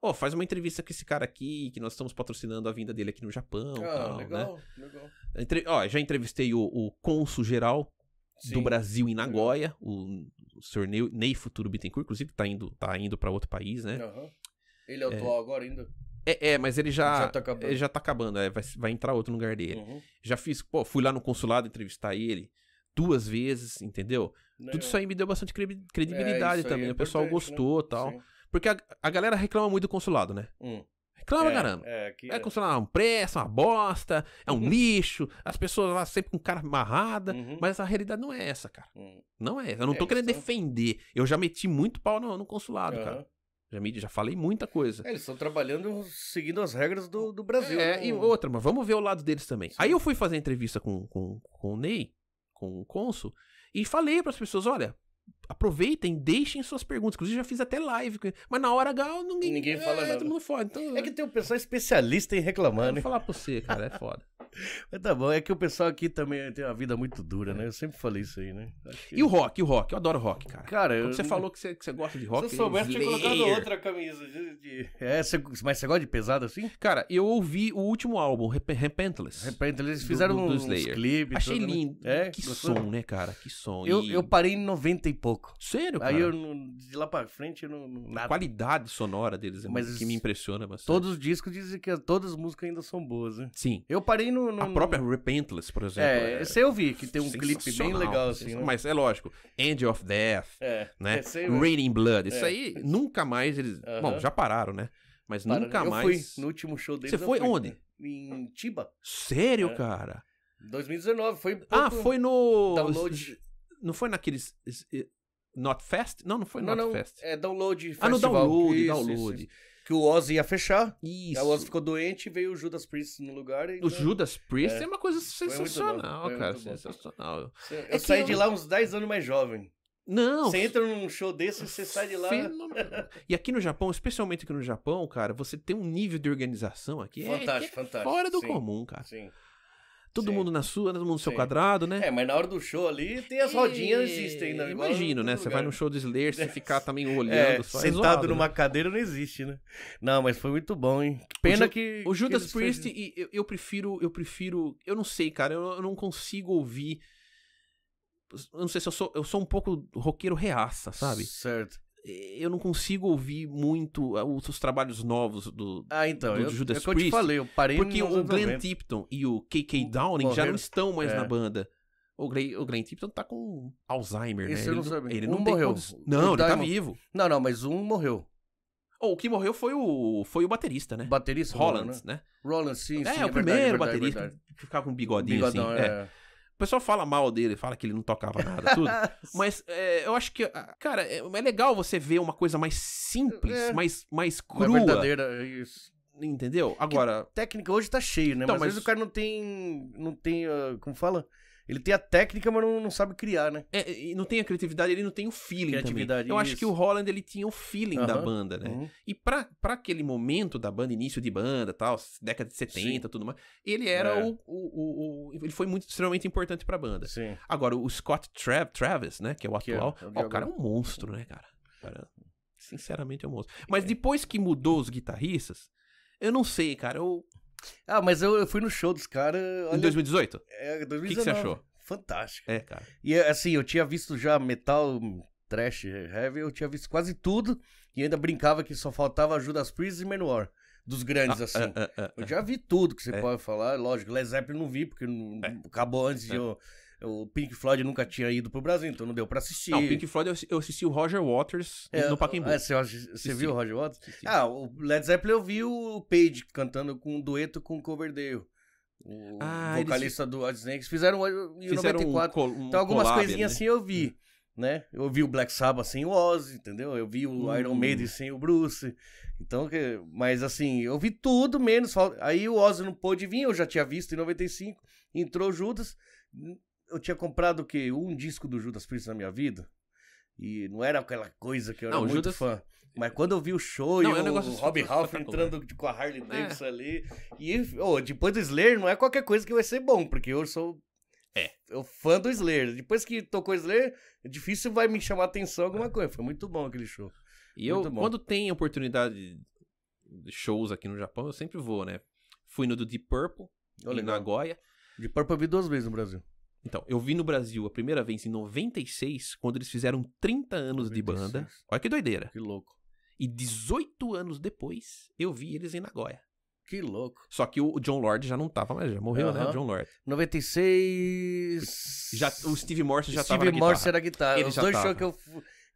Speaker 2: Ó, oh, faz uma entrevista com esse cara aqui, que nós estamos patrocinando a vinda dele aqui no Japão. Ah, tal, né? legal, né? legal. Entre, ó, já entrevistei o, o cônsul geral do Brasil em Nagoya, o, o senhor Ney, Ney Futuro Bittencourt, inclusive tá indo, tá indo para outro país, né? Uhum. Ele é o é, atual agora ainda? É, é, mas ele já, já tá acabando. Ele já tá acabando, é, vai, vai entrar outro no lugar dele. Uhum. Já fiz, pô, fui lá no consulado entrevistar ele duas vezes, entendeu? Não. Né. Tudo isso aí me deu bastante credibilidade é, também. É o pessoal né? gostou né? tal. Sim. Porque a, a, galera reclama muito do consulado, né?
Speaker 3: Hum. Reclama, é, caramba. É, que... é, é.
Speaker 2: consulado é um preço, é uma bosta, é um [LAUGHS] lixo, as pessoas lá sempre com cara amarrada, uhum. mas a realidade não é essa, cara. Uhum. Não é essa. Eu não tô querendo né? defender. Eu já meti muito pau no, no consulado, uhum. cara. Já, me, já falei muita coisa. É, eles
Speaker 1: estão trabalhando seguindo as regras do, do Brasil. É, né? e
Speaker 2: outra, mas vamos ver o lado deles também. Sim. Aí eu fui fazer entrevista com, com, com o Ney, com o Consul, e falei para as pessoas: olha, aproveitem, deixem suas perguntas. Inclusive, eu já fiz até live. Mas na hora gal ninguém, ninguém é, fala é, nada. Todo
Speaker 1: mundo é foda. Então, é que tem um pessoal especialista em reclamar, né? Vou falar pra você, cara, é foda. [LAUGHS] mas tá bom, é que o pessoal aqui também tem uma vida muito dura, né? Eu sempre falei isso aí, né? Que... E o rock, o rock. Eu adoro rock, cara. Cara, eu... você falou que você, que
Speaker 2: você gosta de rock, Se eu soubesse, tinha colocado outra camisa.
Speaker 1: De, de... É, você... mas você gosta de pesado assim? Cara, eu ouvi o último álbum, Rep Repentless. Repentless, fizeram do, do, do uns clipes. Achei tudo, né? lindo. Né? É, que gostou? som, né, cara? Que som. Eu, e... eu parei em 90 e pouco louco. Sério, cara? Aí eu, não- de lá pra frente, eu não, A qualidade
Speaker 2: sonora deles é Mas muito- que me impressiona bastante. Todos
Speaker 1: os discos dizem que todas as músicas ainda são boas, né? Sim. Eu parei no... no- A própria
Speaker 2: Repentless, por exemplo. É, é esse eu vi, que tem um clipe bem legal, assim, né? Mas é lógico, end of Death, É, né? esse Raining Blood. Isso É. aí nunca mais eles. Bom, já pararam, né? Mas Para- nunca eu mais. fui
Speaker 1: no último show deles. Você foi onde? Em Tiba, Sério, É. cara? 2019. Foi Ah, foi no. download.
Speaker 2: Não foi naqueles. Not Fest? Não, não foi não, Not não, Fest. É Download Festival. Ah, no Download, isso, Download.
Speaker 1: Isso, isso. Que o Ozzy ia fechar. Isso. Aí o Ozzy ficou doente e veio o Judas Priest no lugar. o Judas Priest é, é uma coisa sensacional, cara. Sensacional. É eu, é saí eu... de lá uns 10 anos mais jovem. Não. Você entra num show desse e você sai de lá. e
Speaker 2: aqui no Japão, especialmente aqui no Japão, cara, você tem um nível de organização aqui. É, é fantástico, é, é fantástico. Fora do sim, comum, cara. Sim. Todo Sim. mundo na sua, todo mundo no seu quadrado, né? É,
Speaker 1: mas na hora do show ali, tem as rodinhas, existem, né? Imagino, né? Você vai no show do Slayer, você [LAUGHS] ficar também olhando. É, só é sentado isolado, né? numa né? cadeira não existe, né? Não, mas foi muito bom, hein? Pena o que... O Judas que Priest, fez...
Speaker 2: e eu, eu, prefiro, eu prefiro... Eu não sei, cara, eu, eu não consigo ouvir... Eu não sei se eu sou... Eu sou um pouco roqueiro reaça, sabe? Certo. Eh, eu não consigo ouvir muito ah, os, trabalhos novos do, ah, então, do eu, Judas é eu, eu Eu te falei, eu parei Porque o Glenn Tipton e o KK Downing já não estão mais é. na banda. O, Grey, o Glenn Tipton tá com Alzheimer, né? Esse né? Eu não ele, sabia. ele um não morreu. Não, o ele tá Diamond. tá vivo. Não, não, mas um morreu. Oh, o que morreu foi o, foi o baterista, né? Baterista. Roland, né? né?
Speaker 1: Roland, sim, sim. É, o é primeiro é verdade, baterista verdade.
Speaker 2: que ficava com um bigodinho, assim, bigodão, assim. É. O pessoal fala mal dele, fala que ele não tocava nada, tudo. [LAUGHS] Mas é, eu acho que, ah, cara, é, é, legal você ver uma coisa mais simples, é, mais, mais crua. Mais verdadeira, é isso. Entendeu? Agora. Que técnica hoje tá cheio, né? Então, mas, mas às vezes o cara
Speaker 1: não tem. Não tem. Uh, como fala? Ele tem a técnica, mas não, não sabe criar, né? É, e não tem a criatividade, ele não tem o feeling criatividade, também. Eu isso. acho que o Holland, ele tinha o feeling uhum, da banda, né?
Speaker 3: Uhum.
Speaker 2: E pra, pra aquele momento da banda, início de banda tal, década de 70 Sim. tudo mais, ele era é. o, o, o, Ele foi muito, extremamente importante pra banda. Sim. Agora, o Scott Travis, né, que é o que é atual, é, o cara é um monstro, né, cara? cara sinceramente é um monstro. Mas é. depois
Speaker 1: que mudou os guitarristas, eu não sei, cara, eu... Ah, mas eu, eu fui no show dos caras. Em 2018? É, 2018. O que, você achou? Fantástico. É, cara. E assim, eu tinha visto já metal, trash, heavy, eu tinha visto quase tudo e ainda brincava que só faltava Judas Priest e Menor dos grandes, ah, assim. Ah, ah, ah eu ah. já vi tudo que você é. pode falar, lógico, Led Zeppelin não vi, porque é. acabou antes de é. eu o Pink Floyd nunca tinha ido pro Brasil, então não deu pra assistir. Não, Pink Floyd eu assisti o Roger Waters é, no Pacaembu. É, você, você viu o Roger Waters? Assisti. Ah, o Led Zeppelin eu vi o Page cantando com um dueto com o Coverdale. O ah, vocalista eles... do Odd Snakes. Fizeram em 94. Um, um então algumas collab, coisinhas né? assim eu vi. né? Eu vi o Black Sabbath sem o Ozzy, entendeu? Eu vi o hum. Iron Maiden sem o Bruce. Então, que... mas assim, eu vi tudo menos. Aí o Ozzy não pôde vir, eu já tinha visto em 95. Entrou Judas eu tinha comprado o quê? Um disco do Judas Priest na minha vida. E não era aquela coisa que eu não, era muito fã. Mas quando eu vi o show não, e é o, o Rob Ralph entrando com a Harley é. Davidson ali. E oh, depois do Slayer não é qualquer coisa que vai ser bom, porque eu sou é. Eu fã do Slayer. Depois que tocou Slayer, é difícil vai me chamar atenção alguma é. coisa. Foi muito bom aquele show. E eu, quando tem oportunidade
Speaker 2: de shows aqui no Japão, eu sempre vou, né? Fui no do Deep Purple, oh, em Nagoya. Deep Purple eu vi duas vezes no Brasil. Então, eu vi no Brasil a primeira vez em 96, quando eles fizeram 30 anos 96. de banda. Olha que doideira. Que louco. E 18 anos depois, eu vi eles em Nagoya. Que louco. Só que o John Lord já não tava mais, já morreu, né? O John Lord.
Speaker 1: 96.
Speaker 2: Já, o Steve Morse já Steve tava Steve Morse guitarra. era guitarra. Ele Os dois shows que eu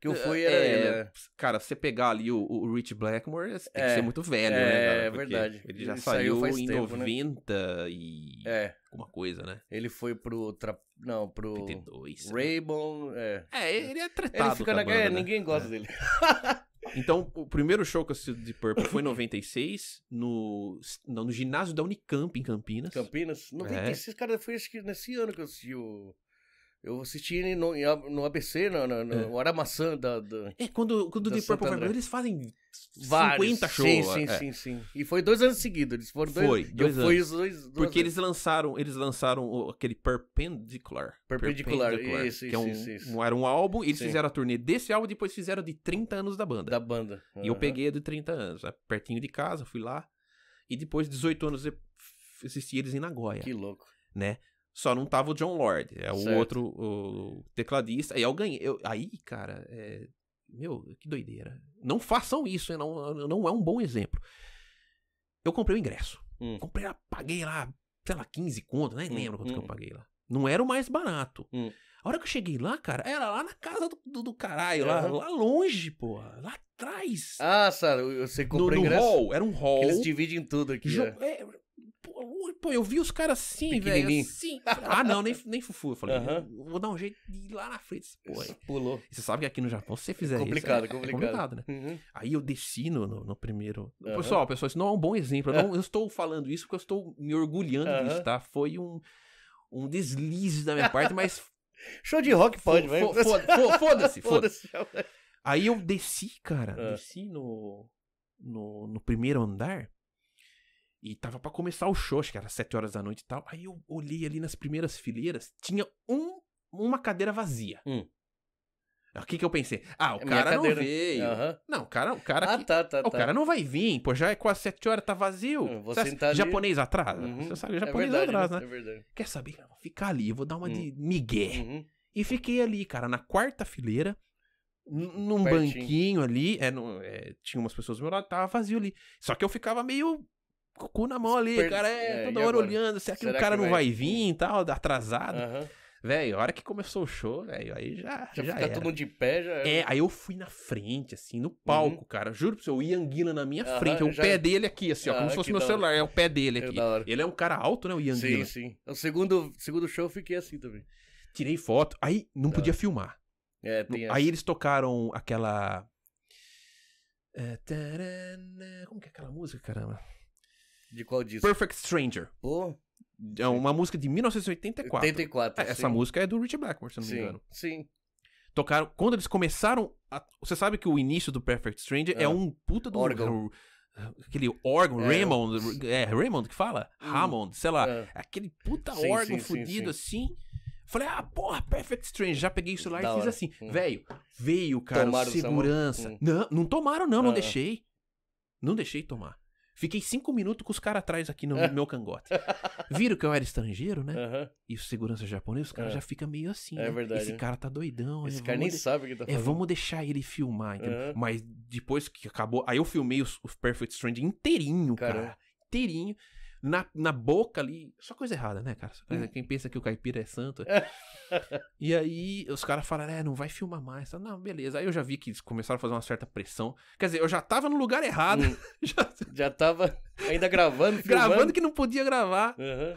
Speaker 2: que eu é, fui era, é, Cara, você pegar ali o, o Rich Blackmore,
Speaker 3: é, tem é, que ser muito velho, né, é, né? Cara? É verdade. Ele já ele saiu, saiu em tempo,
Speaker 1: 90 né? e. É. Alguma coisa, né? Ele foi pro. Tra... Não, pro. 82. Né? Raybon. É. é, ele é tratado. Ele fica na banda, né? ninguém gosta é. dele. [LAUGHS] então, o primeiro show que eu assisti
Speaker 2: de Purple foi em 96, [COUGHS] no, no, no ginásio da Unicamp, em Campinas. Campinas?
Speaker 1: 96, é. cara, foi acho que nesse ano que eu assisti o. Eu assisti no, no ABC, na, na, no, no é. Aramaçã da, da, É, quando, quando o Deep Purple eles
Speaker 2: fazem Vários. 50 shows. Sim, sim, é. sim,
Speaker 1: sim. E foi dois anos seguidos. Eles foram dois, foi, dois anos. Foi os dois, dois Porque anos. eles
Speaker 2: lançaram, eles lançaram aquele Perpendicular. Perpendicular, Perpendicular isso, que é um, isso, isso. Era um álbum, eles sim. fizeram a turnê desse álbum e depois fizeram de 30 anos da banda. Da banda. Uhum. E eu peguei a de 30 anos, é, pertinho de casa, fui lá. E depois, 18 anos, eu assisti eles em Nagoya. Que louco. Né? Só não tava o John Lord, é o certo. outro o tecladista. Aí eu ganhei. Eu, aí, cara, é, meu, que doideira. Não façam isso, não, não é um bom exemplo. Eu comprei o ingresso. Hum. Comprei, ah, paguei lá, sei lá, 15 conto, nem hum. lembro quanto hum. que eu hum. paguei lá. Não era o mais barato. Hum. A hora que eu cheguei lá, cara, era lá na casa do, do, do
Speaker 1: caralho, lá, lá
Speaker 2: longe,
Speaker 1: porra. Lá atrás. Ah, sabe, você comprou no, no ingresso. hall, era um hall. Eles dividem tudo aqui. Jo é. é
Speaker 2: pô, eu vi os caras assim, velho. Assim. Ah, não, nem, nem fufu. Eu falei, uhum. vou dar um jeito de ir lá na frente. Pô, Pulou. E você sabe que aqui no Japão, se você fizer é complicado, isso. complicado, é complicado, né? Uhum. Aí eu desci no, no, no primeiro. Uhum. Pessoal, pessoal, isso não é um bom exemplo. Eu, não, [LAUGHS] eu estou falando isso porque eu estou me orgulhando disso, tá? Foi um, um deslize da minha parte, mas. [LAUGHS] Show de rock pode, vai. [LAUGHS] Foda-se, foda-se. É aí eu desci, cara. Ah. Desci no, no, no primeiro andar. E tava para começar o show, acho que era sete horas da noite e tal. Aí eu olhei ali nas primeiras fileiras, tinha um, uma cadeira vazia. Hum. O que que eu pensei? Ah, o é cara não veio. Uhum. Não, o cara, o cara, ah, que... tá, tá, o tá. cara não vai vir, pô, já é quase sete horas, tá vazio. Eu vou Você sentar ali. japonês atrás. Uhum. Você sabe, japonês é verdade, né? É verdade. Quer saber? vou ficar ali, eu vou dar uma uhum. de migué. Uhum. E fiquei ali, cara, na quarta fileira, num Pertinho. banquinho ali, é, no, é, tinha umas pessoas do meu lado, tava vazio ali. Só que eu ficava meio com o cu na mão ali, o cara é, é toda hora agora? olhando, é será que será o cara que não vai, vir e tal, atrasado? Uhum. Velho, a hora que começou o show, velho, aí já. Já, já fica era. todo mundo de
Speaker 1: pé, já. É, aí
Speaker 2: eu fui na frente, assim, no palco, uhum. cara. Juro pro você, o Ian Guina
Speaker 1: na minha uhum, frente. É o já... pé dele
Speaker 2: aqui, assim, ó. Como se ah, fosse meu celular. É o pé dele é aqui. Ele é um cara alto, né, o Ian sim, Guina?
Speaker 1: Sim, sim. O segundo, segundo show eu fiquei assim também.
Speaker 2: Tirei foto. Aí não tá. podia filmar.
Speaker 1: É, tem Aí eles
Speaker 2: tocaram aquela. Como que é aquela música, caramba? De qual disco? Perfect Stranger. Pô. É uma música de 1984. 84. É, essa música é do Richie Blackmore, se não sim, me engano. Sim. Tocaram. Quando eles começaram. A, você sabe que o início do Perfect Stranger é ah. é um puta do. Órgão. Aquele órgão, é, Raymond. É, Raymond que fala? Hum, Hammond, sei lá. É. Aquele puta sim, órgão sim, fudido assim. Falei, ah, porra, Perfect Stranger, Já peguei isso lá da e fiz assim. Hum. Velho, veio, cara, tomaram segurança. Hum. Não, não tomaram, não, ah. não deixei. Não deixei tomar. Fiquei cinco minutos com os caras atrás aqui no é. meu cangote. Viram que eu era estrangeiro, né? Uhum. E o segurança japonês, os caras é. já fica meio assim. É né? verdade. Esse né? cara tá doidão. Né? Esse cara nem de... sabe o que tá é, fazendo. É, vamos deixar ele filmar, uhum. Mas depois que acabou. Aí eu filmei os, os Perfect Strange inteirinho, cara inteirinho na, na boca ali. Só coisa errada, né, cara? Coisa, hum. quem pensa que o caipira é santo. [LAUGHS] e aí os caras falaram, é, não vai filmar mais. não, beleza. Aí eu já vi que eles começaram a fazer uma certa pressão. Quer dizer, eu já tava no lugar errado.
Speaker 1: Hum. [LAUGHS] já... já tava ainda gravando, Gravando que não podia gravar. Uhum.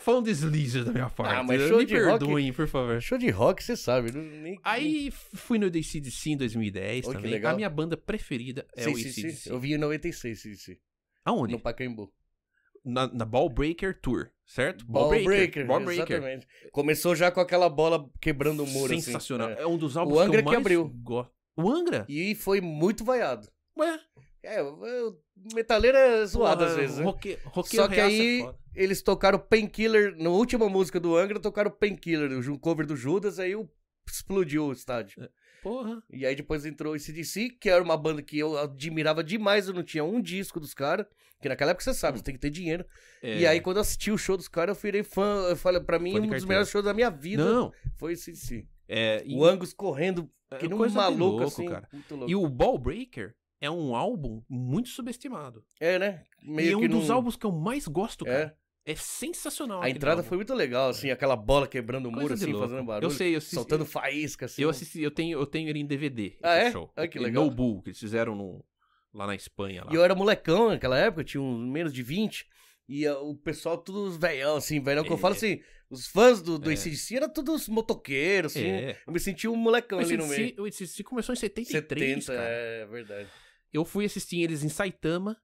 Speaker 1: Foi um deslize da minha parte. Ah, mas show Me de perdoem, rock, por favor. Show de rock, você sabe. Nem...
Speaker 2: Aí fui no ACDC em 2010 oh, também. A minha banda preferida é sim, o
Speaker 1: ACDC. Eu vi em 96 ACDC. Aonde? No Pacaembu na, na Ball Breaker Tour, certo? Ball, Ball Breaker, Breaker, Ball Breaker. Exatamente. Começou já com aquela bola quebrando o muro. Assim. Sensacional. Assim, é. é um dos álbuns o Angra que eu mais que abriu. Go... O Angra? E foi muito vaiado. Ué? É, o metaleiro é zoado às vezes. Né? Roque, Só que é aí é eles tocaram Painkiller, na última música do Angra, tocaram Painkiller, um cover do Judas, aí explodiu o estádio. É. Porra. E aí depois entrou o CDC, que era uma banda que eu admirava demais, eu não tinha um disco dos caras. Que naquela época você sabe, hum. você tem que ter dinheiro. É. E aí, quando eu assisti o show dos caras, eu virei fã. Eu falei, pra mim, um dos melhores shows da minha vida não. foi o CDC. É, e... O Angus correndo, é que é maluco, louco, assim. Cara. E o Ball Breaker é um
Speaker 2: álbum muito subestimado. É, né? Meio e é um dos álbuns que eu mais gosto, é. cara. É. É sensacional. A entrada
Speaker 1: foi muito legal, assim, aquela bola quebrando o Coisa muro, assim, louco. fazendo barulho. Eu sei, eu assisti, Soltando faísca, assim. Eu assisti, eu tenho, eu tenho ele em DVD. Ah,
Speaker 2: é? show. Ah, que legal. No Bull, que eles fizeram no, lá na Espanha. Lá. E
Speaker 1: eu era molecão naquela época, tinha uns menos de 20. E ah, o pessoal, tudo velhão, assim, velhão, é. que eu falo é. assim, os fãs do, do é. ACDC eram todos motoqueiros, assim. É. Eu me senti um molecão ali no meio.
Speaker 2: O ACDC começou em 73, 70, cara. é verdade.
Speaker 1: Eu fui assistir eles em Saitama,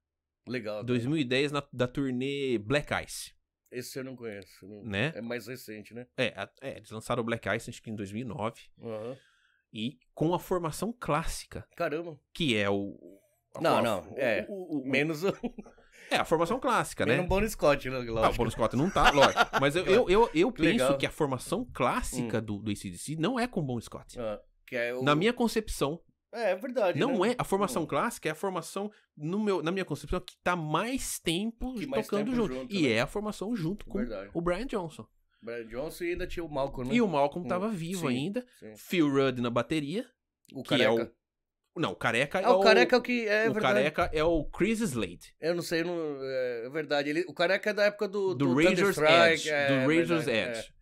Speaker 2: Legal. 2010, na, da turnê Black Ice.
Speaker 1: Esse eu não conheço. Não... Né? É mais recente, né?
Speaker 2: É, a, é, eles lançaram o Black Ice, acho que em 2009. Uhum. E com a formação clássica. Caramba. Que é o... A, não, não. é, o, o, menos o... É, a formação clássica, menos né? Menos o Bon Scott, né, lógico. Ah, o Bono Scott não tá, lógico. Mas eu, eu, eu, eu [LAUGHS] penso legal. que a formação clássica hum. do, do ACDC não é com o Bono Scott. Ah,
Speaker 1: é o... Na minha
Speaker 2: concepção,
Speaker 1: é, é, verdade. Não né? é. A formação não.
Speaker 2: Hum. clássica é a formação, no meu, na minha concepção, que tá mais tempo que mais tocando tempo junto. junto. E né? é a
Speaker 1: formação junto com verdade. o Brian Johnson. Brian Johnson e ainda tinha o Malcolm. Né? E o Malcolm tava hum, vivo sim, ainda. Sim.
Speaker 2: Phil Rudd na bateria. O que careca. é o. Não, o careca ah, é o. careca é o
Speaker 1: que. É, é, o verdade. careca
Speaker 2: é o Chris Slade.
Speaker 1: Eu não sei, não, é, é verdade. Ele, o careca é da época do. Do, do Rangers Strike, Edge. É, do Rangers verdade, Edge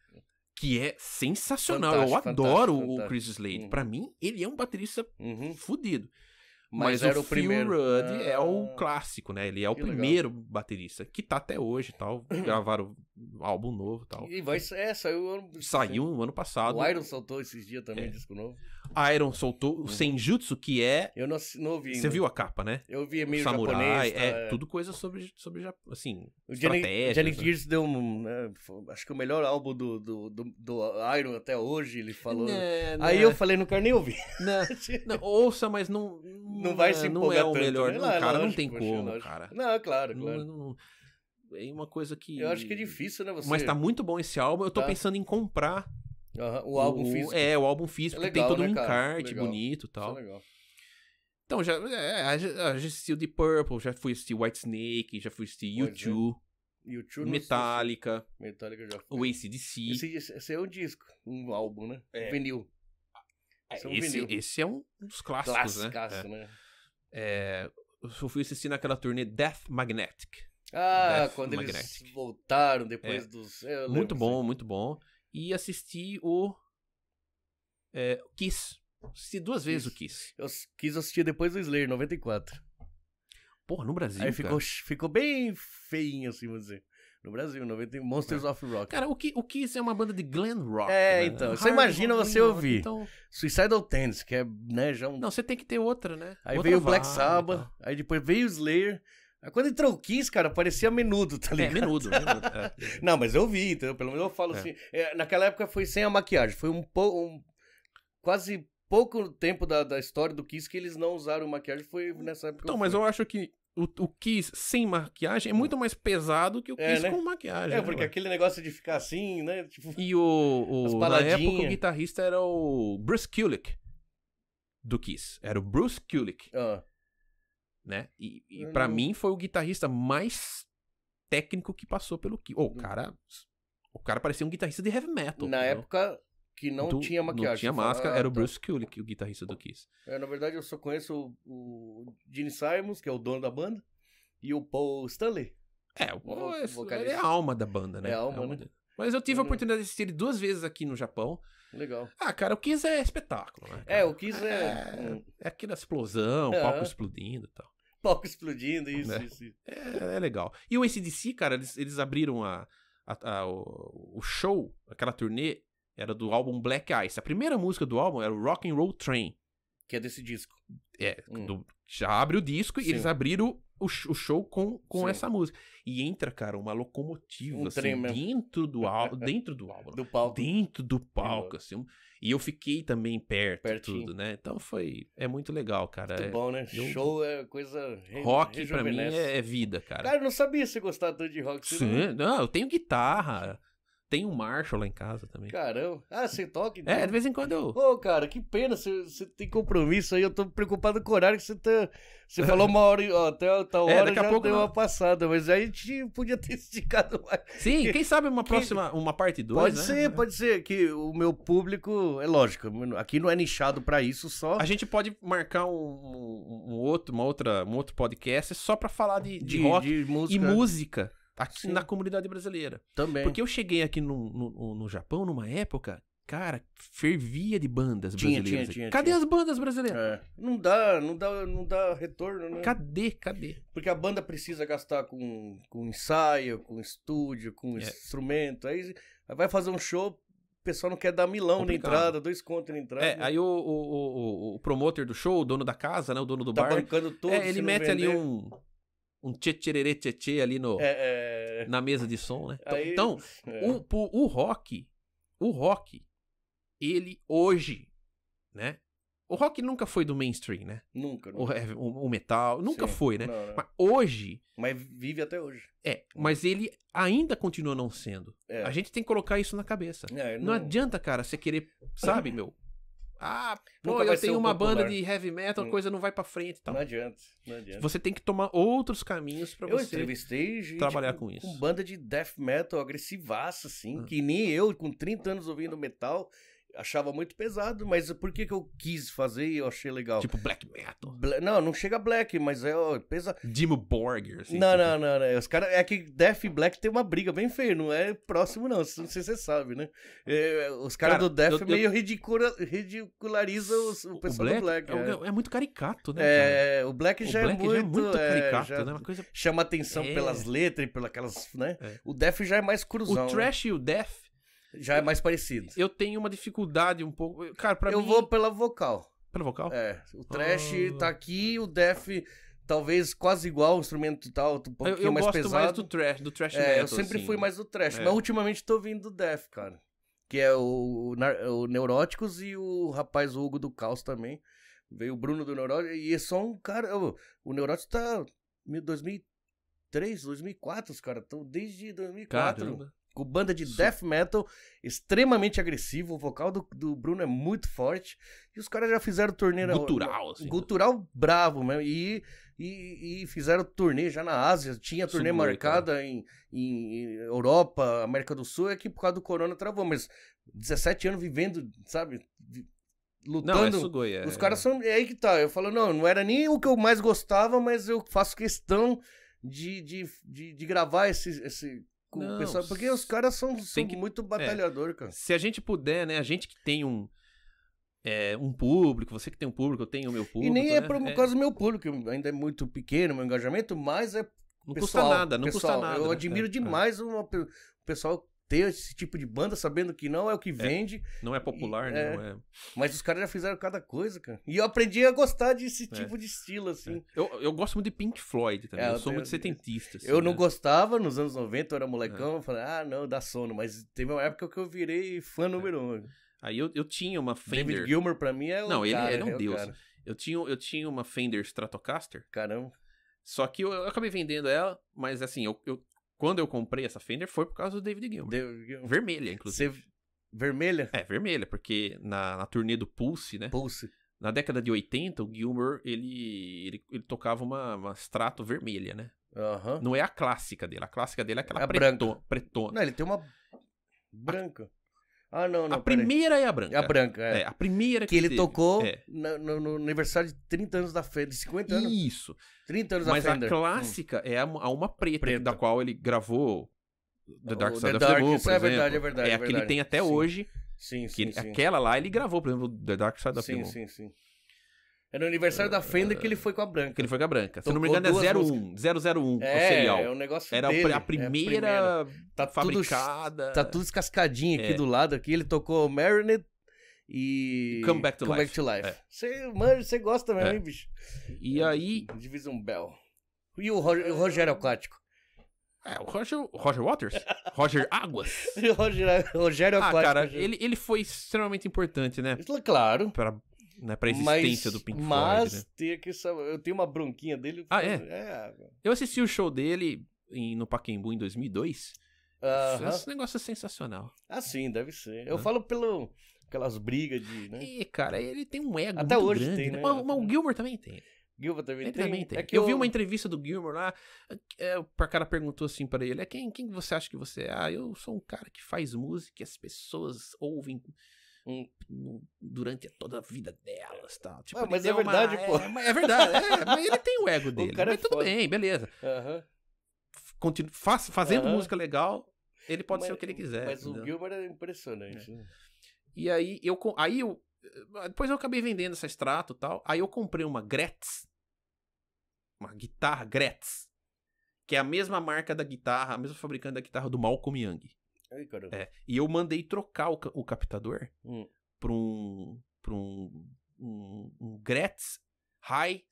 Speaker 2: que é sensacional. Fantástico, eu adoro fantástico, o fantástico. Chris Slade. Uhum. Para mim, ele é um baterista uhum. fudido. Mas, mas era o, o primeiro. Phil Rudd ah, é o ah, clássico, né? Ele é o primeiro legal. baterista que tá até hoje tal. [CLEARS THROAT] Gravaram um álbum novo tal. E vai,
Speaker 1: é, saiu ano
Speaker 2: Saiu no ano passado. O Iron
Speaker 1: soltou esses dias também, é. disco novo.
Speaker 2: Iron soltou o uhum. Senjutsu, que é. Eu não, não ouvi. Você viu a capa, né? Eu vi é meio Samurai, japonês, tá... é, é. tudo
Speaker 1: coisa sobre, sobre assim. O Jenny, Jenny né? Gears deu um. Né? acho que o melhor álbum do, do, do, do Iron até hoje, ele falou. Não, né, Aí eu né. falei, não quero nem ouvir.
Speaker 2: [LAUGHS] Não, ouça, mas não não vai se empolgar não é o melhor. Né? não, cara, lógico, não tem como, lógico. cara. Não, claro, claro. Não, não, é uma coisa que. Eu acho que é
Speaker 1: difícil, né? Você... Mas tá muito
Speaker 2: bom esse álbum. Eu tô tá. pensando em comprar. Uhum. O álbum o... físico. É, o álbum físico. É legal, tem todo né, um encarte bonito e é tal.
Speaker 1: Então, já, é, já,
Speaker 2: já The Purple, já fui assistir White Snake, já fui assistir YouTube,
Speaker 1: Metallica. Metallica já foi. O ACDC. Esse, esse é um disco, um álbum, né? É. Vinil
Speaker 3: é um esse, esse, é um dos clássicos, Classicaço, né? né?
Speaker 1: É. é,
Speaker 2: eu fui assistir naquela turnê Death Magnetic. Ah, Death quando Magnetic. eles
Speaker 1: voltaram depois é. dos... É, muito bom,
Speaker 2: assim. muito bom.
Speaker 1: E assisti o Kiss. Assisti duas vezes Kiss. o Kiss. Eu quis assistir depois do Slayer, 94. Porra, no Brasil, Aí ficou, ficou bem feinho, assim, vamos dizer no Brasil, 91, Monsters of Rock. Cara, o que, o que isso é uma banda de glam rock? É, né? então. Você imagina você ouvir então... Suicidal Tendencies, que é, né, já um... Não, você
Speaker 2: tem que ter outra, né? Aí outra veio o Black
Speaker 1: Sabbath, então. aí depois veio o Slayer. Aí quando entrou o Kiss, cara, parecia menudo, tá é, ligado? É, menudo, menudo. É. [LAUGHS] Não, mas eu vi, então Pelo menos eu falo é. assim. É, naquela época foi sem a maquiagem, foi um pouco. Um, quase pouco tempo da, da história do Kiss que eles não usaram maquiagem foi nessa época. Então, mas
Speaker 2: eu acho que o, o Kiss sem maquiagem é muito hum. mais pesado que o é, Kiss né? com maquiagem. É, né, porque né,
Speaker 1: aquele negócio de ficar assim, né? Tipo, e o, o na época o
Speaker 2: guitarrista era o Bruce Kulick do Kiss. Era o Bruce Kulick. Ah. Né? E, e para não... mim foi o guitarrista mais técnico que passou pelo Kiss. Oh, hum. o cara, o cara parecia um guitarrista de heavy metal. Na entendeu?
Speaker 1: época que não do, tinha maquiagem. Não tinha máscara, ah, era o tá.
Speaker 2: Bruce Kulick, o guitarrista do Kiss.
Speaker 1: É, na verdade, eu só conheço o, o Gene Simons, que é o dono da banda, e o Paul Stanley. É, o Paul é, é a alma da banda,
Speaker 2: né? É a alma, é a alma né? Mas eu tive a uhum. oportunidade de assistir ele duas vezes aqui no Japão. Legal. Ah, cara, o Kiss
Speaker 1: é espetáculo, né? É, cara? É, o Kiss
Speaker 2: é... É, é aquela explosão, é. palco explodindo e tal.
Speaker 1: Palco explodindo, isso, né? isso. isso. É,
Speaker 2: é, legal. E o ACDC, cara, eles, eles abriram a, a, a o, o show, aquela turnê, era do álbum Black Ice. A primeira música do álbum era o Rock and Roll Train. Que é desse disco. É, hum. do, já abre o disco Sim. e eles abriram o, o show com, com essa música. E entra, cara, uma locomotiva, um assim, dentro do álbum. [LAUGHS] dentro do álbum. do palco. Dentro do palco, assim. E eu fiquei também perto Pertinho. tudo, né? Então foi. É muito legal, cara. Muito é, bom, né? Eu, show
Speaker 1: é coisa. Re, rock, pra mim, é, é, vida, cara. Cara, eu não sabia se gostar tanto de rock. Sim, é? não, eu tenho guitarra. Tem um Marshall lá em casa também. Caramba. Ah, você toca? Então. É, de vez em quando eu. Ô, oh, cara, que pena, você, tem compromisso aí. Eu tô preocupado com o horário que você tá. Você falou uma hora, ó, até tal é, hora daqui a já pouco deu não. uma passada, mas aí a gente podia ter [LAUGHS] esticado mais. Sim, quem sabe uma próxima, uma parte 2. Pode né? ser, é. pode ser. Que o meu público, é lógico, aqui não é nichado para isso só. A
Speaker 2: gente pode marcar um, um, um, outro, uma outra, um outro podcast só pra falar de, de, de rock de música. e música. Tá aqui Sim. na comunidade brasileira. Também. Porque eu cheguei aqui no, no, no Japão numa época cara, fervia de bandas tinha, brasileiras. Tinha, tinha, cadê as bandas
Speaker 1: brasileiras? É. Não dá, não dá, não dá retorno, né? Cadê, cadê? Porque a banda precisa gastar com, com ensaio, com estúdio, com é. instrumento. Aí vai fazer um show, o pessoal não quer dar milão Complicado. na entrada, dois contos na entrada. É,
Speaker 2: né? aí o, o, o, o, promoter do show, o dono da casa, né? O dono do tá bar. Tá bancando todo. É, ele mete vender. ali um um tchê-tchererê tchê ali no,
Speaker 1: é,
Speaker 2: é... na mesa de som, né? Então, Aí, então, é. o, o, rock, o rock, ele hoje, né? O rock nunca foi do mainstream, né? Nunca. nunca. O, o, o, metal, nunca Sim, foi, né? Não, não. Mas hoje...
Speaker 1: Mas vive até hoje.
Speaker 2: É, mas ele ainda continua não sendo. É. A gente tem que colocar isso na cabeça. É, não... não adianta, cara, você querer, sabe, [CLEARS THROAT] meu ah, pô, eu tenho uma popular. banda de heavy metal, a hum. coisa não vai para frente e tal. Não adianta, não adianta. Você tem que tomar outros caminhos para você entrevistei gente trabalhar com, com isso. Com
Speaker 1: banda de death metal agressivaça, assim, ah. que nem eu, com 30 anos ouvindo metal, achava muito pesado, mas por que, que eu quis fazer e eu achei legal? Tipo black metal. Bla não, não chega black, mas é pesado. Dimo Borger, assim. Não, tipo... não, não, não, Os cara É que Def e Black tem uma briga bem feia, não é próximo, não. Não sei se você sabe, né? É, os caras cara, do Def eu, meio eu... Ridicula, ridicularizam os, o, o pessoal black do Black. É, é. é, muito caricato, né? É, o Black já, o é black muito, já é muito. É, caricato, já né? Uma coisa... Chama atenção é. pelas letras e pelas. Né? O Def já é mais cruzão. O né? Trash né? e o Def já é mais parecido. Eu tenho uma dificuldade um pouco. Cara, pra eu mim. Eu vou pela vocal. Pela vocal? É. O trash ah. tá aqui, o def talvez quase igual o instrumento tal, um pouquinho eu, eu mais pesado. Eu gosto mais do trash, do trash é, metal, Eu sempre assim. fui né? mais do trash, é. mas ultimamente tô vindo do death, cara. Que é o, o, Neuróticos e o rapaz o Hugo do Caos também. Veio o Bruno do Neuróticos e é só um cara... O, o Neuróticos tá... 2003, 2004, os caras estão desde 2004. Caramba banda de death metal, extremamente agressivo. O vocal do, do Bruno é muito forte. E os caras já fizeram turnê. Gutural, assim. Né? Gutural bravo mesmo. E, e, e fizeram turnê já na Ásia. Tinha turnê né? marcada em, em Europa, América do Sul. É que por causa do corona travou. Mas 17 anos vivendo, sabe? lutando. Não, é sugoi, é, os caras é. são. É aí que tá. Eu falo, não, não era nem o que eu mais gostava, mas eu faço questão de, de, de, de gravar esse, esse com não, o pessoal. Porque os caras são, são que, muito é, batalhador, é, cara. Se
Speaker 2: a gente puder, né? A gente que tem um.
Speaker 1: É, um público, você que tem um público, eu tenho o meu público. E nem é né, por é. causa do meu público, ainda é muito pequeno o meu engajamento, mas é. Não pessoal, custa nada, não pessoal, custa nada. Eu né? admiro é. demais o pessoal ter esse tipo de banda, sabendo que não é o que é, vende. não é popular, e, né? É, é. Mas os caras já fizeram cada coisa, cara. E eu aprendi a gostar desse é. tipo de estilo, assim. É. Eu, eu gosto muito de Pink Floyd também. eu sou muito setentista. Assim, eu né? não gostava nos anos 90, eu era molecão, eu falei, ah, não, dá sono. Mas teve uma época que eu virei fã número um. Aí eu, eu tinha uma Fender. David Gilmer, pra mim, é o. Não, cara, ele é um deus.
Speaker 2: Eu tinha, eu tinha uma Fender Stratocaster. Caramba. Só que eu, eu acabei vendendo ela, mas assim, eu, eu quando eu comprei essa Fender foi por causa do David Gilmour. Vermelha, inclusive. Vermelha? É, vermelha, porque na, na turnê do Pulse, né? Pulse. Na década de 80, o Gilmour, ele, ele, ele tocava uma, uma Strato vermelha, né? Uhum. Não é a clássica dele. A clássica dele é aquela preto, é branca. pretona. Não,
Speaker 1: ele tem uma branca. Ah, não, não. A primeira aí. é a branca. A branca, é. é a primeira que, que ele teve. tocou é. no, no, aniversário de 30 anos da Fender, de 50 anos. Isso. 30 anos Mas da Fender. Mas a clássica
Speaker 2: hum. é a, a Uma preta, preta, da qual ele gravou The Dark Side of the Moon, por exemplo. É verdade, é verdade. É, é a que ele tem até sim. hoje. Sim, sim, que sim. Aquela lá ele gravou, por exemplo, The Dark Side of the Moon. Sim,
Speaker 1: sim, sim era no aniversário da Fenda que ele foi com a branca. Que
Speaker 2: ele foi com a branca. Se não me engano, é 01,
Speaker 1: 001 é, o serial. É, um negócio Era dele, a primeira, é a primeira. Tá fabricada. tá tudo escascadinho aqui é. do lado. aqui. Ele tocou Marinette e... Come Back to Come Life. Back to life. É. Você, mano, você gosta mesmo, é. hein, bicho? E aí... Divisão Bell. E o, Roger, o Rogério Aquático? É, o Roger, Roger Waters? Roger Águas? [LAUGHS] Roger, é, Rogério Aquático. Ah, cara, ele,
Speaker 2: ele foi extremamente importante, né? Claro. Pra né, pra existência mas, do Pink mas Floyd. Mas né?
Speaker 1: ter que eu tenho uma bronquinha dele. Ah, é?
Speaker 2: é? Eu assisti o show dele em, no Pacaembu em 2002.
Speaker 1: Uh -huh. Esse negócio é sensacional. Ah, sim, deve ser. Eu uh -huh. falo pelo aquelas brigas de, né? E, cara, ele tem um ego Até hoje grande, tem, né? Mas, né? mas o Gilmore também tem. Gilmore também ele tem. Também tem. É eu, eu, vi uma
Speaker 2: entrevista do Gilmore lá, é, o cara perguntou assim para ele, é quem, quem você acha que você é? Ah, eu sou um cara que faz música, as pessoas ouvem durante toda a vida delas, tal. Tipo, ah, mas é verdade, uma... pô. É, é verdade, é, mas ele tem o ego [LAUGHS] dele. O é mas é tudo foda. bem, beleza. Uhum. Continu, faz, fazendo uhum. música legal, ele pode mas, ser o que ele quiser. Mas entendeu? o Gilbert
Speaker 1: é impressionante. É. Né?
Speaker 2: E aí eu, aí eu. Eh, depois eu acabei vendendo essa extrato e tal. Aí eu comprei uma Gretz. Uma guitarra Gretz. Que é a mesma marca da guitarra, a mesma fabricante da guitarra do Malcolm Young. Ai, caramba. É, e eu mandei trocar o, o captador hum. para um, pra um, um, um Gretz High,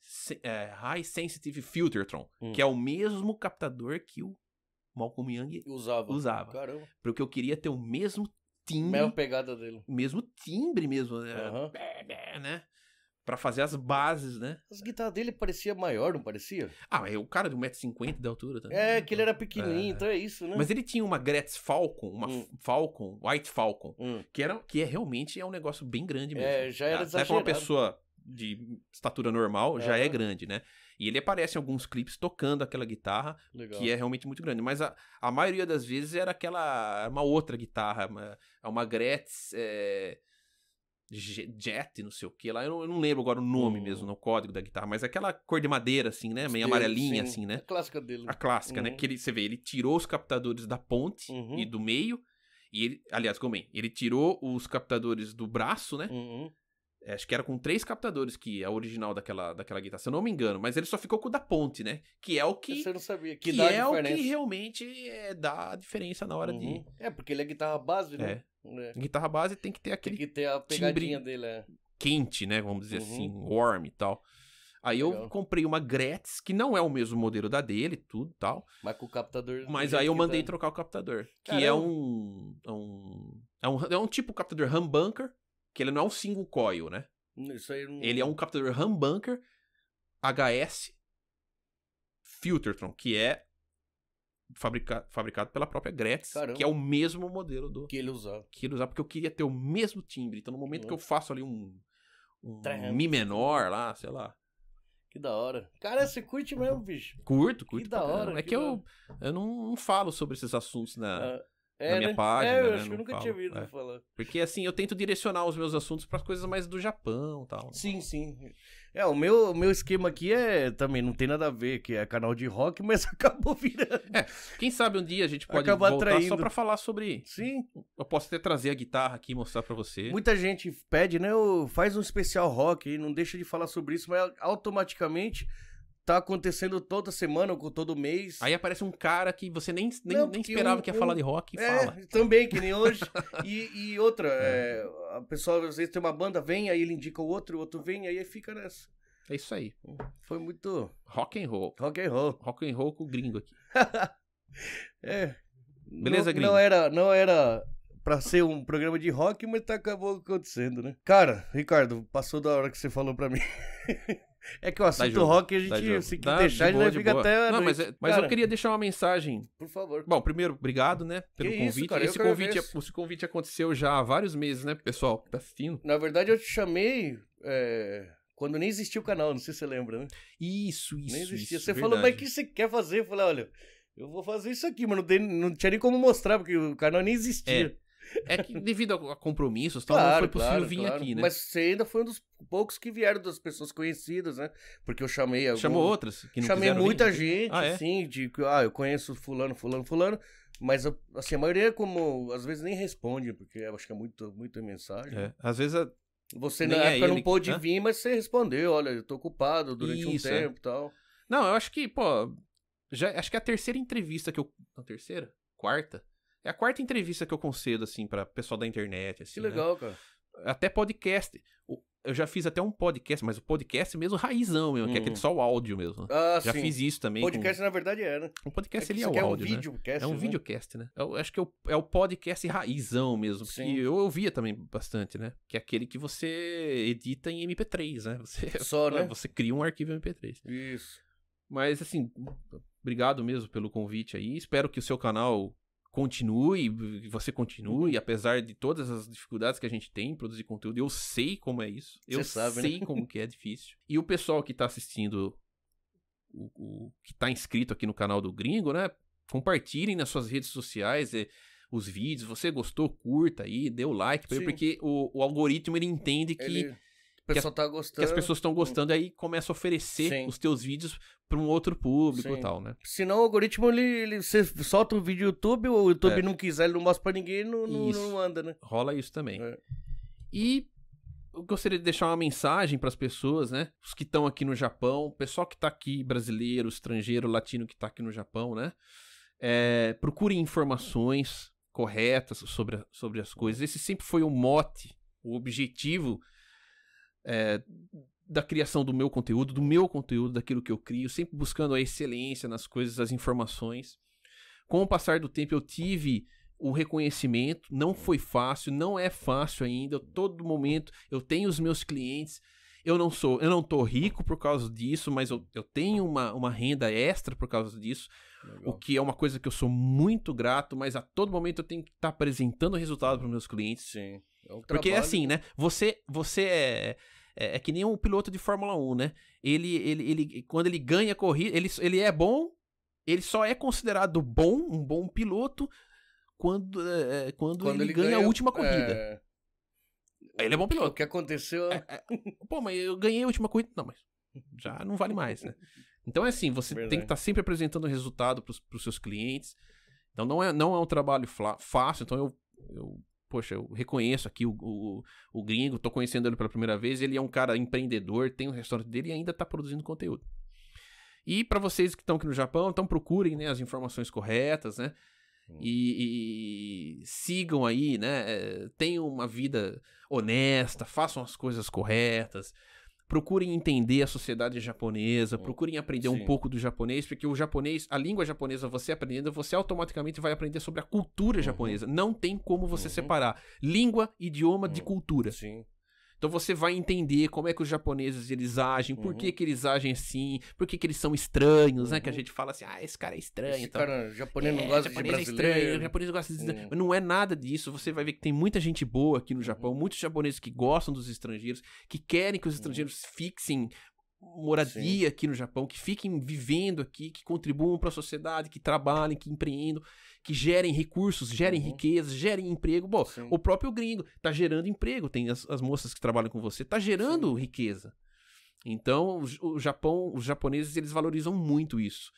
Speaker 2: é, High Sensitive Filtertron, hum. que é o mesmo captador que o Malcolm Young usava. usava. Caramba. Porque eu queria ter o mesmo timbre. Mesma pegada dele. Mesmo timbre mesmo, uhum. né? para fazer as bases, né? As guitarras dele parecia maior, não parecia? Ah, é o cara de 1,50m de altura também. Tá? É, que ele era pequenininho, é.
Speaker 1: então é isso, né? Mas ele
Speaker 2: tinha uma Gretz Falcon, uma hum. Falcon, White Falcon, hum. que, era, que é realmente é um negócio bem grande é, mesmo. É, já era Até pra uma pessoa de estatura normal, é. já é grande, né? E ele aparece em alguns clipes tocando aquela guitarra, Legal. que é realmente muito grande. Mas a, a maioria das vezes era aquela, uma outra guitarra, uma, é uma Gretz... É, Jet, não sei o que lá. Eu não, eu não lembro agora o nome hum. mesmo no código da guitarra, mas é aquela cor de madeira, assim, né? Meio amarelinha, sim. assim, né? A clássica
Speaker 1: dele. A clássica, né, uhum. né? Que ele,
Speaker 2: você vê, ele tirou os captadores da ponte uhum. e do meio. E ele, aliás, como é? Ele tirou os captadores do braço, né? Uhum. É, acho que era com três captadores que é a original daquela, daquela guitarra, se eu não me engano, mas ele só ficou com o da ponte, né? Que é o que. Você não sabia, que, que é o que realmente é, dá a diferença na hora uhum. de.
Speaker 1: É, porque ele é guitarra base, né? É. é. Guitarra base tem que ter aquele. Tem que ter a pegadinha dele, é.
Speaker 2: Quente, né? Vamos dizer assim, uhum. assim, warm e tal. Aí Legal. eu comprei uma Gretz, que não é o mesmo modelo da dele, tudo tal. Mas com o captador. Mas aí eu mandei tá. trocar o captador. Caramba. Que é um, é um, é um. É um tipo captador humbucker, que ele não é um single coil, né?
Speaker 1: Hum, isso aí não... Ele
Speaker 2: é um captador humbunker HS Filtertron, que é fabrica... fabricado pela própria Gretz, Caramba. que é o mesmo modelo do que ele usava. Que ele usava porque eu queria ter o mesmo timbre. Então no momento Nossa. que eu faço ali um,
Speaker 1: um mi
Speaker 2: menor lá, sei lá,
Speaker 1: que da hora. Cara, você curte mesmo, bicho. Curto, curto. Que da hora. É que, que eu,
Speaker 2: eu não, não, falo sobre esses assuntos na, ah
Speaker 1: é, na minha né? página. É, eu né, acho que eu nunca falo, tinha ouvido é. falar.
Speaker 2: Porque assim, eu tento direcionar os meus assuntos para as coisas mais
Speaker 1: do Japão tal. Né? Sim, sim. É, o meu, o meu esquema aqui é também, não tem nada a ver, que é canal de rock, [LAUGHS] mas acabou virando. É, quem sabe um dia a gente pode Acabar voltar só pra
Speaker 2: falar sobre. Sim. Eu posso até trazer a guitarra aqui e mostrar pra você. Muita
Speaker 1: gente pede, né? Faz um especial rock e não deixa de falar sobre isso, mas automaticamente tá acontecendo toda semana ou todo mês. Aí aparece um cara que você nem, nem, Não, nem esperava que ia falar de rock e é, fala. Também, que nem hoje. [LAUGHS] e, e outra, é. É, a pessoa às vezes tem uma banda, vem, aí ele indica o outro, o outro vem, aí fica nessa. É isso aí. Foi muito... Rock and roll. Rock and roll. Rock and roll com o gringo aqui. [LAUGHS] é. Beleza, não, gringo? Não era... Não era para ser um programa de rock, mas tá acabou acontecendo, né? Cara, Ricardo, passou da hora que você falou para mim. [LAUGHS] É que o assunto tá rock a tá gente, se dá, tá deixar, de boa, a gente fica até. Não, mas, é, mas cara, eu queria
Speaker 2: deixar uma mensagem. Por favor. Bom, primeiro, obrigado, né? Pelo que convite. Isso, cara, esse, convite é, esse convite aconteceu já há vários meses, né, pessoal? Tá assistindo?
Speaker 1: Na verdade, eu te chamei. É quando nem existia o canal, não sei se você lembra, né? Isso, isso. Nem existia. Isso, você verdade. falou, mas o que você quer fazer? Eu falei, olha, eu vou fazer isso aqui, mas não, tem, não tinha nem como mostrar, porque o canal nem existia. É. É que devido a compromissos, tal, claro, não foi possível claro, vir claro. aqui, né? Mas você ainda foi um dos poucos que vieram das pessoas conhecidas, né? Porque eu chamei algum... Chamou outras? Que não Chamei muita vir. gente, ah, é? assim, de que, ah, eu conheço fulano, fulano, fulano. Mas assim, a maioria, é como, às vezes nem responde, porque eu acho que é muito, muita mensagem. É. Né? Às vezes a... Você na é época é ele... não pôde Hã? vir, mas você respondeu, olha, eu tô ocupado durante Isso, um é. tempo e é. tal. Não, eu acho
Speaker 2: que, pô, já, acho que a terceira entrevista que eu... A terceira? Quarta? É a quarta entrevista que eu concedo, assim, pra pessoal da internet. Assim, que né? legal, né? cara. Até podcast. Eu já fiz até um podcast, mas o podcast mesmo raizão mesmo, hum. que é uhum. aquele só o áudio mesmo. Ah, já sim. fiz isso também. Podcast,
Speaker 1: com... na verdade, é, né? O podcast é ele é o áudio. É um né? videocast. É um né? videocast, né? Eu acho que é o,
Speaker 2: é o podcast raizão mesmo. Sim. Que eu ouvia também bastante, né? Que é aquele que você edita em MP3, né? [LAUGHS] Você, só, né? Você cria um arquivo MP3. Isso. Mas assim, obrigado mesmo pelo convite aí. Espero que o seu canal continue, você continue, uhum. apesar de todas as dificuldades que a gente tem em produzir conteúdo. Eu sei como é isso. eu sabe, né? sei né? como que é difícil. E o pessoal que está assistindo, o, o que está inscrito aqui no canal do Gringo, né? Compartilhem nas suas redes sociais é, os vídeos. Você gostou? Curta aí, dê o like, ele, porque o, o, algoritmo ele entende que ele... O pessoal que, tá gostando. que as pessoas estão gostando, aí começa a oferecer Sim. os teus vídeos para um outro público Sim. e tal, né?
Speaker 1: Senão o algoritmo, ele, ele, você solta um vídeo no YouTube, o YouTube é. não quiser, ele não mostra para ninguém, não, não, anda, né? Rola isso também. É. E eu gostaria
Speaker 2: de deixar uma mensagem para as pessoas, né? Os que estão aqui no Japão, o pessoal que está aqui, brasileiro, estrangeiro, latino que está aqui no Japão, né? É, procurem informações corretas sobre, sobre as coisas. Esse sempre foi o mote, o objetivo é, da criação do meu conteúdo, do meu conteúdo, daquilo que eu crio, sempre buscando a excelência nas coisas, as informações. Com o passar do tempo, eu tive o reconhecimento, não foi fácil, não é fácil ainda. Todo momento eu tenho os meus clientes. Eu não sou, eu não tô rico por causa disso, mas eu, eu tenho uma, uma renda extra por causa disso, Legal. o que é uma coisa que eu sou muito grato, mas a todo momento eu tenho que estar tá apresentando resultado para meus clientes. Sim. É Porque é assim, né? Você, você é é, é, que nem um piloto de Fórmula 1, né? Ele, ele, ele quando ele ganha corrida, ele, ele é bom, ele só é considerado bom, um bom piloto, quando, é, é quando, quando, ele, ele ganha, ganha, a última corrida. É.
Speaker 1: Ele é bom piloto. O que aconteceu.
Speaker 2: É, pô, mas eu ganhei a última corrida. Não, mas já não vale mais, né? Então é assim, você Verdade. tem que estar tá sempre apresentando resultado para os seus clientes. Então não é, não é um trabalho fácil. Então eu, eu poxa, eu reconheço aqui o, o, o gringo, tô conhecendo ele pela primeira vez, ele é um cara empreendedor, tem um restaurante dele e ainda tá produzindo conteúdo. E para vocês que estão aqui no Japão, então procurem né, as informações corretas, né? E, e, sigam aí, né? Eh, tenham uma vida honesta, façam as coisas corretas, procurem entender a sociedade japonesa, hum, procurem aprender Sim. um pouco do japonês, porque o japonês, a língua japonesa, você aprendendo, você automaticamente vai aprender sobre a cultura uhum. japonesa. Não tem como você uhum. separar língua, idioma uhum. de hum, cultura. Sim. Então você vai entender como é que os japoneses eles agem, uhum. por que, uhum. que eles agem assim, por que, que eles são estranhos, uhum. né? Que a uhum. gente fala assim, ah, esse cara é estranho. Esse então, cara, japonês não é, gosta japonês de é brasileiro. É estranho, japonês gosta de... Uhum. Mas não é nada disso. Você vai ver que tem muita gente boa aqui no Japão, uhum. muitos japoneses que gostam dos estrangeiros, que querem que os estrangeiros fixem moradia Sim. aqui no Japão, que fiquem vivendo aqui, que contribuam para a sociedade, que trabalhem, que empreendam que gerem recursos, gerem uhum. riqueza, gerem emprego. Bom, Sim. o próprio gringo tá gerando emprego, tem as, as moças que trabalham com você, tá gerando Sim. riqueza. Então, o, o Japão, os japoneses, eles valorizam muito isso.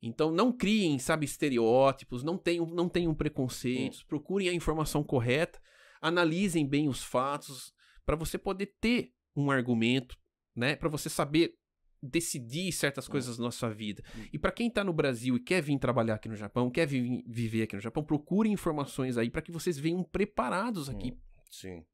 Speaker 2: Então não criem, sabe, estereótipos, não tenham, não tenham preconceitos, procurem a informação correta, analisem bem os fatos para você poder ter um argumento, né, para você saber decidir certas uhum. coisas na sua vida. Uhum. E para quem está no Brasil e quer vir trabalhar aqui no Japão, quer vir viver aqui no Japão, procure informações aí para que vocês venham preparados aqui. Hum, sim.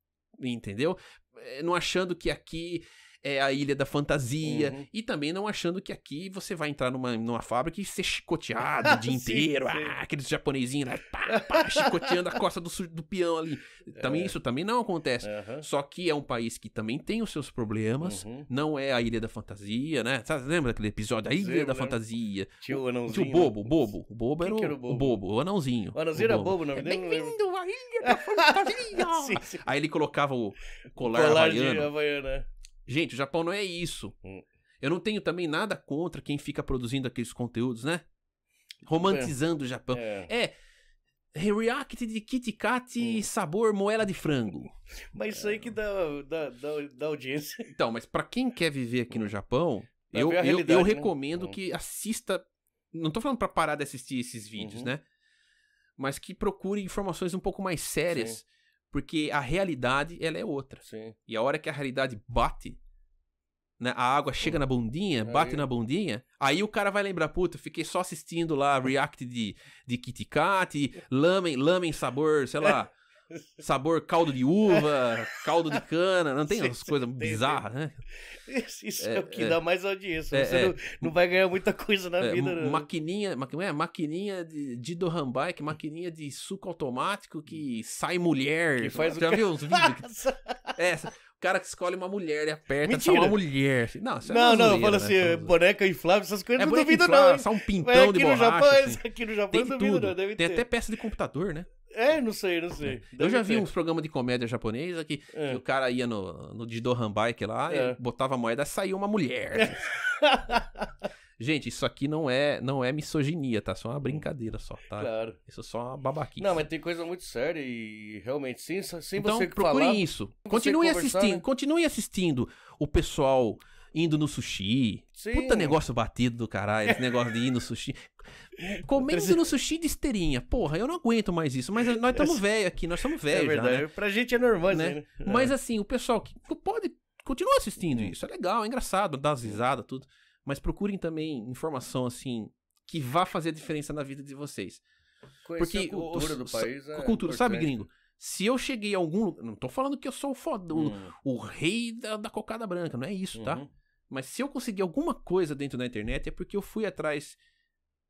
Speaker 2: Entendeu? É, não achando que aqui é a ilha da fantasia, uhum. e também não achando que aqui você vai entrar numa, numa fábrica e ser chicoteado [LAUGHS] o dia inteiro, sim, sim. Ah, aqueles japonesinhos, lá, né? pá, pá, chicoteando a costa do, do peão ali. Também é. isso também não acontece. Uhum. Só que é um país que também tem os seus problemas, uhum. não é a ilha da fantasia, né? Sabe, lembra daquele episódio, a ilha da fantasia? Tinha o anãozinho. Tinha o né? bobo, o bobo. O bobo era, o, era o, bobo? o, bobo? o anãozinho. O anãozinho o era bobo, não é?
Speaker 3: Bem-vindo à ilha da [LAUGHS] fantasia! sim,
Speaker 2: sim. Aí ele colocava o colar, colar havaiano. De
Speaker 1: havaiana.
Speaker 2: Gente, o Japão não é isso. Hum. Eu não tenho também nada contra quem fica produzindo aqueles conteúdos, né? É. Romantizando é. o Japão. É. é. react de Kit Kat hum. sabor moela de frango.
Speaker 1: Mas é. isso aí que dá, dá, dá,
Speaker 2: dá audiência. Então, mas para quem quer viver aqui hum. no Japão, eu, eu, né? recomendo hum. que assista. Não tô falando pra parar de assistir esses vídeos, uhum. né? Mas que procure informações um pouco mais sérias. Sim porque a realidade, ela é outra. Sim. E a hora que a realidade bate, né, a água chega hum. na bundinha, bate aí. na bundinha, aí o cara vai lembrar, puta, fiquei só assistindo lá [LAUGHS] react de, de Kit Kat, lamen, lamen sabor, sei lá, Sabor caldo de uva, caldo de cana, não tem essas coisas bizarras, né?
Speaker 1: Isso é, é o que é, dá mais audiência. É, você é. não, não, vai ganhar
Speaker 2: muita coisa na é, vida, não. Né? Maquininha, maqui, é? maquininha de, de Dohan Bike, maquininha de suco automático que sai mulher. Que faz Já viu uns vídeos? [LAUGHS] Essa. O cara que escolhe uma mulher e aperta, Mentira. uma mulher. Assim. Não, isso é não, não, fala né? assim,
Speaker 1: boneca inflável, essas coisas é, não duvido inflável, não. Hein? Só um pintão aqui de borracha. No Japão, assim. Aqui no Japão tem tudo duvido não, deve Tem ter. até peça de computador, né? É, não sei, não sei. É.
Speaker 2: Deve eu já vi uns programas de comédia japonesa que, é. que o cara ia no, no Dido bike lá, é. botava moeda e saiu uma mulher. É. [LAUGHS] Gente, isso aqui não é não é misoginia, tá? Só uma brincadeira só, tá? Claro. Isso é só uma babaquice.
Speaker 1: Não, mas tem coisa muito séria e realmente, sem, sem então, você falar... Então, procurem isso. Continue assistindo, né?
Speaker 2: continue assistindo o pessoal indo no sushi. Sim. Puta negócio batido do caralho, esse negócio de ir no sushi. Comendo no sushi de esteirinha. Porra, eu não aguento mais isso. Mas nós estamos [LAUGHS] é velhos aqui, nós somos velhos. É verdade. Já, né? Pra gente é normal, né? né? É. Mas assim, o pessoal que pode. Continua assistindo uhum. isso. É legal, é engraçado, dá as risadas, tudo. Mas procurem também informação, assim, que vá fazer a diferença na vida de vocês.
Speaker 3: Conhecer Porque a cultura o, do país. É cultura, sabe, gringo?
Speaker 2: Se eu cheguei a algum. Não tô falando que eu sou o foda, hum. o, o, rei da, da cocada branca, não é isso, tá? uhum. tá? Mas se eu conseguir alguma coisa dentro da internet é porque eu fui atrás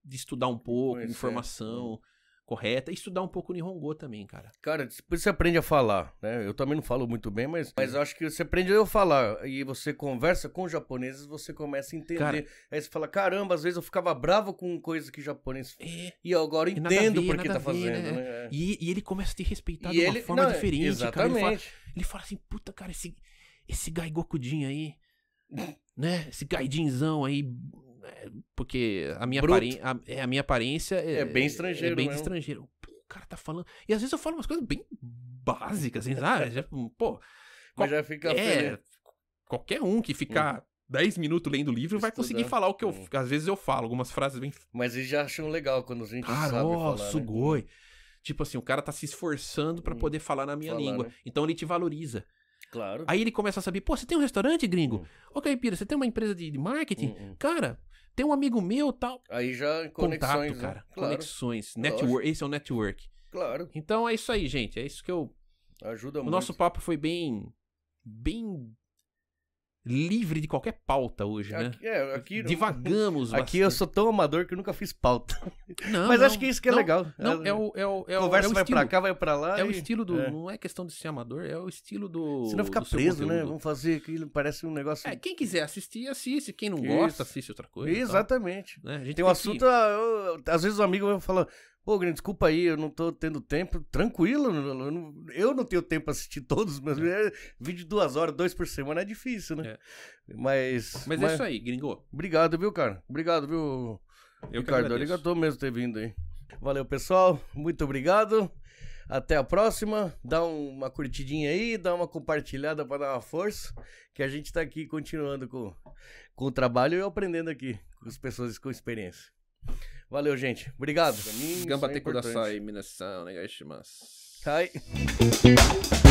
Speaker 2: de estudar um pouco, pois informação é. correta, e estudar um pouco Nihongo
Speaker 1: também, cara. Cara, depois você aprende a falar, né? Eu também não falo muito bem, mas, mas acho que você aprende a falar e você conversa com japoneses, você começa a entender. Cara, Aí você fala, caramba, às vezes eu ficava bravo com coisa que japonês é, e agora entendo por que tá fazendo, né? né? É. E,
Speaker 2: e, ele começa a te respeitar e de uma ele, forma não, diferente, exatamente. cara. Ele fala, ele fala assim, puta, cara, esse, esse gokudin aí né? Esse gaidinzão aí. É, porque a minha, apari a, é, a, minha aparência é, é, bem é estrangeiro. É bem mesmo. estrangeiro. Pô, o cara tá falando. E às vezes eu falo umas coisas bem básicas, assim, sabe? Já, pô. Qual... já fica é, Qualquer um que ficar. Hum. 10 minutos lendo o livro vai conseguir falar o que eu. Hum. Às vezes eu falo, algumas frases bem. Mas eles já acham legal quando a gente Caró, sabe falar. Né? Sugoi. Tipo assim, o cara tá se esforçando para hum. poder falar na minha falar, língua. Né? Então ele te valoriza. Claro. Aí ele começa a saber, pô, você tem um restaurante, gringo? Uhum. Ok, Pira, você tem uma empresa de marketing? Uhum. Cara, tem um amigo meu tal. Aí já conexões. Contato, né? cara. Né? Claro. Conexões. Network. Lógico. Esse é o network. Claro. Então é isso aí, gente. É isso que eu. Ajuda o muito. O nosso papo foi bem. Bem
Speaker 1: livre de qualquer pauta hoje, né? Aqui, é, aqui, Divagamos. Aqui bastante. eu sou tão amador que nunca fiz pauta. [LAUGHS] Não, Mas não, acho que isso que é não, legal. Não, é, é o, é o, é, é Conversa o vai estilo, pra cá, vai pra lá. É e... o estilo do. É. Não
Speaker 2: é questão de ser amador, é o estilo do. Você não fica preso, né? Vamos fazer
Speaker 1: aquilo, parece um
Speaker 2: negócio. É, quem quiser assistir, assiste. Quem não isso. gosta, assiste outra coisa. Exatamente. Né? A gente tem, tem um assunto. Que...
Speaker 1: Ah, às vezes o amigo vai falar. Pô, grande, desculpa aí, eu não tô tendo tempo. Tranquilo, eu não, eu não tenho tempo pra assistir todos os meus é. é vídeos. duas horas, dois por semana é difícil, né? É. Mas, mas. É mas é isso aí, gringo. Obrigado, viu, cara? Obrigado, viu, eu Ricardo? Obrigado mesmo ter vindo aí. Valeu, pessoal. Muito obrigado. Até a próxima. Dá uma curtidinha aí, dá uma compartilhada para dar uma força. Que a gente tá aqui continuando com, com o trabalho e aprendendo aqui com as pessoas com experiência. Valeu, gente. Obrigado. Gamba é tem que dar sai, minação, negashimasu. Né,
Speaker 3: Kai.